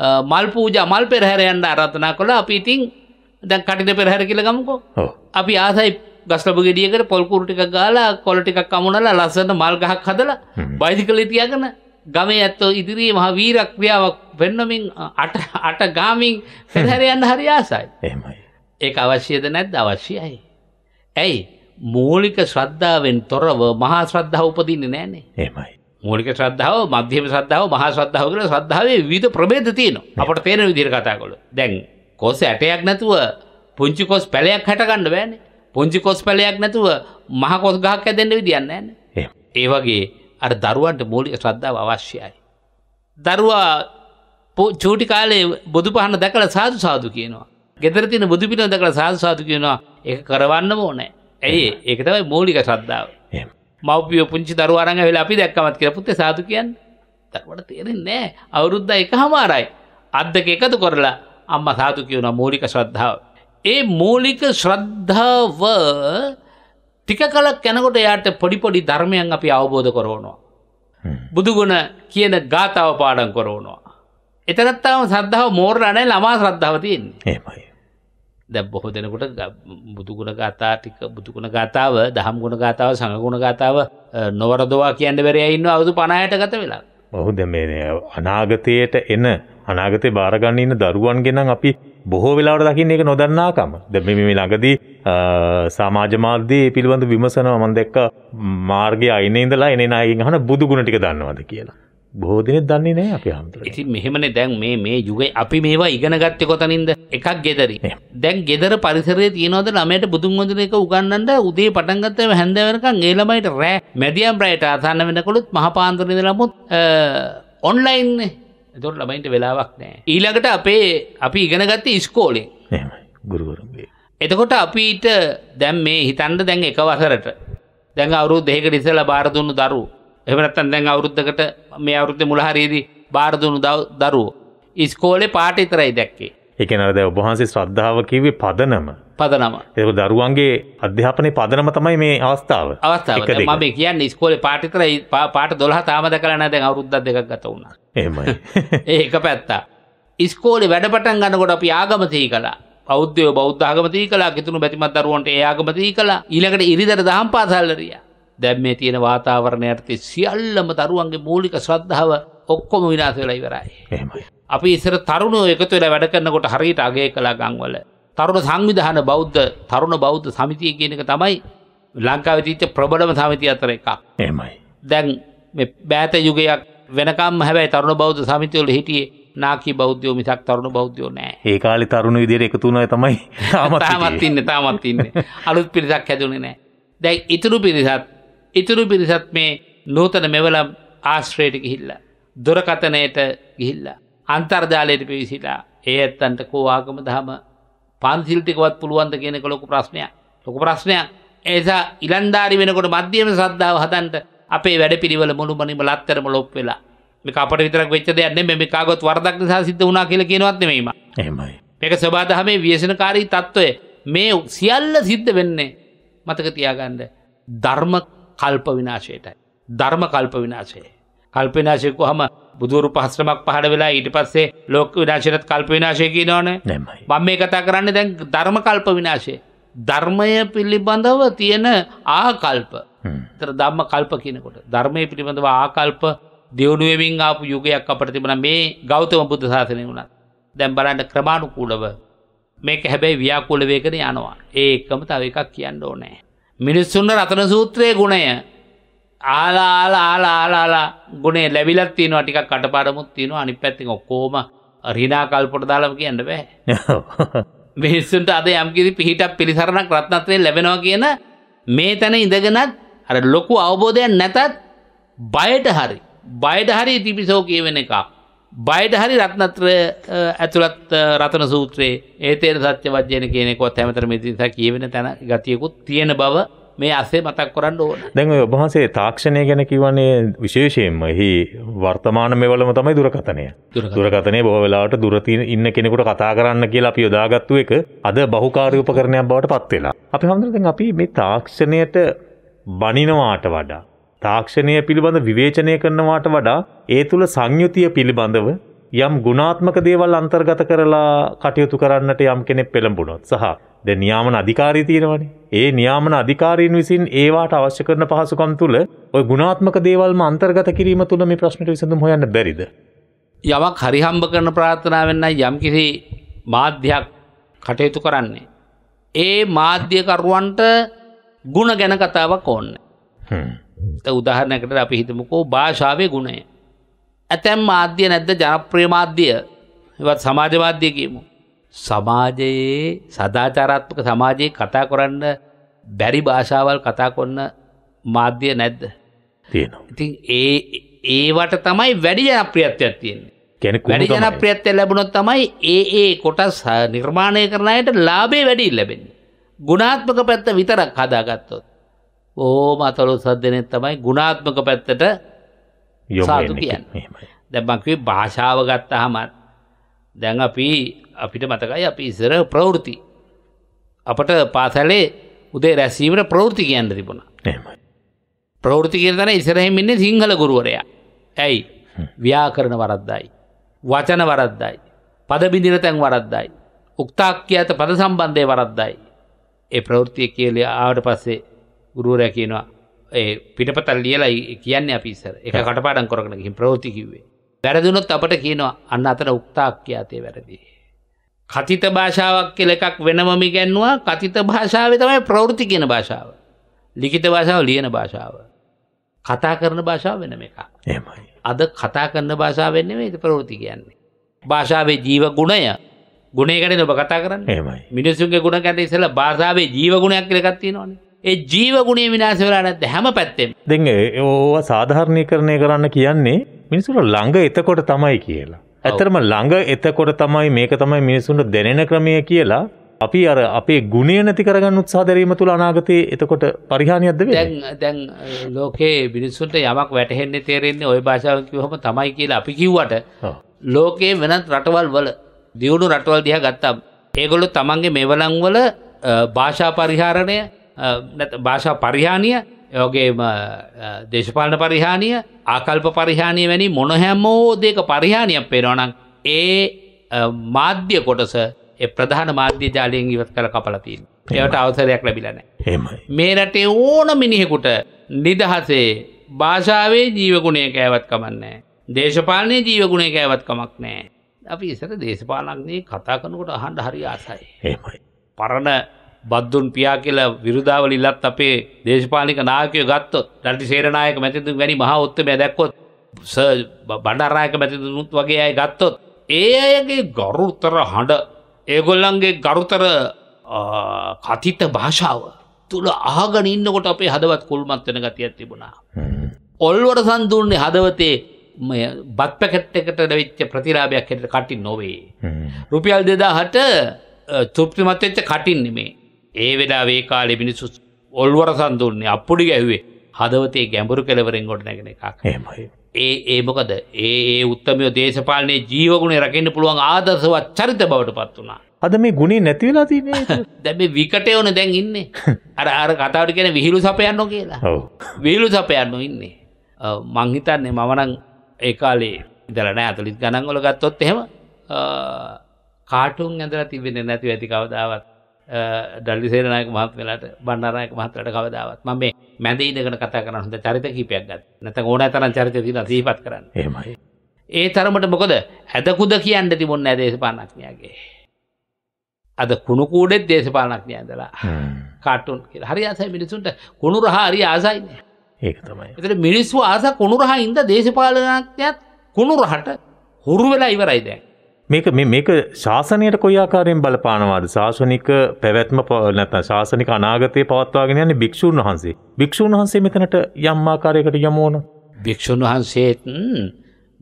මල් පූජ මල් පෙරහැර යන්න අරාධනා කොළ අපි ඉතින් දැන් කටිට පෙරහැර කියලගමුකෝ අපි ආසයි ගස්ලබ ගෙඩියකට පොල්කුරු ටික ගාලා කොළ ටිකක් අමුණලා ලස්සන මල් ගහක් හදලා බයිසිකලේ තියාගෙන ගමේ ඇත්තෝ ඉදිරියේ මහ වීරක්‍රියාවක් වෙන්නමින් අට අට ගාමින් පෙරහැර යන්න හරි ආසයි. එහෙමයි. ඒක අවශ්‍යද නැද්ද? අවශ්‍යයි. ඇයි? මූලික ශ්‍රද්ධාවෙන් තොරව මහා ශ්‍රද්ධාව උපදින්නේ නැහනේ. එහෙමයි. මූලික ශ්‍රද්ධාව මධ්‍යම ශ්‍රද්ධාව මහා ශ්‍රද්ධාව කියලා ශ්‍රද්ධාවේ විවිධ ප්‍රභේද තියෙනවා. අපට තේරෙන විදිහට කතා කළොත්. දැන් කොස් ඇටයක් නැතුව පුංචි කොස් පැලයක් හැට ගන්න බෑනේ. පුංචි කොස් පැලයක් නැතුව මහ කොස් ගහක් හැදෙන්න විදියක් නැහැ ඒ වගේ අර දරුවන්ට මූලික ශ්‍රද්ධාව අවශ්‍යයි. දරුවා චූටි කාලේ බුදු පහන දැකලා සාදු සාදු කියනවා. ගෙදර තියෙන බුදු පිළිම දැකලා සාදු සාදු කියනවා. ඒක කරවන්නම ඕනේ. ඇයි ඒක තමයි මූලික ශ්‍රද්ධාව. මව්පිය පුංචි දරුවාරංග වෙලා අපි දැක්කමත් කියලා පුතේ සාදු කියන්න. දරුවට තේරෙන්නේ නැහැ. අවුරුද්ද එකමාරයි. අත් දෙක එකතු කරලා අම්මා සාදු කියනවා මූලික ශ්‍රද්ධාව. ඒ මූලික ශ්‍රද්ධාව ටික කලක් යනකොට එයාට පොඩි පොඩි ධර්මයන් අපි අවබෝධ කරවනවා. බුදුගුණ කියන ගාතාව පාඩම් කරවනවා. එතනත් තාම ශ්‍රද්ධාව මෝරලා නැහැ ළමා ශ්‍රද්ධාව තියෙන්නේ. එහෙමයි. දැ බොහෝ දෙනකොට බුදුගුණ ගාතා ටික බුදුගුණ ගාතාව දහම් ගුණ ගාතාව සඟගුණ ගාතාව නොවරදවා කියන්න බැරයඉන්න අවුදු පණයට ගත වෙලා. ඔහු දැ මේ අනාගතයට එන අනාගතය භාරගන්නන්න දරුවන් ගෙනම් අපි බොහෝ වෙලාට දකින්න එක නොදන්නාකම දැ මේ ළඟදී සාමාජමාධ්‍යය පිළිබඳ විමසනව මන් දෙක්ක මාර්ගය අයිනෙඉදලා එන අයින් හන බුදුගුණ ටික දන්නවාද කියලා. බොහෝ දෙනෙක් දන්නේ නැහැ අපේ හැමතෙම. ඉතින් මෙහෙමනේ දැන් මේ මේ යුගයේ අපි මේවා ඉගෙන ගත්තේ කොතනින්ද? එකක් gedari. දැන් gedara පරිසරයේ තියනවාද ළමයට බුදුන් වඳින එක උගන්වන්න උදේ පටන් ගත්තම හැන්ද වෙනකන් ඒ ළමයිට රෑ මැදියම් රෑට ආසන්න වෙනකොලුත් මහ පාන්දර ඉඳලාමුත් ඔන්ලයින් නේ. ඒතකොට ළමයින්ට වෙලාවක් නැහැ. ඊළඟට අපේ අපි ඉගෙන ගත්තේ ඉස්කෝලේ. එහෙමයි. ගුරුවරුන්ගේ. එතකොට අපිට දැන් මේ හිතන්න දැන් එක වසරට දැන් අවුරුදු දෙකකට ඉස්සෙල්ලා බාර දුන්නු දරුවෝ එමනත්තන් දැන් අවුරුද්ධකට මේ අවුරුද්ධ මුලහරයේදී බාරදුණු දරුවෝ. ඉස්කෝලේ පාට ඉතරයි දැක්කේ. එකනද ඔබහන්සේ ශ්‍රද්ධාව කිවේ පදනම පදනම ඒක දරුවන්ගේ අධ්‍යාපනය පදනම තමයි මේ අවස්ථාව අවස්ථාව ම කියන්න ස්කෝල පාටිතර පාට දොලහ තාමද කරන දැන් අවරුද්ධ දෙක ගත වුණා එමයි *laughs* ඒක පැත්තා ඉස්කෝලි වැඩපටන් ගන්නකොට අපි ආගමතිය කලා බෞද්ධය බෞද්ධාගමතිය කලා කිතුුණු බැතිමත් දරුවන්ට ඒ ආගමතිී කලා ඊලකට ඉරිදර දහම් පාසල්ලරියා දැම් මේ තියෙන වාතාවරණයට සියල්ලම දරුවන්ගේ මූලික ශ්‍රද්ධාව ඔක්කොම විනාස වෙලා ඉවරයි. එහෙමයි. අපි ඉස්සර තරුණෝ එකතු වෙලා වැඩ කරනකොට හරියට අගය කළා ගම්වල. තරුණ සංවිධාන බෞද්ධ තරුණ බෞද්ධ සමිතිය කියන එක තමයි ලංකාවේ තිබිච්ච ප්‍රබලම සමිතිය අතර එකක්. එහෙමයි. දැන් මේ බෑත යුගයක් වෙනකම්ම හැබැයි තරුණ බෞද්ධ සමිතිවල හිටියේ නාකී බෞද්ධයෝ මිසක් තරුණ බෞද්ධයෝ නෑ. ඒ කාලේ තරුණ විදියට එකතු වුණා තමයි *laughs* තාමත් ඉන්නේ තාමත් ඉන්නේ. *laughs* අලුත් පිරිසක් හැදුනේ නෑ. දැන් ඉතුරු පිරිසත් ඉතුරු පිරිසත් මේ නූතන මෙවලම් ආශ්‍රයට ගිහිල්ලා. දුරකතනයට ගිහිල්ලා. අන්තර්ජාලයට පිවිසිලා ඒ ඇත්තන්ට කෝ ආගම දහම පන්සිල්ටිකවත් පුළුවන්ද කියනක ලොකු ප්‍රශ්නයක් ලොකු ප්‍රශ්නයක් ඒසා ඉලන්ධාරි වෙනකොට මධ්‍යම සද්ධාව හදන්ට අපේ වැඩ පිරිවල මුළුමනිම ලත්තරම ලොප් වෙලා මේක අපට විතරක් වෙච්ච දෙයක් නෙමෙයි මේ කාගවත් වරදක් නිසා සිද්ධ වුණා කියලා කියනවත් නෙමෙයි මම එහෙමයි මේක සබාධමේ ව්‍යසනකාරී తত্ত্বය මේ සියල්ල සිද්ධ වෙන්නේ මතක තියාගන්න ධර්ම කල්ප විනාශයටයි. ධර්ම කල්ප විනාශය. කල්ප විනාශයකු හම බුදුරු පහසරමක් පහඩ වෙලා ඊට පස්සේ ලෝක විනාශයටත් කල්ප විනාශය කියනවනේ. මම මේ කතා කරන්නේ දැන් ධර්ම කල්ප විනාශය. ධර්මය පිළිබඳව තියෙන ආකල්ප. ඒතර ධම්ම කල්ප කියනකොට ධර්මයේ පිළිබඳව ආකල්ප දියුණු වෙමින් ආපු යුගයක් අපට තිබුණා මේ ගෞතම බුද්ධ ශාසනය වුණා. දැන් බලන්න ක්‍රමානුකූලව මේක හැබැයි ව්‍යාකූල වේගනේ යනවා. ඒ එකම තව එකක් කියන්න ඕනේ. මිනිස්සුන්ට රතන සූත්‍රයේ ගුණය ආලා ආලා ආලා ආලා ආලා ගුණේ ලැබිලක් තියෙනවා ටිකක් කටපාඩමුත් තියෙනවා අනිත් පැත්තෙන් ඔක්කොම රිනා කල්පොට දාලාම කියන්න බෑ. *laughs* මිනිස්සුන්ට අද යම්කිසි පිහිටක් පිළිසරණක් රත්නත්‍රේ ලැබෙනවා කියන මේ තැන ඉඳගෙනත් අර ලොකු අවබෝධයක් නැතත් බයට හරි බයට හරි තිබිසෝ කියවෙන එකක්. බයිඩ හරි රත්නත්‍ර ඇතුළත් රතන සූත්‍රයේ ඒතේර සත්‍ය වජ්‍යයන කෙනෙකොත් හැමතර මිතිසා කියවෙන තැන ගතියකුත් තියෙන බව මේ අසේ මතක් කරන්න ඕන දැන් ඔබහන්සේ තාක්ෂණය ගැන කිවන්නේ විශේෂයෙන්ම එහි වර්තමාන මෙවලම තමයි දුරකතනය දුරකතනය බොහ වෙලාට දුරතින ඉන්න කෙනෙකුට කතා කරන්න කියලා අපි යොදාගත්තු එක අද බහුකාරයෝපකරණයක් බවට පත්වෙලා අපි හඳුරතින් අපි මේ තාක්ෂණයට බනිනවාට වඩා තාක්ෂණය පිළිබඳ විවේචනය කරනවාට වඩා ඒ තුළ සංයුතිය පිළිබඳව යම් ගුණාත්මක දේවල් අන්තර්ගත කරලා කටයුතු කරන්නට යම් කෙනෙක් පෙළඹුණොත් සහ ද නියාමන අධිකාරී තියෙනවනේ. ඒ නියාමන අධිකාරීන් විසින් ඒවාට අවශ්‍ය කරන පහසුකම් තුළ ඔය ගුණාත්මක දේවල්ම අන්තර්ගත කිරීම තුළ මේ ප්‍රශ්නට විසඳුම් හොයන්න බැරිද? යමක් හරිහම්බ කරන ප්‍රාර්ථනාවෙන් නම් යම් කිසි මාධ්‍යයක් කටයුතු කරන්නේ. ඒ මාධ්‍යකරුවන්ට ಗುಣ ගැන කතාවක් ඕනේ. හ්ම්. උදාහරණයකට අපි හිතමුකෝ භාෂාවේ ගුණය. ඇතැම් මාධ්‍ය නැද්ද ජනප්‍රිය මාධ්‍ය ඒවත් සමාජ මාධ්‍ය කියමු. සමාජයේ සදාචාරාත්මක සමාජයේ කතා කරන්න බැරි භාෂාවල් කතා කොන්න මාධ්‍ය නැද්ද. තියෙනවා. ඉතින් ඒ ඒවට තමයි වැඩි ජනප්‍රියත්වයක් තියෙන්නේ. කෙනෙක් වැඩි ජනප්‍රියත්වයක් ලැබුණොත් තමයි ඒ ඒ කොටස් නිර්මාණය කරන අයට ලාභේ වැඩි ලැබෙන්නේ. ගුණාත්මක පැත්ත විතරක් හදාගත්තොත්. ඕම අතලොස් දෙනෙත් තමයි ගුණාත්මක පැත්තට සාතු කියන්නේ. දැන් මම කිව්වේ භාෂාව ගත්තහමත් දැන් අපි අපිට මතකයි අපි ඉස්සර ප්‍රවෘත්ති අපට පාසලේ උදේ රැස්වීමට ප්‍රවෘත්ති කියන්න තිබුණා. එහෙමයි. ප්‍රවෘත්ති කියන තැන ඉස්සරහින් ඉන්නේ සිංහල ගුරුවරයා. ඇයි? ව්‍යාකරණ වරද්දයි. වචන වරද්දයි. පද බිඳින තැන් වරද්දයි. උක්තාක්ඛ්‍යාත පද සම්බන්ධය වරද්දයි. ඒ ප්‍රවෘත්තිය කියලා ආවට පස්සේ ගුරුවරය කියනවා ඒ පිටපතල් ලියලා කියන්න අපිසර එක කටපාඩන් කොරගෙන ගිහින් ප්‍රවෘත්ති කිව්වේ. වැරදුනොත් අපට කියනවා අන්න අතර උක්තාක්්‍යාතය වැරදි. කතිත භාෂාවක් කියල එකක් වෙනමම ගැන්නවා කතිත භාෂාව තමයි ප්‍රවෘති කියන භාෂාව. ලිඛිත භාෂාව ලියන භාෂාව. කතා කරන භාෂාව වෙනම එක. එමයි. අද කතා කරන භාෂාව වෙන්නේ මේ ප්‍රවෘති කියන්නේ. භාෂාවේ ජීව ගුණය ගුණයකට ඔබ කතා කරන්න එමයි මිනිසුන්ගේ ගුණ කැට ඉසල භාෂාවේ ජීව ගුණයක් කියලකත්තිනවානේ ඒ ජීවගුණේ විනාශ වෙලා නැද්ද හැම පැත්තෙම. දැන් ඒවා සාධාරණීකරණය කරන්න කියන්නේ මිනිසුන්ට ළඟ එතකොට තමයි කියලා. ඇත්තටම ළඟ එතකොට තමයි මේක තමයි මිනිසුන්ට දැනෙන ක්‍රමය කියලා අපි අර අපේ ගුණය නැති කරගන්න උත්සාහ දැරීම තුල අනාගතයේ එතකොට පරිහානියක්ද වෙන්නේ? දැන් දැන් ලෝකේ මිනිසුන්ට යමක් වැටහෙන්නේ තේරෙන්නේ ওই භාෂාවෙන් කිව්වම තමයි කියලා අපි කිව්වට ලෝකේ වෙනත් රටවල් වල දියුණු රටවල් දිහා ගත්තම් ඒගොල්ලෝ තමන්ගේ මෙවලම් වල භාෂා පරිහරණය භාෂා පරිහානිය යෝගේ දේශපාලන පරිහානිය ආකල්ප පරිහානිය වැනි මොනොහැම්මෝ දෙක පරිහානියක් පෙරවනක් ඒ මාධ්‍ය කොටස ප්‍රධාන මාධ්‍ය ජාලයෙන් ඉවත් කළ කපලතින් ඒට අවසරයක් ලැබිලන මේ රටේ ඕන මිනිහෙකුට නිදහසේ භාෂාවේ ජීවගුණය කෑවත් කමන්නේ දේශපාලනය ජීවගුණය කෑවත් කමක් නෑ අපි ඉසර දේශපාලක්නේ කතා කනකොට අහන්ඩ හරි ආසයි පරණ බද්දුන් පියා කියලා විරුදාවලිල්ලත් අපේ දේශපාලික නායකය ගත්ත රටි සේරනායක මැතිතුන් වැනි මහා ඔත්තමය දැක්කොත් ස බඩරායක මැතිතුනුත් වගේ අය ගත්තොත් ඒ අයගේ ගරුතර හඬ ඒගොල්ලන්ගේ ගරුතර කතිත භාෂාව තුළ ආගන ඉන්නකොට අපේ හදවත් කුල්මත්වන ගතියක් තිබුණා. ඔල්වට සඳූන්නේ හදවතේ බත් පැකට් එකට වෙච්ච ප්‍රතිරාභයක් හෙට කටින් නොවේ. රුපියල් දෙදා හට තෘප්තිමත්වෙච්ච කටින් නෙමේ. ඒ වෙලා වේ කාලෙ මිනිසු ඔල්වර සඳන්නේ අපපුඩි ගැහුවේ හදවතේ ගැඹුරු කෙලවරෙන් ගොඩ නැගෙන එකක් හෙමයි. ඒ ඒමොකද ඒ ඒ උත්තමයෝ දේශපාලනයේ ජීවගුණේ රකින්න පුළුවන් ආදර්ශවත් චරිත බවට පත් වනා. අද මේ ගුණේ නැතිවෙලා තින *laughs* දැම විකටයවන දැන් ඉන්නේ *laughs* අර අර කතාවට කියෙන විහිලු සපයන්න කියලා විහිලු සපයන්න ඉන්නේ. මංහිතන්නේ මමනං ඒකාලේ දරන ඇතුලිත් ගණන්ගොල ගත්තොත් එහෙම කාටුන් ඇදර තිබෙන නැති ඇති කවදාවත් ඩල්ලිසේරනායක මහත්මලට බන්නරයක මහත්තලට කවදාවත් ම මේ මැද ඉදකට කතා කරන හොඳ චරිත කීපයක් ගත් නැත ඕන තරන් චරිත තින සීපත් කරන්න හෙමයි ඒ තරමට මොකද ඇදකුද කියන්න තිබොන්න ඇදේශපානඥයාගේ අද කුණු කූඩෙත් දේශපාලනඥය ඇදලා කාටුන් කියලා හරි ආසයි මිනිසුන්ට කුණු රහා හරි ආසයින ඒක තමයි එතට මිනිස්සු ආස කුණු රහා ඉන්ද දේශපාලනඥයත් කුණු රහට හුරු වෙලා ඉවරයි දැන් මේක මේක ශාසනයට කොයි ආකාරයෙන් බලපානවාද ශාසනික පැවැත්ම නැත්නම් ශාසනික අනාගතය පවත්වාගෙන යන්නේ භික්ෂුන් වහන්සේ. භික්ෂුන් වහන්සේ මෙතනට යම් ආකාරයකට යමෝන. භික්ෂුන් වහන්සේත්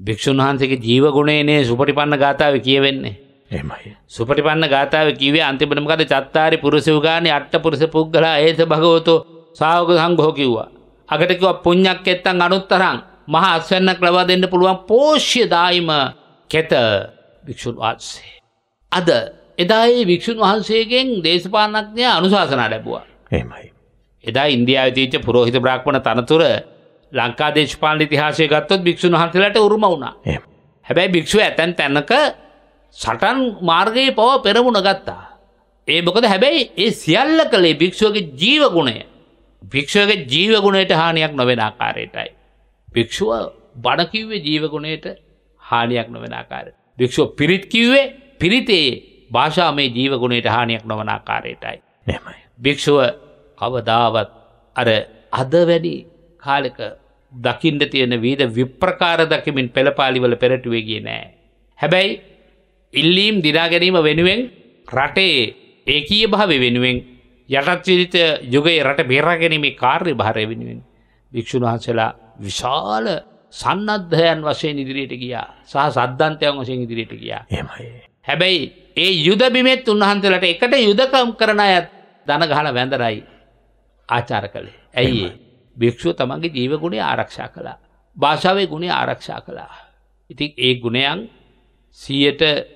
භික්ෂුන් වහන්සේගේ ජීව ගුණයනේ සුපටිපන්න ගාථාවේ කියවෙන්නේ. එහෙමයි. සුපටිපන්න ගාථාවේ කියවේ අන්තිමට මොකද? චත්තාරි පුරුෂයෝගානි අට්ඨ පුරුෂ පුග්ගලා හේත භගවතෝ ශාවක සංඝෝ කිව්වා. අකට කිව්වා පුණ්‍යක් ඇත්තන් අනුත්තරං මහා අස්වැන්නක් ලබා දෙන්න පුළුවන් පෝෂ්‍ය දායිම කෙත භික්‍ෂූන් වහන්සේ. අද එදා ඒ භික්‍ෂූන් වහන්සේගෙන් දේශපානඥය අනුශාසනා ලැබවා. එමයි. එදා ඉන්දයා තීච පුරෝහිත බ්‍රාක්්මණ තනතුර ලංකා දේශපාල ඉතිහාසය ගත්තොත් භික්‍ෂූන් වහන්සේලට උරුම වුණා. හැබැයි භික්‍ෂුව ඇතැන් තැනක සටන් මාර්ගයේ පව පෙරමුණ ගත්තා. ඒ මොකද හැබැයි ඒ සියල්ල කළේ භික්‍ෂුවගේ ජීවගුණය භික්‍ෂුවගේ ජීවගුණයට හානියක් නොවෙන ආකාරයටයි. භික්‍ෂුව බඩකිව්වේ ජීවගුණයට හානියක් නොවෙන ආකාරයට. භික්‍ෂෝ පිරිත් කිව්වේ පිරිතේ භාෂාමේ ජීවගුණයට හානියක් නොවනාකාරයටයි. මෙමයි. භික්‍ෂුව කවදාවත් අර අද වැඩි කාලෙක දකිින්ට තියෙන වීද විප්‍රකාර දකිමින් පෙළපාලිවල පෙරටුවේ ගිය නෑ. හැබැයි ඉල්ලීම් දිනාගැනීම වෙනුවෙන් රටේ ඒකීය භාව වෙනුවෙන් යටත්විරිත යුගයේ රට බේරාගැනීමේ කාර්ය භාරය වෙනුවෙන් භික්‍ෂුන් වහන්සලා විශාල සන්නද්ධයන් වශයෙන් ඉදිරියට ගියා සහ සද්ධන්තයන් වශයෙන් ඉදිරියට ගියා. එහෙමයි. හැබැයි ඒ යුද බිමෙත් උන්වහන්සේලාට එකට යුදකම් කරන අය දන ගහලා වැඳරයි ආචාර කළේ. ඇයි භික්ෂුව තමන්ගේ ජීව ගුණය ආරක්ෂා කළා. භාෂාවේ ගුණය ආරක්ෂා කළා. ඉතින් ඒ ගුණයන් 100ට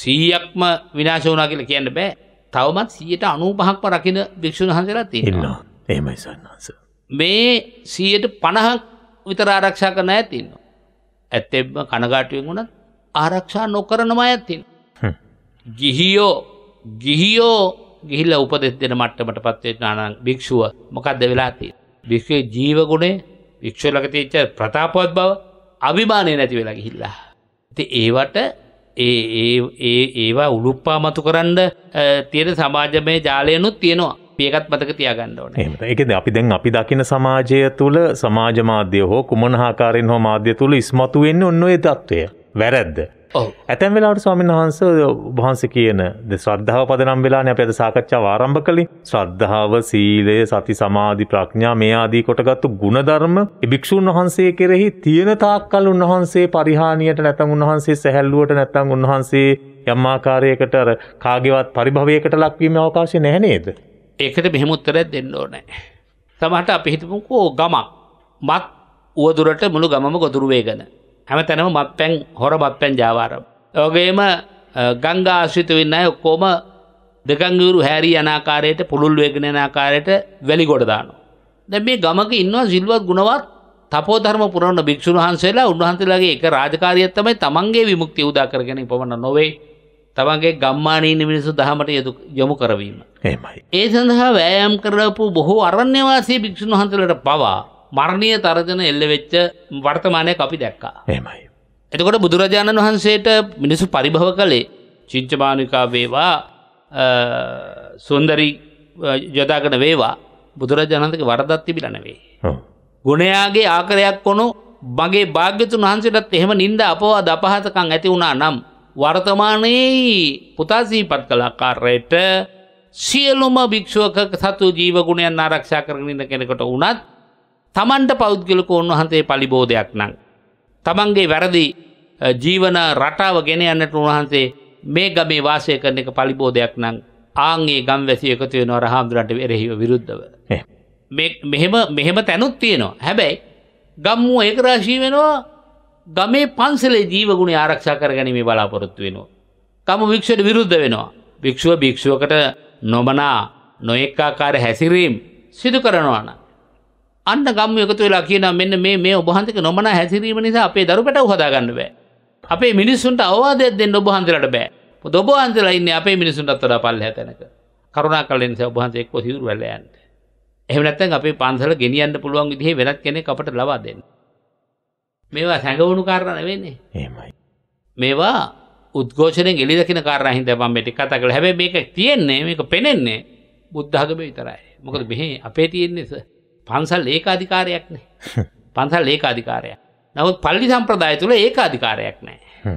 100ක්ම විනාශ වුණා කියලා කියන්න බෑ. තවමත් 95ක්ම රකින්න භික්ෂුන් වහන්සේලා තියෙනවා. එහෙමයි සන්නාස. මේ 100ට 50ක් විතර ආරක්ෂා කරන ඇතින්නවා. ඇත්තෙම කනගාටුවෙන් වුණත් ආරක්ෂා නොකරනම ඇත්තින්. ගිහියෝ ගිහියෝ ගිහිල උපදෙස් දෙන මට්ටමට පත්වෙත් නානං භික්ෂුව මොකක්ද වෙලාතිී. භික්ෂේ ජීවගුණේ භික්ෂලක තිච්ච ප්‍රතාපොත් බව අභිමානය නැති වෙලා ගිහිල්ලා. ති ඒවට ඒ ඒවා උළුප්පා මතු කරන්න තියෙන සමාජමය ජාලයනුත් තියෙනවා. පියකත් මතක තියාගන්න ඕන එකද අපි දැන් අපි දකින සමාජය තුළ සමාජ මාධ්‍ය හෝ කුමන හාකාරෙන් හෝ මාධ්‍ය තුළ ඉස්මතු වෙන්න ඔන්නඔය තත්ත්වය වැරැද්ද ඇතැම් වෙලාට ස්වාමන් වහන්ස වහන්ස කියන ද ශ්‍රද්ධාව පදනම් වෙලාන පැද සාකච්ඡා ආරම්භ කළින් ශ්‍රද්ධාව සීලය සති සමාධි ප්‍රඥා මේ ආදී කොටගත්තු ගුණධර්ම භික්‍ෂූන් වහන්සේ කෙරෙහි තියෙන තාක්කල් උන්වහන්සේ පරිහානියට නැතම් උන්වහන්සේ සැහැල්ලුවට නැතම් උන්වහන්සේ යම්මාකාරයකට අර කාගෙවත් පරිභවයකට ලක්වීම අවකාශය නැහැනේද ඒකට මෙහෙම උත්තරයක් දෙන්න ඕනේ. සමහරට අපි හිතමුකෝ ගමක්. මත් උවදුරට මුළු ගමම ගොදුරු වේගන. හැමතැනම මත්පැන් හොර මත්පැන් ජාවාරම්. ඒ වගේම ගංගා ආශ්‍රිත වෙන්න අය ඔක්කොම දෙගංගිරු හැරී යන ආකාරයට පුළුල් වේගන යන ආකාරයට වැලි ගොඩ දානවා. දැන් මේ ගමක ඉන්නවා සිල්වත් ගුණවත් තපෝධර්ම පුරවන භික්ෂුන් වහන්සේලා උන්වහන්සේලාගේ එක රාජකාරියක් තමයි තමන්ගේ විමුක්තිය උදා කර ගැනීම පමණ නොවේ. තමන්ගේ ගම්මානීන මිනිසු දහමට යොමු කරවීම. එමයි. ඒ සඳහා වෑයම් කරපු බොහෝ අරණ්‍යවාසී භික්ෂුන් වහන්සලට පවා මරණය තරජන එල්ල වෙච්ච වර්තමානයක් අපි දැක්කා එමයි. එතකොට බුදුරජාණන් වහන්සේට මිනිසු පරිභව කළේ චිංචමානිකා වේවා සුන්දරි යොදාගන වේවා බුදුරජාණන්තක වරදත් තිබිල නෙවේ. ගුණයාගේ ආකරයක් කොනු මගේ භාග්‍යතුන් වහන්සටත් එහෙම නින්ද අපවා දපහසකං ඇති වුණා නම් වර්තමානයේ පුතාසීපත් කලාකාරයට සියලුම භික්‍ෂුවක සතු ජීවගුණයන් ආරක්ෂා කරගනින්න කෙනෙකට වුණත් තමන්ට පෞද්ගලක උන්වහන්සේ පලිබෝධයක් නං. තමන්ගේ වැරදි ජීවන රටාව ගෙන යන්නට උන්වහන්සේ මේ ගමේ වාසය කරන එක පලිබෝධයක් නං ආගේ ගම් වැසි එකතු වෙන රහාමුදුරට එරෙහිව විරුද්ධව. මෙහෙම මෙහෙම තැනුත් තියෙනවා හැබැයි ගම්මුව ඒකරාශී වෙනවා ගමේ පන්සලේ ජීවගුණ ආරක්ෂා කර ගැනීම බලාපොරොත්තු වෙනවා. ගම වික්ෂයට විරුද්ධ වෙනවා. භික්ෂුව භික්ෂුවකට නොමනා නොඑක්කාකාර හැසිරීම් සිදු කරනවාන. අන්න ගම් එකතු වෙලා කියන මෙන්න මේ මේ ඔබහන්තික නොමනා හැසිරීම නිසා අපේ දරුපට උහදාගන්න බෑ. අපේ මිනිස්සුන්ට අවවාදයක් දෙන්න ඔබහන්තිලට බෑ. මොකද ඔබහන්තිලා ඉන්නේ අපේ මිනිස්සුන්ටත් වඩා පල්ලෙහා තැනක. කරුණාකරලා නිසා ඔබහන්ති එක්ක සිවුරු වැල්ල යන්න. එහෙම නැත්නම් අපේ පන්සල ගෙනියන්න පුළුවන් විදිහේ වෙනත් කෙනෙක් අපට ලබා දෙන්න. මේවා සැඟවුණු කාරණා නෙවෙයිනේ. එහෙමයි. මේවා උද්ඝෝෂණයෙන් එළි දකින කාරණා හින්දා මම මේ ටික කතා කළා. හැබැයි මේක තියෙන්නේ මේක පෙනෙන්නේ බුද්ධ ආගමේ විතරයි. මොකද මෙහි අපේ තියෙන්නේ පන්සල් ඒකාධිකාරයක් නේ. *laughs* පන්සල් ඒකාධිකාරයක්. නමුත් පල්ලි සම්ප්‍රදාය තුල ඒකාධිකාරයක් නැහැ.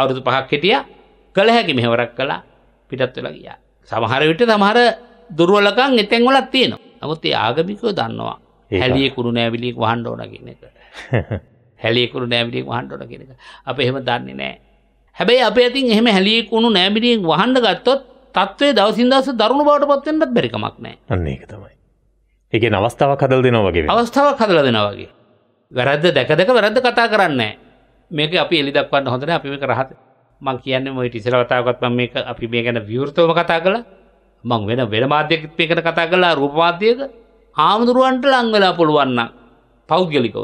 අවුරුදු පහක් හිටියා කළ හැකි මෙහෙවරක් කළා පිටත් වෙලා ගියා. සමහර විට සමහර දුර්වලකම් එතෙන් වලක් තියෙනවා. නමුත් ඒ ආගමිකයෝ දන්නවා. හැලියේ කුරු නෑවිලියක් වහන්න ඕන කියන එක. *laughs* හැලියේ කුරු නෑවිලියක් වහන්න ඕන කියන එක. අපි එහෙම දන්නේ නැහැ. හැබැයි අප ඇතින් එහෙම හැලියෙකුණු නෑමිරියෙන් වහන්ඩ ගත්තොත් තත්වේ දවසින් දවස දරුණු බවට පත්වෙන්නත් බැරිකමක් නෑ අන්න ඒක තමයි එක අවස්ථාවක් හදල් දෙනවගේ අවස්ථාවක් හදල දෙනවගේ වැරද්ද දැකදක වැරද්ද කතා කරන්න මේක අපි එලි දක්වන්න හොඳන අපි මේක රහත මං කියන්න මොයි ටිසර කතාවකත් ම මේක අපි මේ ගැන විවෘතව කතා කළ මං වෙන වෙන මාධ්‍යකත් මේ කන කතා කලා රූපමාධ්‍යයක හාමුදුරුවන්ට ලංවෙලා පුළුවන්න පෞද්ගලිකව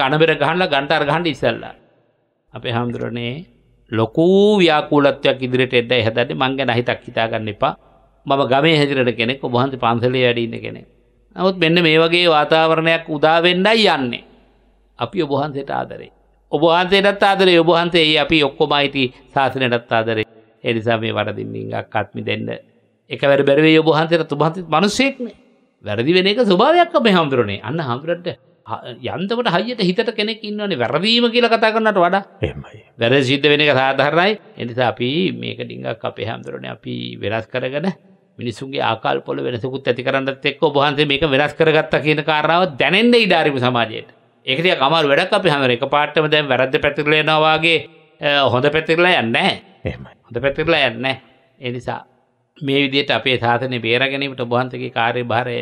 ගණබෙර ගහන්ල ගන්ටර් ගහන්ඩ ඉසල්ලා අපේ හාමුදුරනේ ලොකූ ව්‍යාකූලත්වයක් ඉදිරිට එන්න හැදන්නේ මං ගැන හිතක් හිතා ගන්න එපා. මම ගමේ හැදිරෙන කෙනෙක් ඔබ වහන්සේ පන්සලේ වැඩ ඉන්න කෙනෙක්. නමුත් මෙන්න මේ වගේ වාතාවරණයක් උදා වෙන්නයි යන්නේ. අපි ඔබ වහන්සේට ආදරේ. ඔබ වහන්සේටත් ආදරේ ඔබ වහන්සේ ඒ අපි ඔක්කොම අයිති ශාසනයටත් ආදරේ. ඒ නිසා මේ වරදින්නින් එකක් අත්මි දෙන්න. එකවර බැරි වෙයි ඔබ වහන්සේට ඔබ වහන්සේත් මිනිසෙක්නේ. වැරදි වෙන එක ස්වභාවයක් අපේ හැඳුරන්නේ. අන්න හැඳුරන්න යන්තමට හයියට හිතට කෙනෙක් ඉන්නවනේ වැරදීම කියලා කතා කරන්නට වඩා එහෙමයි. වැරදි සිද්ධ වෙන එක සාධාරණයි. ඒ නිසා අපි මේක ඩිංගක් අපේ හැමදෙරෝනේ අපි වෙනස් කරගෙන මිනිසුන්ගේ ආකල්පවල වෙනසකුත් ඇති කරන්නත් එක්ක ඔබ වහන්සේ මේක වෙනස් කරගත්තා කියන කාරණාව දැනෙන්න ඉඩ ආරිමු සමාජයට. ඒක ටිකක් අමාරු වැඩක් අපි හැමෝම එකපාරටම දැන් වැරද්ද පැතිරලා යනවා වගේ හොඳ පැතිරලා යන්නේ නැහැ. එහෙමයි. හොඳ පැතිරලා යන්නේ නැහැ. ඒ නිසා මේ විදිහට අපේ සාසනය බේරගැනීමට ඔබ වහන්සේගේ කාර්යභාරය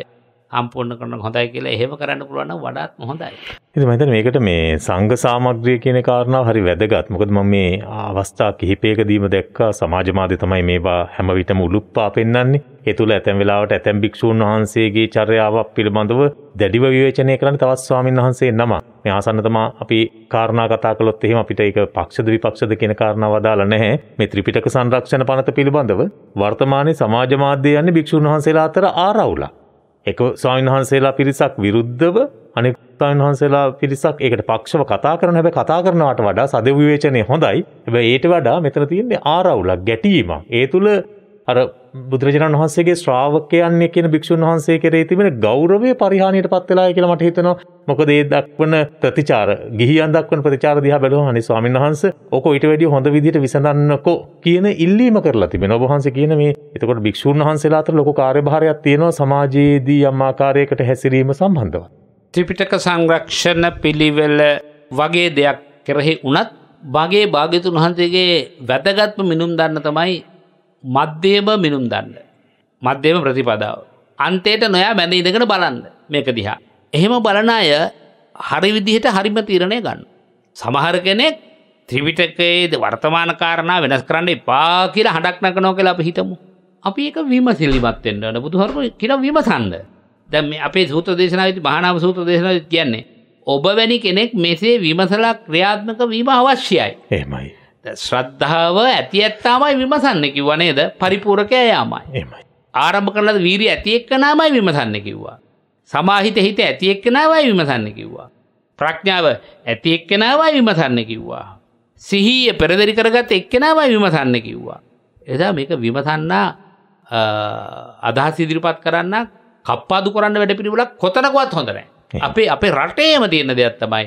සම්පූර්ණ කරන හොඳයි කියලා එහෙම කරන්න පුළුවන් වඩාත්ම හොඳයි. ඉතින් මම හිතන්නේ මේකට මේ සංඝ සාමග්‍රිය කියන කාරණාව හරි වැදගත්. මොකද මම මේ අවස්ථා කිහිපයකදීම දැක්කා සමාජ මාධ්‍ය තමයි මේවා හැම විටම උලුප්පා පෙන්වන්නේ. ඒ තුළ ඇතැම් වෙලාවට ඇතැම් භික්ෂූන් වහන්සේගේ චර්යාවක් පිළිබඳව දැඩිව විවේචනය කරන්න තවත් ස්වාමින් වහන්සේ නම. මේ ආසන්න තමා අපි කාරණා කතා කළොත් එහෙම අපිට ඒක පක්ෂද විපක්ෂද කියන කාරණාව අදාළ නැහැ. මේ ත්‍රිපිටක සංරක්ෂණ පනත පිළිබඳව වර්තමානයේ සමාජ මාධ්‍ය යන්නේ භික්ෂූන් වහන්සේලා අතර ආරවුලක්. එක ස්වාමීන් වහන්සේලා පිරිසක් විරුද්ධව අනෙක් ස්වාමීන් වහන්සේලා පිරිසක් ඒකට පක්ෂව කතා කරන හැබැයි කතා කරනවට වඩා සදවිවේචනය හොඳයි. හැබැයි ඊට වඩා මෙතන තියෙන්නේ ආරවුලක් ගැටීමක්. ඒ තුල අර බුදුරජාණන් වහන්සේගේ ශ්‍රාවකයන් කියන භික්ෂුන් වහන්සේ කෙරේ තිබෙන ගෞරවය පරිහානියට පත් වෙලායි කියලා මට හිතෙනවා. මොකද ඒ දක්වන ප්‍රතිචාර, ගිහියන් දක්වන ප්‍රතිචාර දිහා බැලුවම අනේ ස්වාමීන් වහන්සේ ඕක ඊට වැඩිය හොඳ විදිහට විසඳන්නකෝ කියන ඉල්ලීම කරලා තිබෙනවා. ඔබ වහන්සේ කියන මේ එතකොට භික්ෂුන් වහන්සේලා අතර ලොකු කාර්යභාරයක් තියෙනවා සමාජයේදී යම් ආකාරයකට හැසිරීම සම්බන්ධව. ත්‍රිපිටක සංරක්ෂණ පිළිවෙල වගේ දෙයක් කෙරෙහි වුණත් බගේ භාග්‍යතුන් වහන්සේගේ වැදගත්ම මිනුම් දන්න තමයි මධ්‍යම මිනුම් දන්න. මධ්‍යම ප්‍රතිපදාව. අන්තයට නොයා මැඳ ඉඳගෙන බලන්න මේක දිහා. එහෙම බලන අය හරි විදිහට හරිම තීරණය ගන්න. සමහර කෙනෙක් ත්‍රිවිටකයේද වර්තමාන කාරණා වෙනස් කරන්න එපා කියලා හඬක් නගනවා කියලා අපි හිතමු. අපි ඒක විමසිලිමත් වෙන්න ඕන. බුදුහාමුදුරුවෝ කියලා විමසන්න. දැන් මේ අපේ සූත්‍ර දේශනාවේදී මහානාම සූත්‍ර දේශනාවේ කියන්නේ ඔබ වැනි කෙනෙක් මෙසේ විමසලා ක්‍රියාත්මක වීම අවශ්‍යයි. එහෙමයි. ශ්‍රද්ධාව ඇති ඇත්තාමයි විමසන්න කිව්ව නේද පරිපූරකය යාමයි ආරම්භ කරලද වීරිය ඇති එක්කනාමයි විමසන්න කිව්වා සමාහිත හිත ඇති එක්කනාවයි විමසන්න කිව්වා ප්‍රඥාව ඇති එක්කනාවයි විමසන්න කිව්වා සිහිය පෙරදරි කරගත් එක්කනාවයි විමසන්න කිව්වා එදා මේක විමසන්නා අදහස් ඉදිරිපත් කරන්න කප්පාදු කරන්න වැඩ පිළිවෙලක් කොතනකවත් හොඳ නැහැ අපේ අපේ රටේම තියෙන දෙයක් තමයි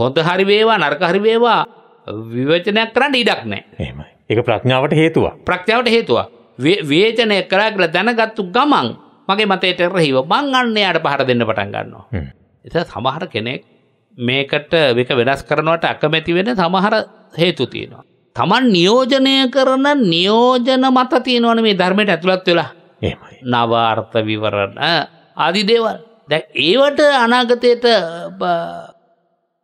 හොඳ හරි වේවා නරක හරි වේවා විවචනයක් කරන්න ඉඩක් නෑ. එහෙමයි. ඒක ප්‍රඥාවට හේතුවක්. ප්‍රඥාවට හේතුවක්. විවේචනය කරා කියලා දැනගත්තු ගමන් මගේ මතයට රහිව මං අන්න එයාට පහර දෙන්න පටන් ගන්නවා. එතන සමහර කෙනෙක් මේකට මේක වෙනස් කරනවට අකමැති වෙන සමහර හේතු තියෙනවා. Taman නියෝජනය කරන නියෝජන මත තියෙනවනේ මේ ධර්මයට ඇතුළත් වෙලා. එහෙමයි. නව අර්ථ විවරණ ආදී දේවල්. දැන් ඒවට අනාගතයට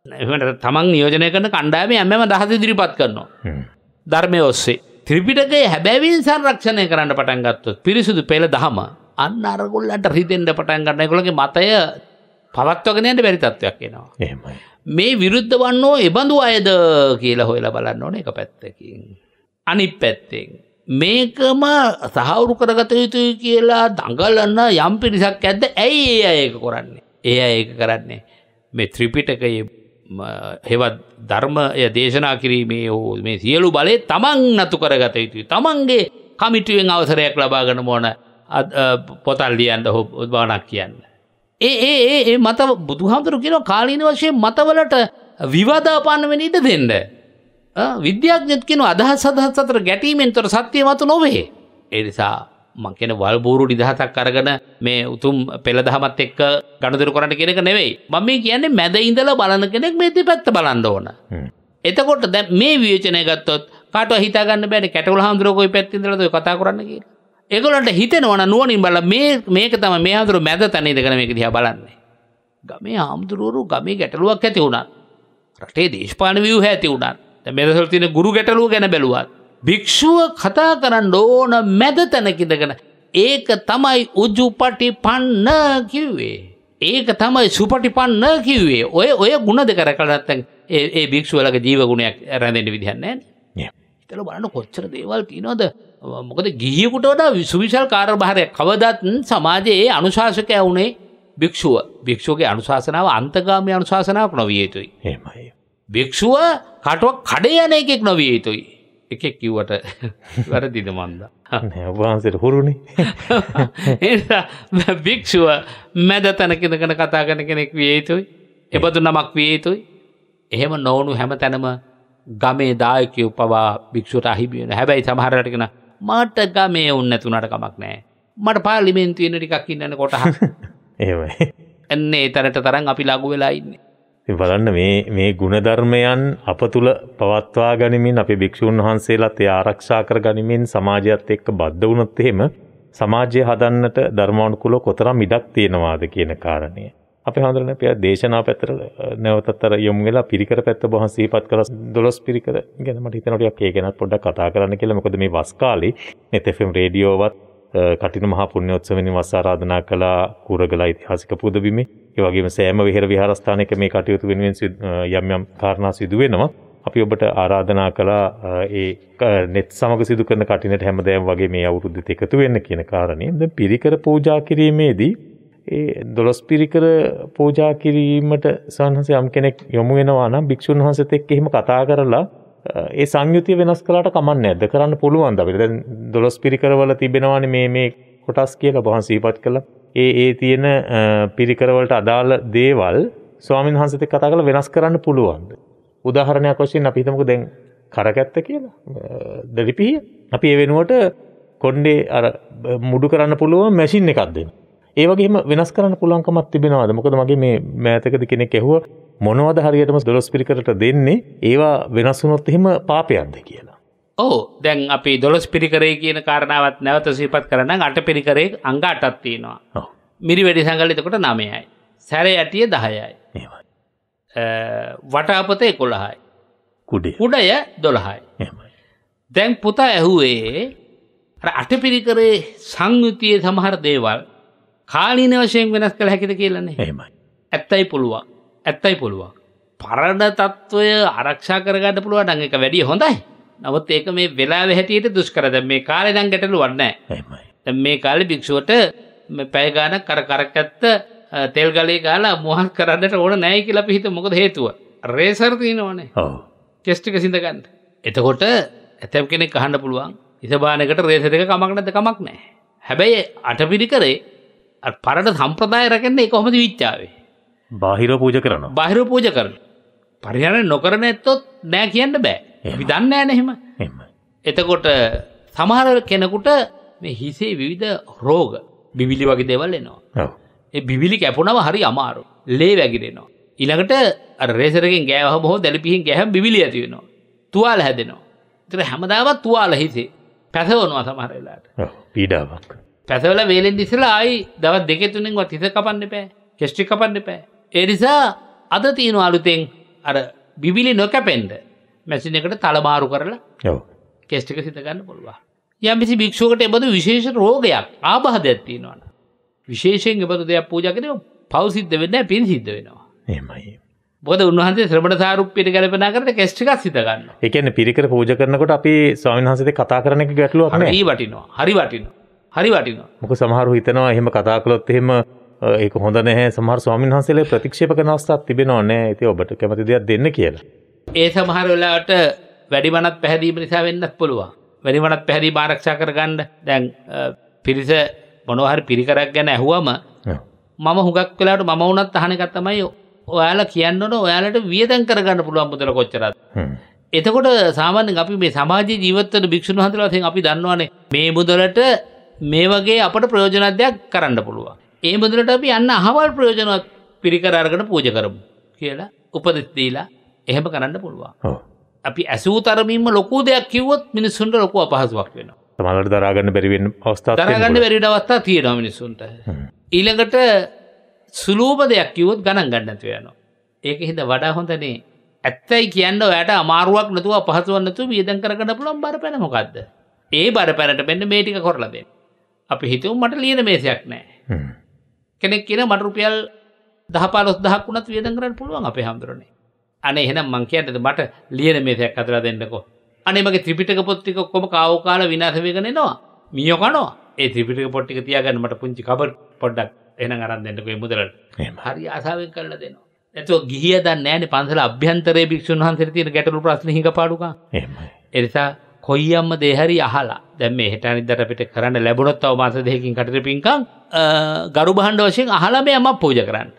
එට තමන් නියෝජනය කරන කණ්ඩාමේ ඇමම දහස දිරිපත් කරනවා. ධර්මය ඔස්සේ. ත්‍රිපිටකේ හැබැවින් සංරක්ෂණය කරන්න පටන් ගත්තොත් පිරිසුදු පෙළ දහම අන්න අරගොල්ලන්ට රිදෙන්ට පටන් ගන්න ගොලගේ මතය පවත්වගෙනයට බැරි තත්ත්වයක් එනවා. මේ විරුද්ධ වන්නෝ එබඳු අයද කියලා හොයලා බලන්න ඕන එක පැත්තකින්. අනිත් පැත්තෙන්. මේකම සහවුරු කරගත යුතුයි කියලා දඟලන්න යම් පිරිසක් ඇද්ද ඇයි ඒ අඒක කොරන්නේ. ඒ ඒක කරන්නේ. මේ ත්‍රිපිටකයේ හෙවත් ධර්මය දේශනා කිරීමේ හෝ මේ සියලු බලේ තමන් නතු කරගත යුතුයි. තමන්ගේ කමිටුවෙන් අවසරයක් ලබාගන ඕන පොතල් ලියන්ට හෝ උද්භානක් කියන්න. ඒ ඒ ඒ මත බුදුහාමුදුරු කියෙන කාලීන වශයෙන් මතවලට විවාධාපන්නවෙන ඉට දෙන්න. විද්‍යාඥත්කෙන අදහ සදහත් සතර ගැටීමෙන් තොර සත්‍යය මතු නොවේ. එනිසා මංකෙන වල්බූරු නිදහතක් අරගන මේ උතුම් පෙළදහමත් එක්ක ගණදුර කරට කෙනෙක නෙවෙයි මම මේ කියන්නේ මැද ඉඳලා බලන කෙනෙක් මෙති පැත්ත බලන්න ඕන. එතකොට දැ මේ වියචනය ගත්තොත් කාට හිතගන්න බැට කැටවල හාමුදුරුවකොයි පැත්තිදරද කතා කරන්න කිය. එකොලට හිතනවන නුවනින් බල මේ මේක තම මේ හාදුරු මැද තන්නේ දෙකන මේක දිහා බලන්නේ. ගමේ හාමුදුරුවරු ගමේ ගැටලුවක් ඇති වුණත්. රටේ දේශපාන වියහ ඇති වුණත් මෙදසල් තින ගුරු ගැටලුව ගැන බැලුවත්. භික්‍ෂුව කතා කරන්න ඕන මැද තැනකිදගෙන. ඒක තමයි උජුපටි පන්න කිව්වේ. ඒක තමයි සුපටි පන්න කිව්වේ ඔය ඔය ගුණ දෙ කර කලත්තැන් ඒ භික්ෂුවලක ජීවගුණයක් රැඳෙන්ට විදිහන්නේ හිතල බලන්න කොච්චර දේවල් කියනොද මොකද ගිහිකුට වඩා විසුවිශල් කාර භාරය කවදත් සමාජයේ අනුශාසකය වුණේ භික්ෂුව භික්ෂුවගේ අනුශාසනාව අන්තගාමය අනුශාසනාවක් නොවිය යුතුයි හෙමයි. භික්ෂුව කටුවක් කඩේ යන එකෙක් නොවිය යුතුයි එකෙක් කිව්වට වැරදිද මන්ද වහන්සට හුරුණි *laughs* ඒසා භික්‍ෂුව මැද තැනකිදකන කතා කන කෙනෙක් විය යුතුයි එබඳු නමක් විය යුතුයි එහෙම නොවනු හැම තැනම ගමේ දායකයෝ පවා භික්‍ෂුවට අහිබියෙන හැබැයි සමහරටකෙන මට ගමේ උන්නැතුනට කමක් නෑ මට පාලිමෙන්තුවෙන ටිකක් ඉන්නන කොටහ ඒවයි *laughs* එන්නේ එතනට තරන් අපි ලගු වෙලා ඉන්නේ බලන්න මේ මේ ගුණධර්මයන් අප තුළ පවත්වා ගනිමින් අපි භික්‍ෂූන් වහන්සේලාත් ඒ ආරක්ෂා කර ගනිමින් සමාජයත් එක්ක බද්ධ වුණොත් එහෙම සමාජය හදන්නට ධර්මානුකූලව කොතරම් ඉඩක් තියෙනවාද කියන කාරණය. අපේ හඳුනන පියා දේශනා පැත්තට නැවතත් අර යොමු වෙලා පිරිකර පැත්ත බොහොම සිහිපත් කළා 12 පිරිකර ගැන මට හිතෙනවා ටිකක් ඒ ගැනත් පොඩ්ඩක් කතා කරන්න කියලා. මොකද මේ වස් කාලේ net FM රේඩියෝවත් කටින මහා පුණ්‍යෝත්සවෙනි වස් ආරාධනා කළා කුරගල ඓතිහාසික පුදබිමේ ඒ වගේම සෑම විහෙර විහාරස්ථානයක මේ කටයුතු වෙනුවෙන් යම් යම් කාරණා සිදු වෙනවා. අපි ඔබට ආරාධනා කළා ඒ net සමග සිදු කරන කටිනට හැමදාම වගේ මේ අවුරුද්දෙත් එකතු වෙන්න කියන කාරණේ. දැන් පිරිකර පූජා කිරීමේදී ඒ දොළොස් පිරිකර පූජා කිරීමට සවන්හස යම් කෙනෙක් යොමු වෙනවා නම් භික්ෂුන් වහන්සේත් එක්ක එහෙම කතා කරලා ඒ සංයුතිය වෙනස් කළාට කමන්නේ නැද්ද කරන්න පුළුවන් ද අපිට. දැන් දොළොස් පිරිකරවල තිබෙනවානේ මේ මේ කොටස් කියලා වහන්සේ ඉපත් කළා. ඒ ඒ තියෙන පිරිකරවලට අදාළ දේවල් ස්වාමීන් වහන්සත කතා කළ වෙනස් කරන්න පුළුවන්ද. උදාහරණයක් වශයෙන් අපිතමක දැන් කරකැත්ත කියලා දලිපිහිය අපි ඒ වෙනුවට කොන්්ඩේ අර මුඩු කරන්න පුළුව මැසින් එකක් දෙන්න. ඒවගේම වෙනස් කරන්න පුළන්කමත් තිබෙනවාද මොකද මගේ මේ මෑතකද කෙනෙ කෙහුව මොනවද හරියටම දොස් පිරිකට දෙන්නේ ඒවා වෙනස්සුනොත් එහෙම පාපයක්ද කියලා. ඕ දැන් අපි දොළොස් පිරිකරේ කියන කාරණාවත් නැවත සීපත් කරන්න අට පිරිකරේ අංග අටත්තියෙනවා මිරි වැඩි සංගලිතකොට නමයයි. සැරේ ඇටිය දහයයි. වටාපතේ කොළහයි. උඩය දොළහයි. දැන් පුතා ඇහුවේ අට පිරිකරේ සංයුතියේ සමහර දේවල් කාලීන වශයෙන් වෙනස් කළ හැකිද කියලන්නේ හෙමයි. ඇත්තයි පුළුවන් ඇත්තයි පුළුවන්. පරණ තත්ත්වය ආරක්ෂා කරගන්න පුළුවන් නං එක වැඩිය හොඳයි නමුත් ඒක මේ වෙලාව හැටියට දුෂ්කර දැන් මේ කාලේ නම් ගැටලුවක් නැහැ. එහෙමයි. මේ කාලේ භික්ෂුවට පැය ගාණක් කර කරකැත්ත තෙල් ගලේ ගාලා මොහක් කරන්නට ඕන නැහැ කියලා අපි හිතමු. මොකද හේතුව? රේසර් තියෙනවනේ. ඔව්. කෙස් ටික සිඳ ගන්න. එතකොට ඇතම් කෙනෙක් අහන්න පුළුවන් ඉසබානකට රේසර් එක කමක් නැද්ද? කමක් නැහැ. හැබැයි අටපිරි කරේ අර පරණ සම්ප්‍රදාය රැකෙන්නේ ඒ කොහොමද විච්චාවේ? බාහිර පූජා කරනවා. බාහිර පූජා කරනවා. පරිහරණය නොකරන ඇත්තොත් නෑ කියන්න බෑ. අපි දන්න ෑන එහෙම එතකොට සමහර කෙනෙකුට මේ හිසේ විවිධ රෝග බිවිලි වගේ දෙවල් එනවා ඒ බිවිලි කැපුණව හරි අමාරු ලේ වැගිරෙනවා ඉළඟට රේසරකින් ගෑහ බොහෝ දැලිපිහින් ගැහැම් බිවිලි ඇතිවෙනවා තුවාල හැදෙනවා තර හැමදාවත් තුවාල හිසේ පැසවනවා සමහරලාට පීඩාවක් පැසවල වේලෙන් දිසලා අයි දවත් දෙක තුනින්වත් හිස කපන්න පෑ කෙෂ්ටි කපන්න පෑ එනිසා අද තියෙන අලුතෙන් අර බිවිලි නොකැපෙන්ට මැසින එකට තලබාරු කරලා කෙස්ටික සිතගන්න පුළුවන් යම්පිසි භික්ෂුවට එබඳු විශේෂ රෝගයක් ආබහ දැත්තිීනවන විශේෂයෙන් එබඳු දෙයක් පූජකෙන පවසිද්ධ වෙන්න පින් සිද්ධ වෙනවා එමයි බොද උන්හන්සේ ශ්‍රමට සාරුප්පිට කලපන කරට කෙස්ටිකක් සිතගන්න එකන පිරිකර පූජ කරනකොට අපි ස්වාමින්හන්සේ කතා කරන එක ගැටලුව ඒ වටිනවා හරි වටිනවා හරි වටිනවා මොක සමහරු හිතනවා එහෙම කතා කළොත් එහෙම ඒක හොඳ නැහැ සමහර ස්වාමින්හන්සේලේ ප්‍රතික්ෂේප කරන අවස්ථාවක් තිබෙනවා නෑ ඉතින් ඔබට කැමති දෙයක් දෙන්න කියලා ඒ සමහර වෙලාට වැඩිමනත් පැහැදීම නිසා වෙන්නත් පුළුවන් වැඩිමනත් පැහැදි භාරක්ෂා කරගන්න දැන් පිරිස මොනවහරි පිරිකරක් ගැන ඇහුවම මම හුඟක් වෙලාට මම වුණත් අහනකත් තමයි ඔයාලා කියන්නට ඔයාලට වියදන් කරගන්න පුළුවන් මුදල කොච්චරත්. එතකොට සාමාන්‍යයෙන් අපි මේ සමාජ ජීවිතවල භික්ෂුන් වහන්සේලා වශයෙන් අපි දන්නවානේ මේ මුදලට මේ වගේ අපට ප්‍රයෝජනයක් කරන්න පුළුවන්. ඒ මුදලට අපි යන්න අහවල් ප්‍රයෝජනවත් පිරිකර අරගෙන පූජා කරමු කියලා උපදෙස් දීලා එහෙම කරන්න පුළුවන් අපි ඇසූ තරමින්ම ලොකු දෙයක් කිවොත් මිනිස්සුන්ට ලොකු අපහසුවක් වෙන තමලට දරාගන්න බැරිවෙන් අවස්ථා දරගන්න බැරිට අවස්ථා තියෙනවා මිනිසුන්ට ඊළඟට සුලූප දෙයක් කිවොත් ගණන් ගන්නතු යනවා ඒක හිද වඩා හොඳනේ ඇත්තයි කියන්න ඔයට අමාරුවක් නතුව පහසුවන්නතු වියදන් කරගන්න පුළන් බර පැන මොකක්ද ඒ බර පැනට පෙන්න්න මේටික කොරලදෙන් අපි හිතව මට ලියන මේසයක් නෑ කෙනෙක් කියන මටරුපියල් දහපාලොස් දහක් වුණත් වියදන් කරන්න පුළුවන් අප හාමුදුරනේ අනේ එහෙනම් මං කියන්නද මට ලියන මේසයක් අතලා දෙන්නකෝ. අනේ මගේ ත්‍රිපිටක පොත් ටික ඔක්කොම කාව කාලා විනාශ වෙගෙන එනවා. මීයෝ කනවා. ඒ ත්‍රිපිටක පොත් ටික තියාගන්න මට පුංචි කබර් පොඩ්ඩක් එහෙනම් අරන් දෙන්නකෝ මේ මුදලට. හරි ආසාවෙන් කරලා දෙනවා. නැතුව ගිහිය දන්නේ නැහැනේ පන්සල අභ්‍යන්තරයේ භික්ෂුන් වහන්සේට තියෙන ගැටලු ප්‍රශ්න හිඟපාඩුකම්. එහෙමයි. ඒ නිසා කොයියම්ම දෙහැරි අහලා දැන් මේ හෙට අනිද්දාට අපිට කරන්න ලැබුණොත් තව මාස දෙකකින් කටට පිංකම් ගරු භාණ්ඩ වශයෙන් අහලා මේ යමක් පූජා කරන්න.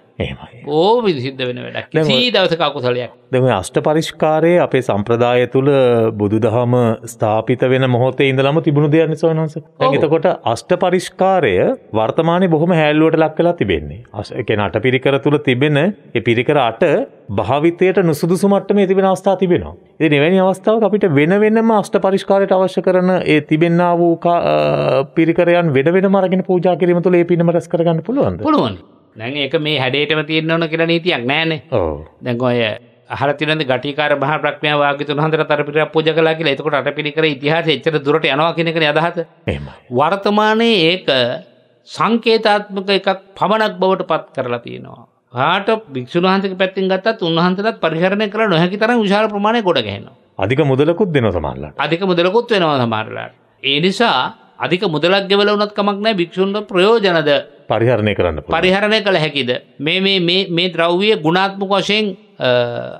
ඕවි සිද්ධ වෙන වැඩක් සී දවසක අකුසලයක් දෙම අෂ්ට පරිෂ්කාරය අපේ සම්ප්‍රදාය තුළ බුදු දහම ස්ථාපිත වෙන මොහොතේ ඉඳලම තිබුණු දෙයක් නිසාවනස එතකොට අෂ්ට පරිෂ්කාරය වර්තමානය බොහොම හැල්ලුවට ලක් කලා තිබෙන්නේ අසකෙන අට පිරිකර තුළ තිබෙන පිරිකර අට භාවිතයට නුසුදු සුමට්ටම තිබෙන අවස්ථා තිබෙනවා ඒ නිවැනි අවස්ථාව අපිට වෙන වෙනම අෂ්ට පරිෂ්කාරයට අවශ්‍ය කරන ඒ තිබෙන්න්න වූ පිරිකරයන් වෙන වෙන මරගෙන පූජා කිරීම තුළ ඒ පිනම රැස් කරගන්න පුළුවන් පුළුවන් දැන් ඒක මේ හැඩේටම තියෙන්න ඕන කියලා නීතියක් නැහැනේ. ඔව්. දැන් ඔය අහලා තියෙනද ගටිකාර මහා ප්‍රඥා වාග්යතුන් හන්දරතර පිටර පූජා කළා කියලා. එතකොට අටපිරිකර ඉතිහාසය එච්චර දුරට යනවා කියන එකනේ අදහස. එහෙමයි. වර්තමානයේ ඒක සංකේතාත්මක එකක් පමණක් බවට පත් කරලා තියෙනවා. කාට භික්ෂුන් වහන්සේගේ පැත්තෙන් ගත්තත් උන්වහන්සේලාත් පරිහරණය කළ නොහැකි තරම් විශාල ප්‍රමාණයක් ගොඩ ගහනවා. අධික මුදලකුත් දෙනවා සමහරලාට. අධික මුදලකුත් වෙනවා සමහරලාට. ඒ නිසා අධික මුදලක් ගෙවලා වුණත් කමක් නැහැ භික්ෂුන්ට ප්‍රයෝජනද පරිහරණය කරන්න පරිහරණය කළ හැකිද මේ මේ ද්‍රව්විය ගුණාත්මක වශයෙන්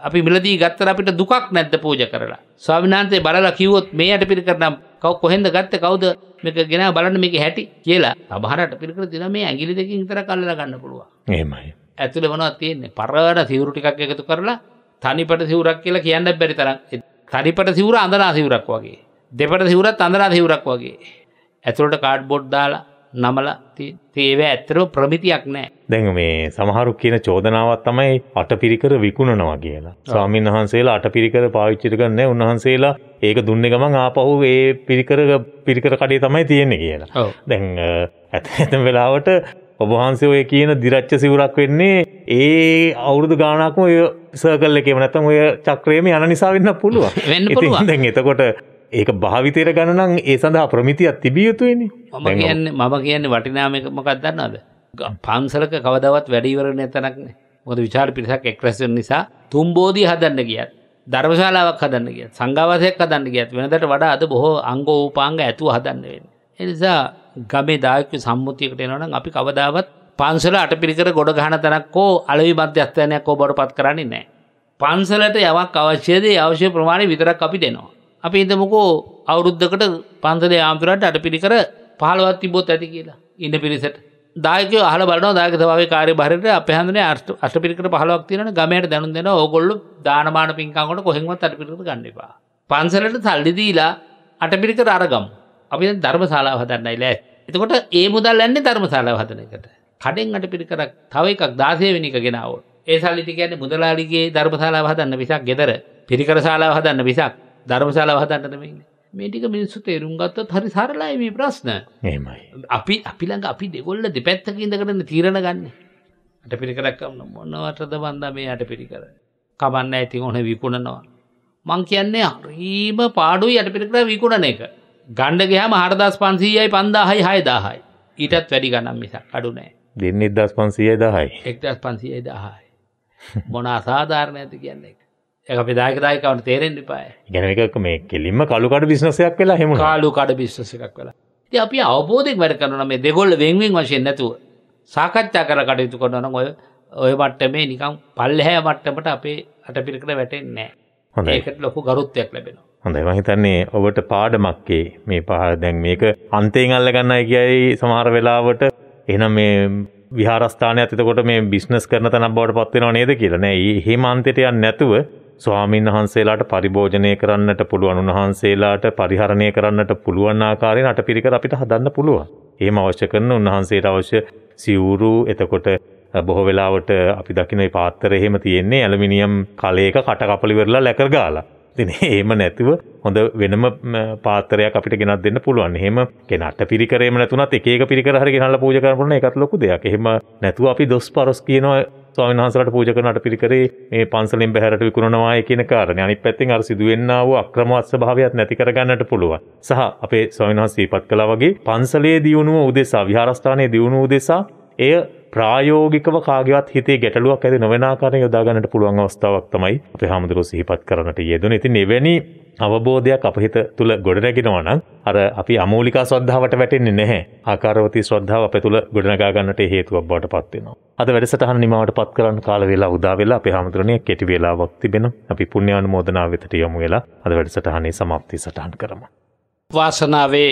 අපි මිලදී ගත්තර අපිට දුකක් නැද්ද පූජ කරලා ස්වාමිනාන්තේ බලලා කිව්වොත් මේ යට පිරි කරනම් කව කොහෙන්ද ගත්ත කවුද මේක ගෙන බලන්න මේක හැටි කියලා අභහරට පිරිකර දින මේ ඇගිලි දෙකින් තර කල්ලා ගන්න පුළුවන් එහෙමයි ඇතුළ වනවා තියන්නේ පරවට සිවරු ටිකක් එකතු කරලා තනිපට සිවරක් කියලා කියන්න බැරි තරම් තනිපට සිවර අඳනා සිවරක් වගේ දෙපට සිවරත් අඳනා සිවරක් වගේ ඇතුළට කාඩ් බොඩ් දාලා නමලා ඒව ඇත්තරෝ ප්‍රමිතියක් නෑ. දැන් මේ සමහරු කියන චෝදනාවක් තමයි අටපිරිකර විකුණනවා කියලා. ස්වාමීන් වහන්සේලා අටපිරිකර පාවිච්චි කරන්නේ උන්වහන්සේලා ඒක දුන්නේ ගමන් ආපහු ඒ පිරිකර පිරිකර කඩේ තමයි තියෙන්නේ කියලා. දැන් ඇතැම් වෙලාවට ඔබ වහන්සේ ඔය කියන දිරච්ච සිවුරක් වෙන්නේ ඒ අවුරුදු ගානක්ම ඔය සර්කල් එකේම නැත්නම් ඔය චක්‍රයේම යන නිසා වෙන්න පුළුවන්. වෙන්න පුළුවන්. ඉතින් දැන් එතකොට ඒක භාවිතයට ගණනන් ඒ සඳහා ප්‍රමිතියක් තිබිය යුතුයිනි මම කියන්න මම කියන්නේ වටිනාමක මොකක් දන්නවද පන්සලක කවදවත් වැඩීවරණ තැනක්න මොද විචාර පිරිසක් එක්රැසන් නිසා තුම්බෝධී හදන්න ගියත් ධර්මශාලාවක් හදන්න ගිය සංගාවසයක් හදන්න ගියත් වෙනදට වඩා අද බොහෝ අංගෝපාංග ඇතුව හදන්න වෙන එනිසා ගමේ දායක සම්මුතියකට එනවනම් අපි කවදාවත් පන්සල අට පිරිකර ගොඩ ගහන තැනක්කෝ අලවි මධ්‍යස්ථානයක් ෝ බොඩ පත් කරන්නේ නෑ පන්සලට යමක් අවශ්‍යයේදේ අවශ්‍ය ප්‍රමාණය විතරක් අපි දෙනවා අපි ඉඳමුකෝ අවුරුද්ධකට පන්සල යාමුතුරට අට පිළිකර පහළවත් තිබොත් ඇති කියලා ඉන්න පිරිසට දායක හල බලන දායකතවාවේ කාරය බරට අපහන්දන අට අට පිරිකට පහලක් තියන ගමයට දැනු දෙෙන ඕගොල්ලු දානමාන පින්කංගොට කොහෙමත් අට පිරිකට ගන්නවා. පන්සලට සල්ලිදීලා අට පිරිකර අරගම් අපි ධර්ම ශලා හතන්නයි ලෑ එතකොට ඒ මුදල් ඇන්නේ ධර්ම ශලා හතනකට කඩෙන් අට පිරිකරක් තව එකක් දාසය වෙනික ගෙනාව ඒ සල්ලිටිකයන්න මුදලාලිගේ ධර්ම ශලා හතන්න විසක් ගෙදර පිරිකර ශලා හදන්න විසක් ධර්මශාලා හදන්න නෙමෙයි. මේ ටික මිනිස්සු තේරුම් ගත්තොත් හරි සරලයි මේ ප්‍රශ්න. එහෙමයි. අපි අපි ළඟ අපි දෙකොල්ල දෙපැත්තක ඉඳගෙන තීරණ ගන්න. අටපිරිකරක් මොනවටද බන්දා මේ අටපිරිකර. කමන්න ඇති ඕන විකුණනවා. මං කියන්නේ හරීම පාඩුයි අටපිරිකර විකුණන එක. ගණ්ඩ ගියාම 4500යි 5000යි 6000යි. ඊටත් වැඩි ගණන් මිසක් අඩු නෑ. දෙන්නේ 1500යි 1000යි. 1500යි 1000යි. මොන අසාධාරණයක්ද කියන්නේ? අපි දායකදායකවට තේරෙන් ඩිපාය ගැන එකක් මේ කෙලින්ම කලුකඩ බිස්නසයක් වෙලා හෙම කාලුකඩ බිස්්නස එකක් වෙලා ති අපි අවබෝධෙක් වැඩ කරන මේ දෙගොල්ල වෙන්වෙන් වශයෙන් නැතුව සාකච්ඡා කර කටයුතු කොන්නන ඔය ඔය මට්ට මේ නිකම් පල්ලහැ මට්ටමට අපේ අට පිරිකට වැටෙන් නෑ හොඳ ඒකට ලොකු ගරුත්වයක් ලැබෙනවා හොඳයි මහිතන්නේ ඔබට පාඩමක්කේ මේ පහර දැන් මේක අන්තයෙන් අල්ලගන්න කියයි සමහර වෙලාවට එනම් මේ විහාරස්ථානය ඇතකොට මේ බිස්නස් කරන තන බවට පත්වෙනවා නේද කියලනෑ ඒ හෙමන්තයට යන්න නැතුව ස්වාමීන් වහන්සේලාට පරිභෝජනය කරන්නට පුළුවන් උන්වහන්සේලාට පරිහරණය කරන්නට පුළුවන් ආකාරයෙන් අටපිරිකර අපිට හදන්න පුළුවන්. එහෙම අවශ්‍ය කරන උන්වහන්සේට අවශ්‍ය සිවුරු එතකොට බොහෝ වෙලාවට අපි දකින මේ පාත්‍ර එහෙම තියෙන්නේ ඇලුමිනියම් කලයක කට කපල ඉවරලා ලැකර ගාලා. ඉතින් එහෙම නැතුව හොඳ වෙනම පාත්‍රයක් අපිට ගෙනත් දෙන්න පුළුවන්. එහෙම කෙනාට පිරිකරේම නැතුණත් එක එක පිරිකර හරි ගෙනල්ලා පූජා කරන්න පුළුවන්. ඒකත් ලොකු දෙයක්. එහෙම නැතුව අපි දොස් පරොස් කියනවා ස්වාමීන් වහන්සේලාට පූජා කරන අටපිරිකරේ මේ පන්සලෙන් බැහැරට විකුණනවා කියන කාරණේ. අනිත් පැත්තෙන් අර සිදුවෙන්නා වූ අක්‍රමවත් ස්වභාවයත් නැති කරගන්නට පුළුවන්. සහ අපේ ස්වාමීන් වහන්සේ ඉපත් කළා වගේ පන්සලේ දියුණුව උදෙසා විහාරස්ථානයේ දියුණුව උදෙසා එය ප්‍රායෝගිකව කාගේවත් හිතේ ගැටලුවක් ඇති නොවන ආකාරයෙන් යොදා ගන්නට පුළුවන් අවස්ථාවක් තමයි අපේ හැමදෙරෝ සිහිපත් කරන්නට යෙදුනේ. ඉතින් එවැනි අවබෝධයක් අපහිත තුළ ගොඩනැගෙනවා නම් අර අපි අමූලිකා ශ්‍රද්ධාවට වැටෙන්නේ නැහැ. ආකාරවතී ශ්‍රද්ධාව අප තුළ ගොඩනගා ගන්නට හේතුවක් බවට පත් වෙනවා. අද වැඩසටහන නිමාවට පත් කරන්න කාල වේලා උදා වෙලා අපේ හැමතුරනේ කෙටි වේලාවක් තිබෙනවා. අපි පුණ්‍ය අනුමෝදනාව වෙතට යමු වෙලා අද වැඩසටහනේ સમાප්ති සටහන් කරමු. වාසනාවේ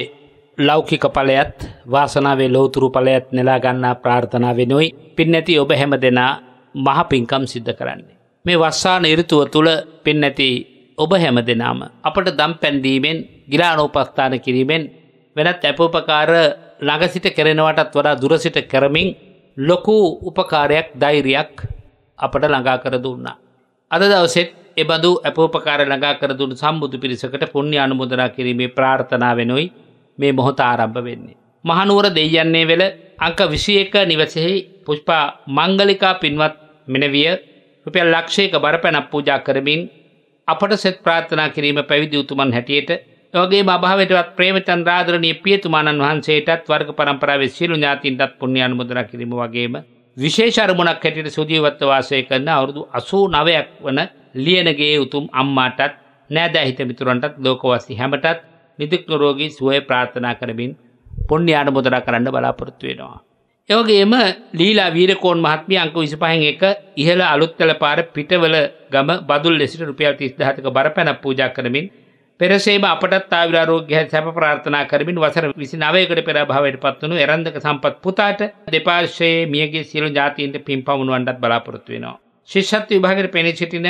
ලෞකික ඵලයත් වාසනාවේ ලෞතුරු ඵලයත් නෙලා ගන්නා ප්‍රාර්ථනාව වෙනුයි. පින් නැති ඔබ හැම දෙනා මහ පිංකම් සිද්ධ කරන්නේ. මේ වස්සාන ඍතුව තුල පින් නැති ඔබ හැම දෙනාම අපට දම් පැන්දීමෙන් ගිලානෝපස්ථාන කිරීමෙන් වෙනත් ඇපෝපකාර ළඟසිට කරෙනවටත් වඩා දුරසිට කරමින් ලොකු උපකාරයක් දෛරයක් අපට ළඟා කර දුන්නා. අද දවසෙත් එබඳු ඇපෝපකාර ළඟා කර දුන් සම්බුදු පිරිසකට පුුණ්‍ය අනුමුදනා කිරීමේ ප්‍රාර්ථනා වෙනුයි මේ මොහොත ආරම්භ වෙන්නේ. මහනුවර දෙයන්නේ වෙල අංක විසි එක නිවසෙහි පුෂ්පා මංගලිකා පින්වත් මෙනවිය රුපියල් ලක්ෂයක බරපැනක් පූජා කරමින් අපට සෙත් ප්‍රාර්ථනා කිරීම පැවිදි උතුමන් හැටියට ඔගේ අභාවටවත් ප්‍රේමචන් රාදරණය පියතුමාණන් වහන්සේටත් වර්ග පරම්පරාවේ සියලු ඥාතින්ටත් පුණ්‍ය අනුමෝදනා කිරීම වගේම විශේෂ අරමුණක් හැටියට සුජීවත්ව වාසය කරන අවුරුදු 89ක් වන ලියනගේ උතුම් අම්මාටත් නෑදෑහිත මිතුරන්ටත් ලෝකවාසී හැමටත් නිදුක් නිරෝගී සුවය ප්‍රාර්ථනා කරමින් පුණ්‍ය අනුමෝදනා කරන්න බලාපොරොත්තු වෙනවා එවගේම ලීලා වීරකෝන් මහත්මිය අංක 25න් එක ඉහළ අලුත්කල පාර පිටවල ගම බදුල් ලෙසිට රුපියල් 30000ක බරපැන පූජා කරමින් පෙරසේම අපටත් ආයුරෝග්‍ය සැප ප්‍රාර්ථනා කරමින් වසර 29කට පෙර භාවයට පත් වුණු එරන්දක සම්පත් පුතාට දෙපාර්ශ්වයේ මියගේ සියලු ඥාතීන්ට පින් පමුණුවන්නත් බලාපොරොත්තු වෙනවා. ශිෂ්‍යත්ව විභාගයේ පෙනී සිටින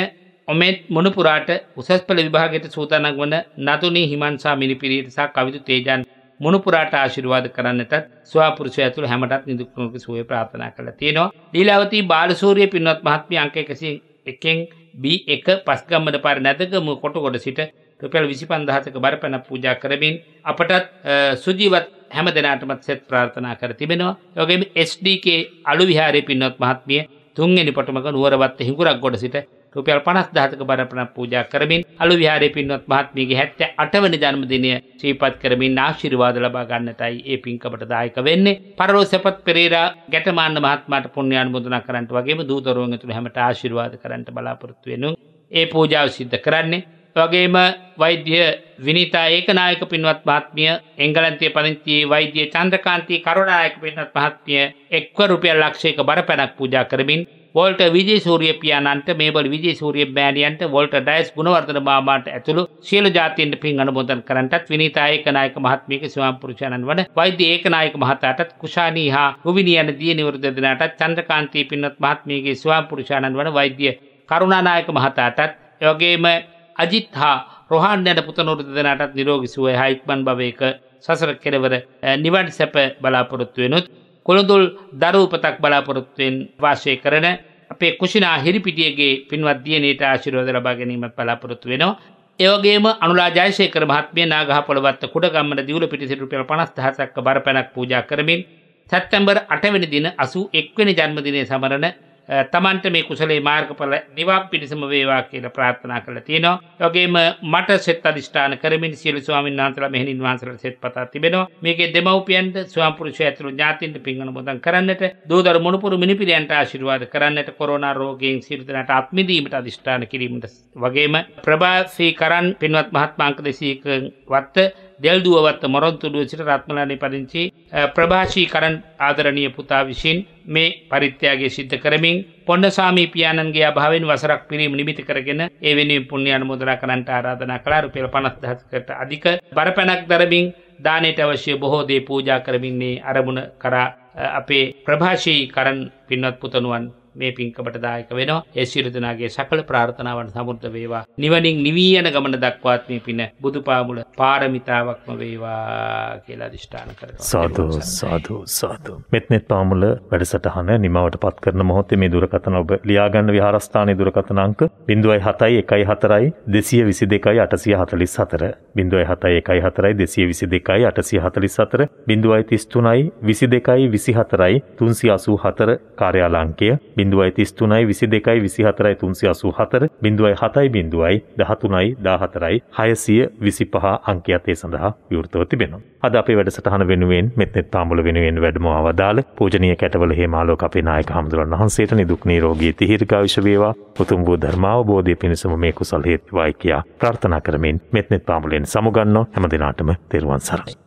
ඔමෙත් මොනුපුරාට උසස් පෙළ විභාගයට සූදානම් වන නතුනි හිමන්සා මිනිපිරියට සහ කවිදු තේජාන් මොනුපුරාට ආශිර්වාද කරන්නටත් ස්වාපුරුෂය ඇතුළු හැමටත් නිදුක් නිරෝගී සුවය ප්‍රාර්ථනා කරලා තියෙනවා. දීලාවතී බාලසූරිය පින්වත් මහත්මිය අංක 101 B1 පස්ගම්මඩ පාර නැදගම කොටකොට සිට රුපියල් 25000ක බරපැන පූජා කරමින් අපටත් සුජීවත් හැම දිනාටමත් සෙත් ප්‍රාර්ථනා කර තිබෙනවා. ඒ වගේම SDK අලු විහාරයේ පින්වත් මහත්මිය තුන්වෙනි පොටමක නුවරවත්ත හිඟුරක් ගොඩ සිට රුපියල් 50000ක බරපතල පූජා කරමින් අලු විහාරයේ පින්වත් මහත්මියගේ 78 වෙනි ජන්මදිනය සිහිපත් කරමින් ආශිර්වාද ලබා ගන්නටයි ඒ පින්කමට දායක වෙන්නේ. පරලෝක සපත් පෙරේරා ගැටමාන්න මහත්මයාට පුණ්‍ය අනුමೋದනා කරන්නට වගේම දූතරුවන් ඇතුළු හැමට ආශිර්වාද කරන්නට බලාපොරොත්තු වෙනු. ඒ පූජාව සිද්ධ කරන්නේ වගේම වෛද්‍ය විනිතා ඒකනායක පින්වත් මහත්මිය එංගලන්තයේ පදිංචි වෛද්‍ය චන්ද්‍රකාන්ති කරුණායක පින්වත් මහත්මිය එක්ව රුපියල් ලක්ෂයක බරපැනක් පූජා කරමින් වෝල්ට විජේසූරිය පියාණන්ට මේබල් විජේසූරිය මෑණියන්ට වෝල්ට ඩයස් ගුණවර්ධන මාමාට ඇතුළු සියලු ජාතීන්ට පින් අනුමෝදන් කරන්නටත් විනිතා ඒකනායක මහත්මියගේ ස්වාමිපුරුෂයන්න් වන වෛද්‍ය ඒකනායක මහතාටත් කුෂානී හා රුවිනී යන දියණිවරු දෙදෙනාටත් චන්ද්‍රකාන්ති පින්වත් මහත්මියගේ ස්වාමිපුරුෂයන්න් වන වෛද්‍ය කරුණානායක මහතාටත් එවැගේම අජිත් හා රොහන් යන පුතනොරු දෙදෙනාටත් නිරෝගී සුවය හා ඉක්මන් භවයක සසර කෙලවර නිවන් සැප බලාපොරොත්තු වෙනුත් කොළඳුල් දරු උපතක් බලාපොරොත්තුෙන් වාසය කරන අපේ කුෂිනා හිරිපිටියගේ පින්වත් දියණියට ආශිර්වාද ලබා ගැනීම බලාපොරොත්තු වෙනවා. ඒ වගේම අනුලා ජයශේකර මහත්මිය නාගහපොළවත් කුඩගම්මන දියුල පිටි සිට රුපියල් 50000ක් බරපැනක් පූජා කරමින් සැප්තැම්බර් 8 වෙනි දින 81 වෙනි ජන්මදිනයේ සමරන තමන්ට මේ කුසලේ මාර්ගඵල නිවන් පිණිසම වේවා කියලා ප්‍රාර්ථනා කරලා තියෙනවා. ඒගොල්ලෙම මට සෙත් අදිෂ්ඨාන කරමින් සියලු ස්වාමීන් වහන්සේලා මෙහෙණින් වහන්සේලාට සෙත් පතා තිබෙනවා. මේකේ දෙමව්පියන්ට ස්වාම පුරුෂය ඇතුළු ඥාතින්ට පින් අනුමෝදන් කරන්නට, දූදරු මොණපුරු මිනිපිරියන්ට ආශිර්වාද කරන්නට, කොරෝනා රෝගයෙන් සියලු දෙනාට අත්මිදීමට අදිෂ්ඨාන කිරීමට වගේම ප්‍රභා සී කරන් පින්වත් මහත්මා අංක 200 වත්ත දෙල්දුවවත් මොරොන්තුඩුව සිට රත්මලානි පදිංචි ප්‍රභාෂීකරන් ආදරණීය පුතා විසින් මේ පරිත්‍යාගය සිද්ධ කරමින් පොන්නසාමි පියාණන්ගේ අභාවෙන් වසරක් පිරීම නිමිති කරගෙන ඒ වෙනුවෙන් පුණ්‍ය අනුමෝදනා කරන්නට ආරාධනා කළා රුපියල් 50000කට අධික බරපැනක් දරමින් දානයට අවශ්‍ය බොහෝ දේ පූජා කරමින් මේ අරමුණ කරා අපේ ප්‍රභාෂීකරන් පින්වත් පුතණුවන් මේ පින්කමට දායක වෙනවා. ඒ සියලු දෙනාගේ සකල ප්‍රාර්ථනාවන් සමුර්ථ වේවා. නිවනින් නිවී යන ගමන දක්වාත් මේ පින බුදුපාමුල පාරමිතාවක්ම වේවා කියලා අදිෂ්ඨාන කරනවා. සාදු සාදු සාදු. මෙත්නෙත් පාමුල වැඩසටහන නිමවට පත් කරන මොහොතේ මේ දුරකථන ඔබ ලියාගන්න විහාරස්ථානයේ දුරකථන අංක 0.7 1.4 222 844 0.7 1.4 222 844 0.33 22 24 384 කාර්යාලංකය බිඳුවයි තිස්තුනයි විසි දෙකයි විසි හතරයි තුන්සි අසු හතර බිඳුවයි හතයි බිඳුවයි දහතුනයි දාහතරයි හයසිය විසි පහ අංකයක්තේ සඳහා යෘතව තිබෙනවා. අද අපේ වැඩසටහන වෙනුවෙන් මෙත්නෙත් තාමුල වෙනුවෙන් වැඩම අවදාළ පූජනීය කැටවල හේමාලෝක අපේ නායක හමුදුරන් වහන්සේට නිදුක් නිරෝගී තිහිරකායුෂ වේවා උතුම් වූ ධර්මාවබෝධය පිණිසම මේ කුසල් හේතු වයි කියා ප්‍රාර්ථනා කරමින් මෙත්නෙත් පාමුලෙන් සමුගන්නවා හැම දිනාටම තෙරුවන් සරණයි.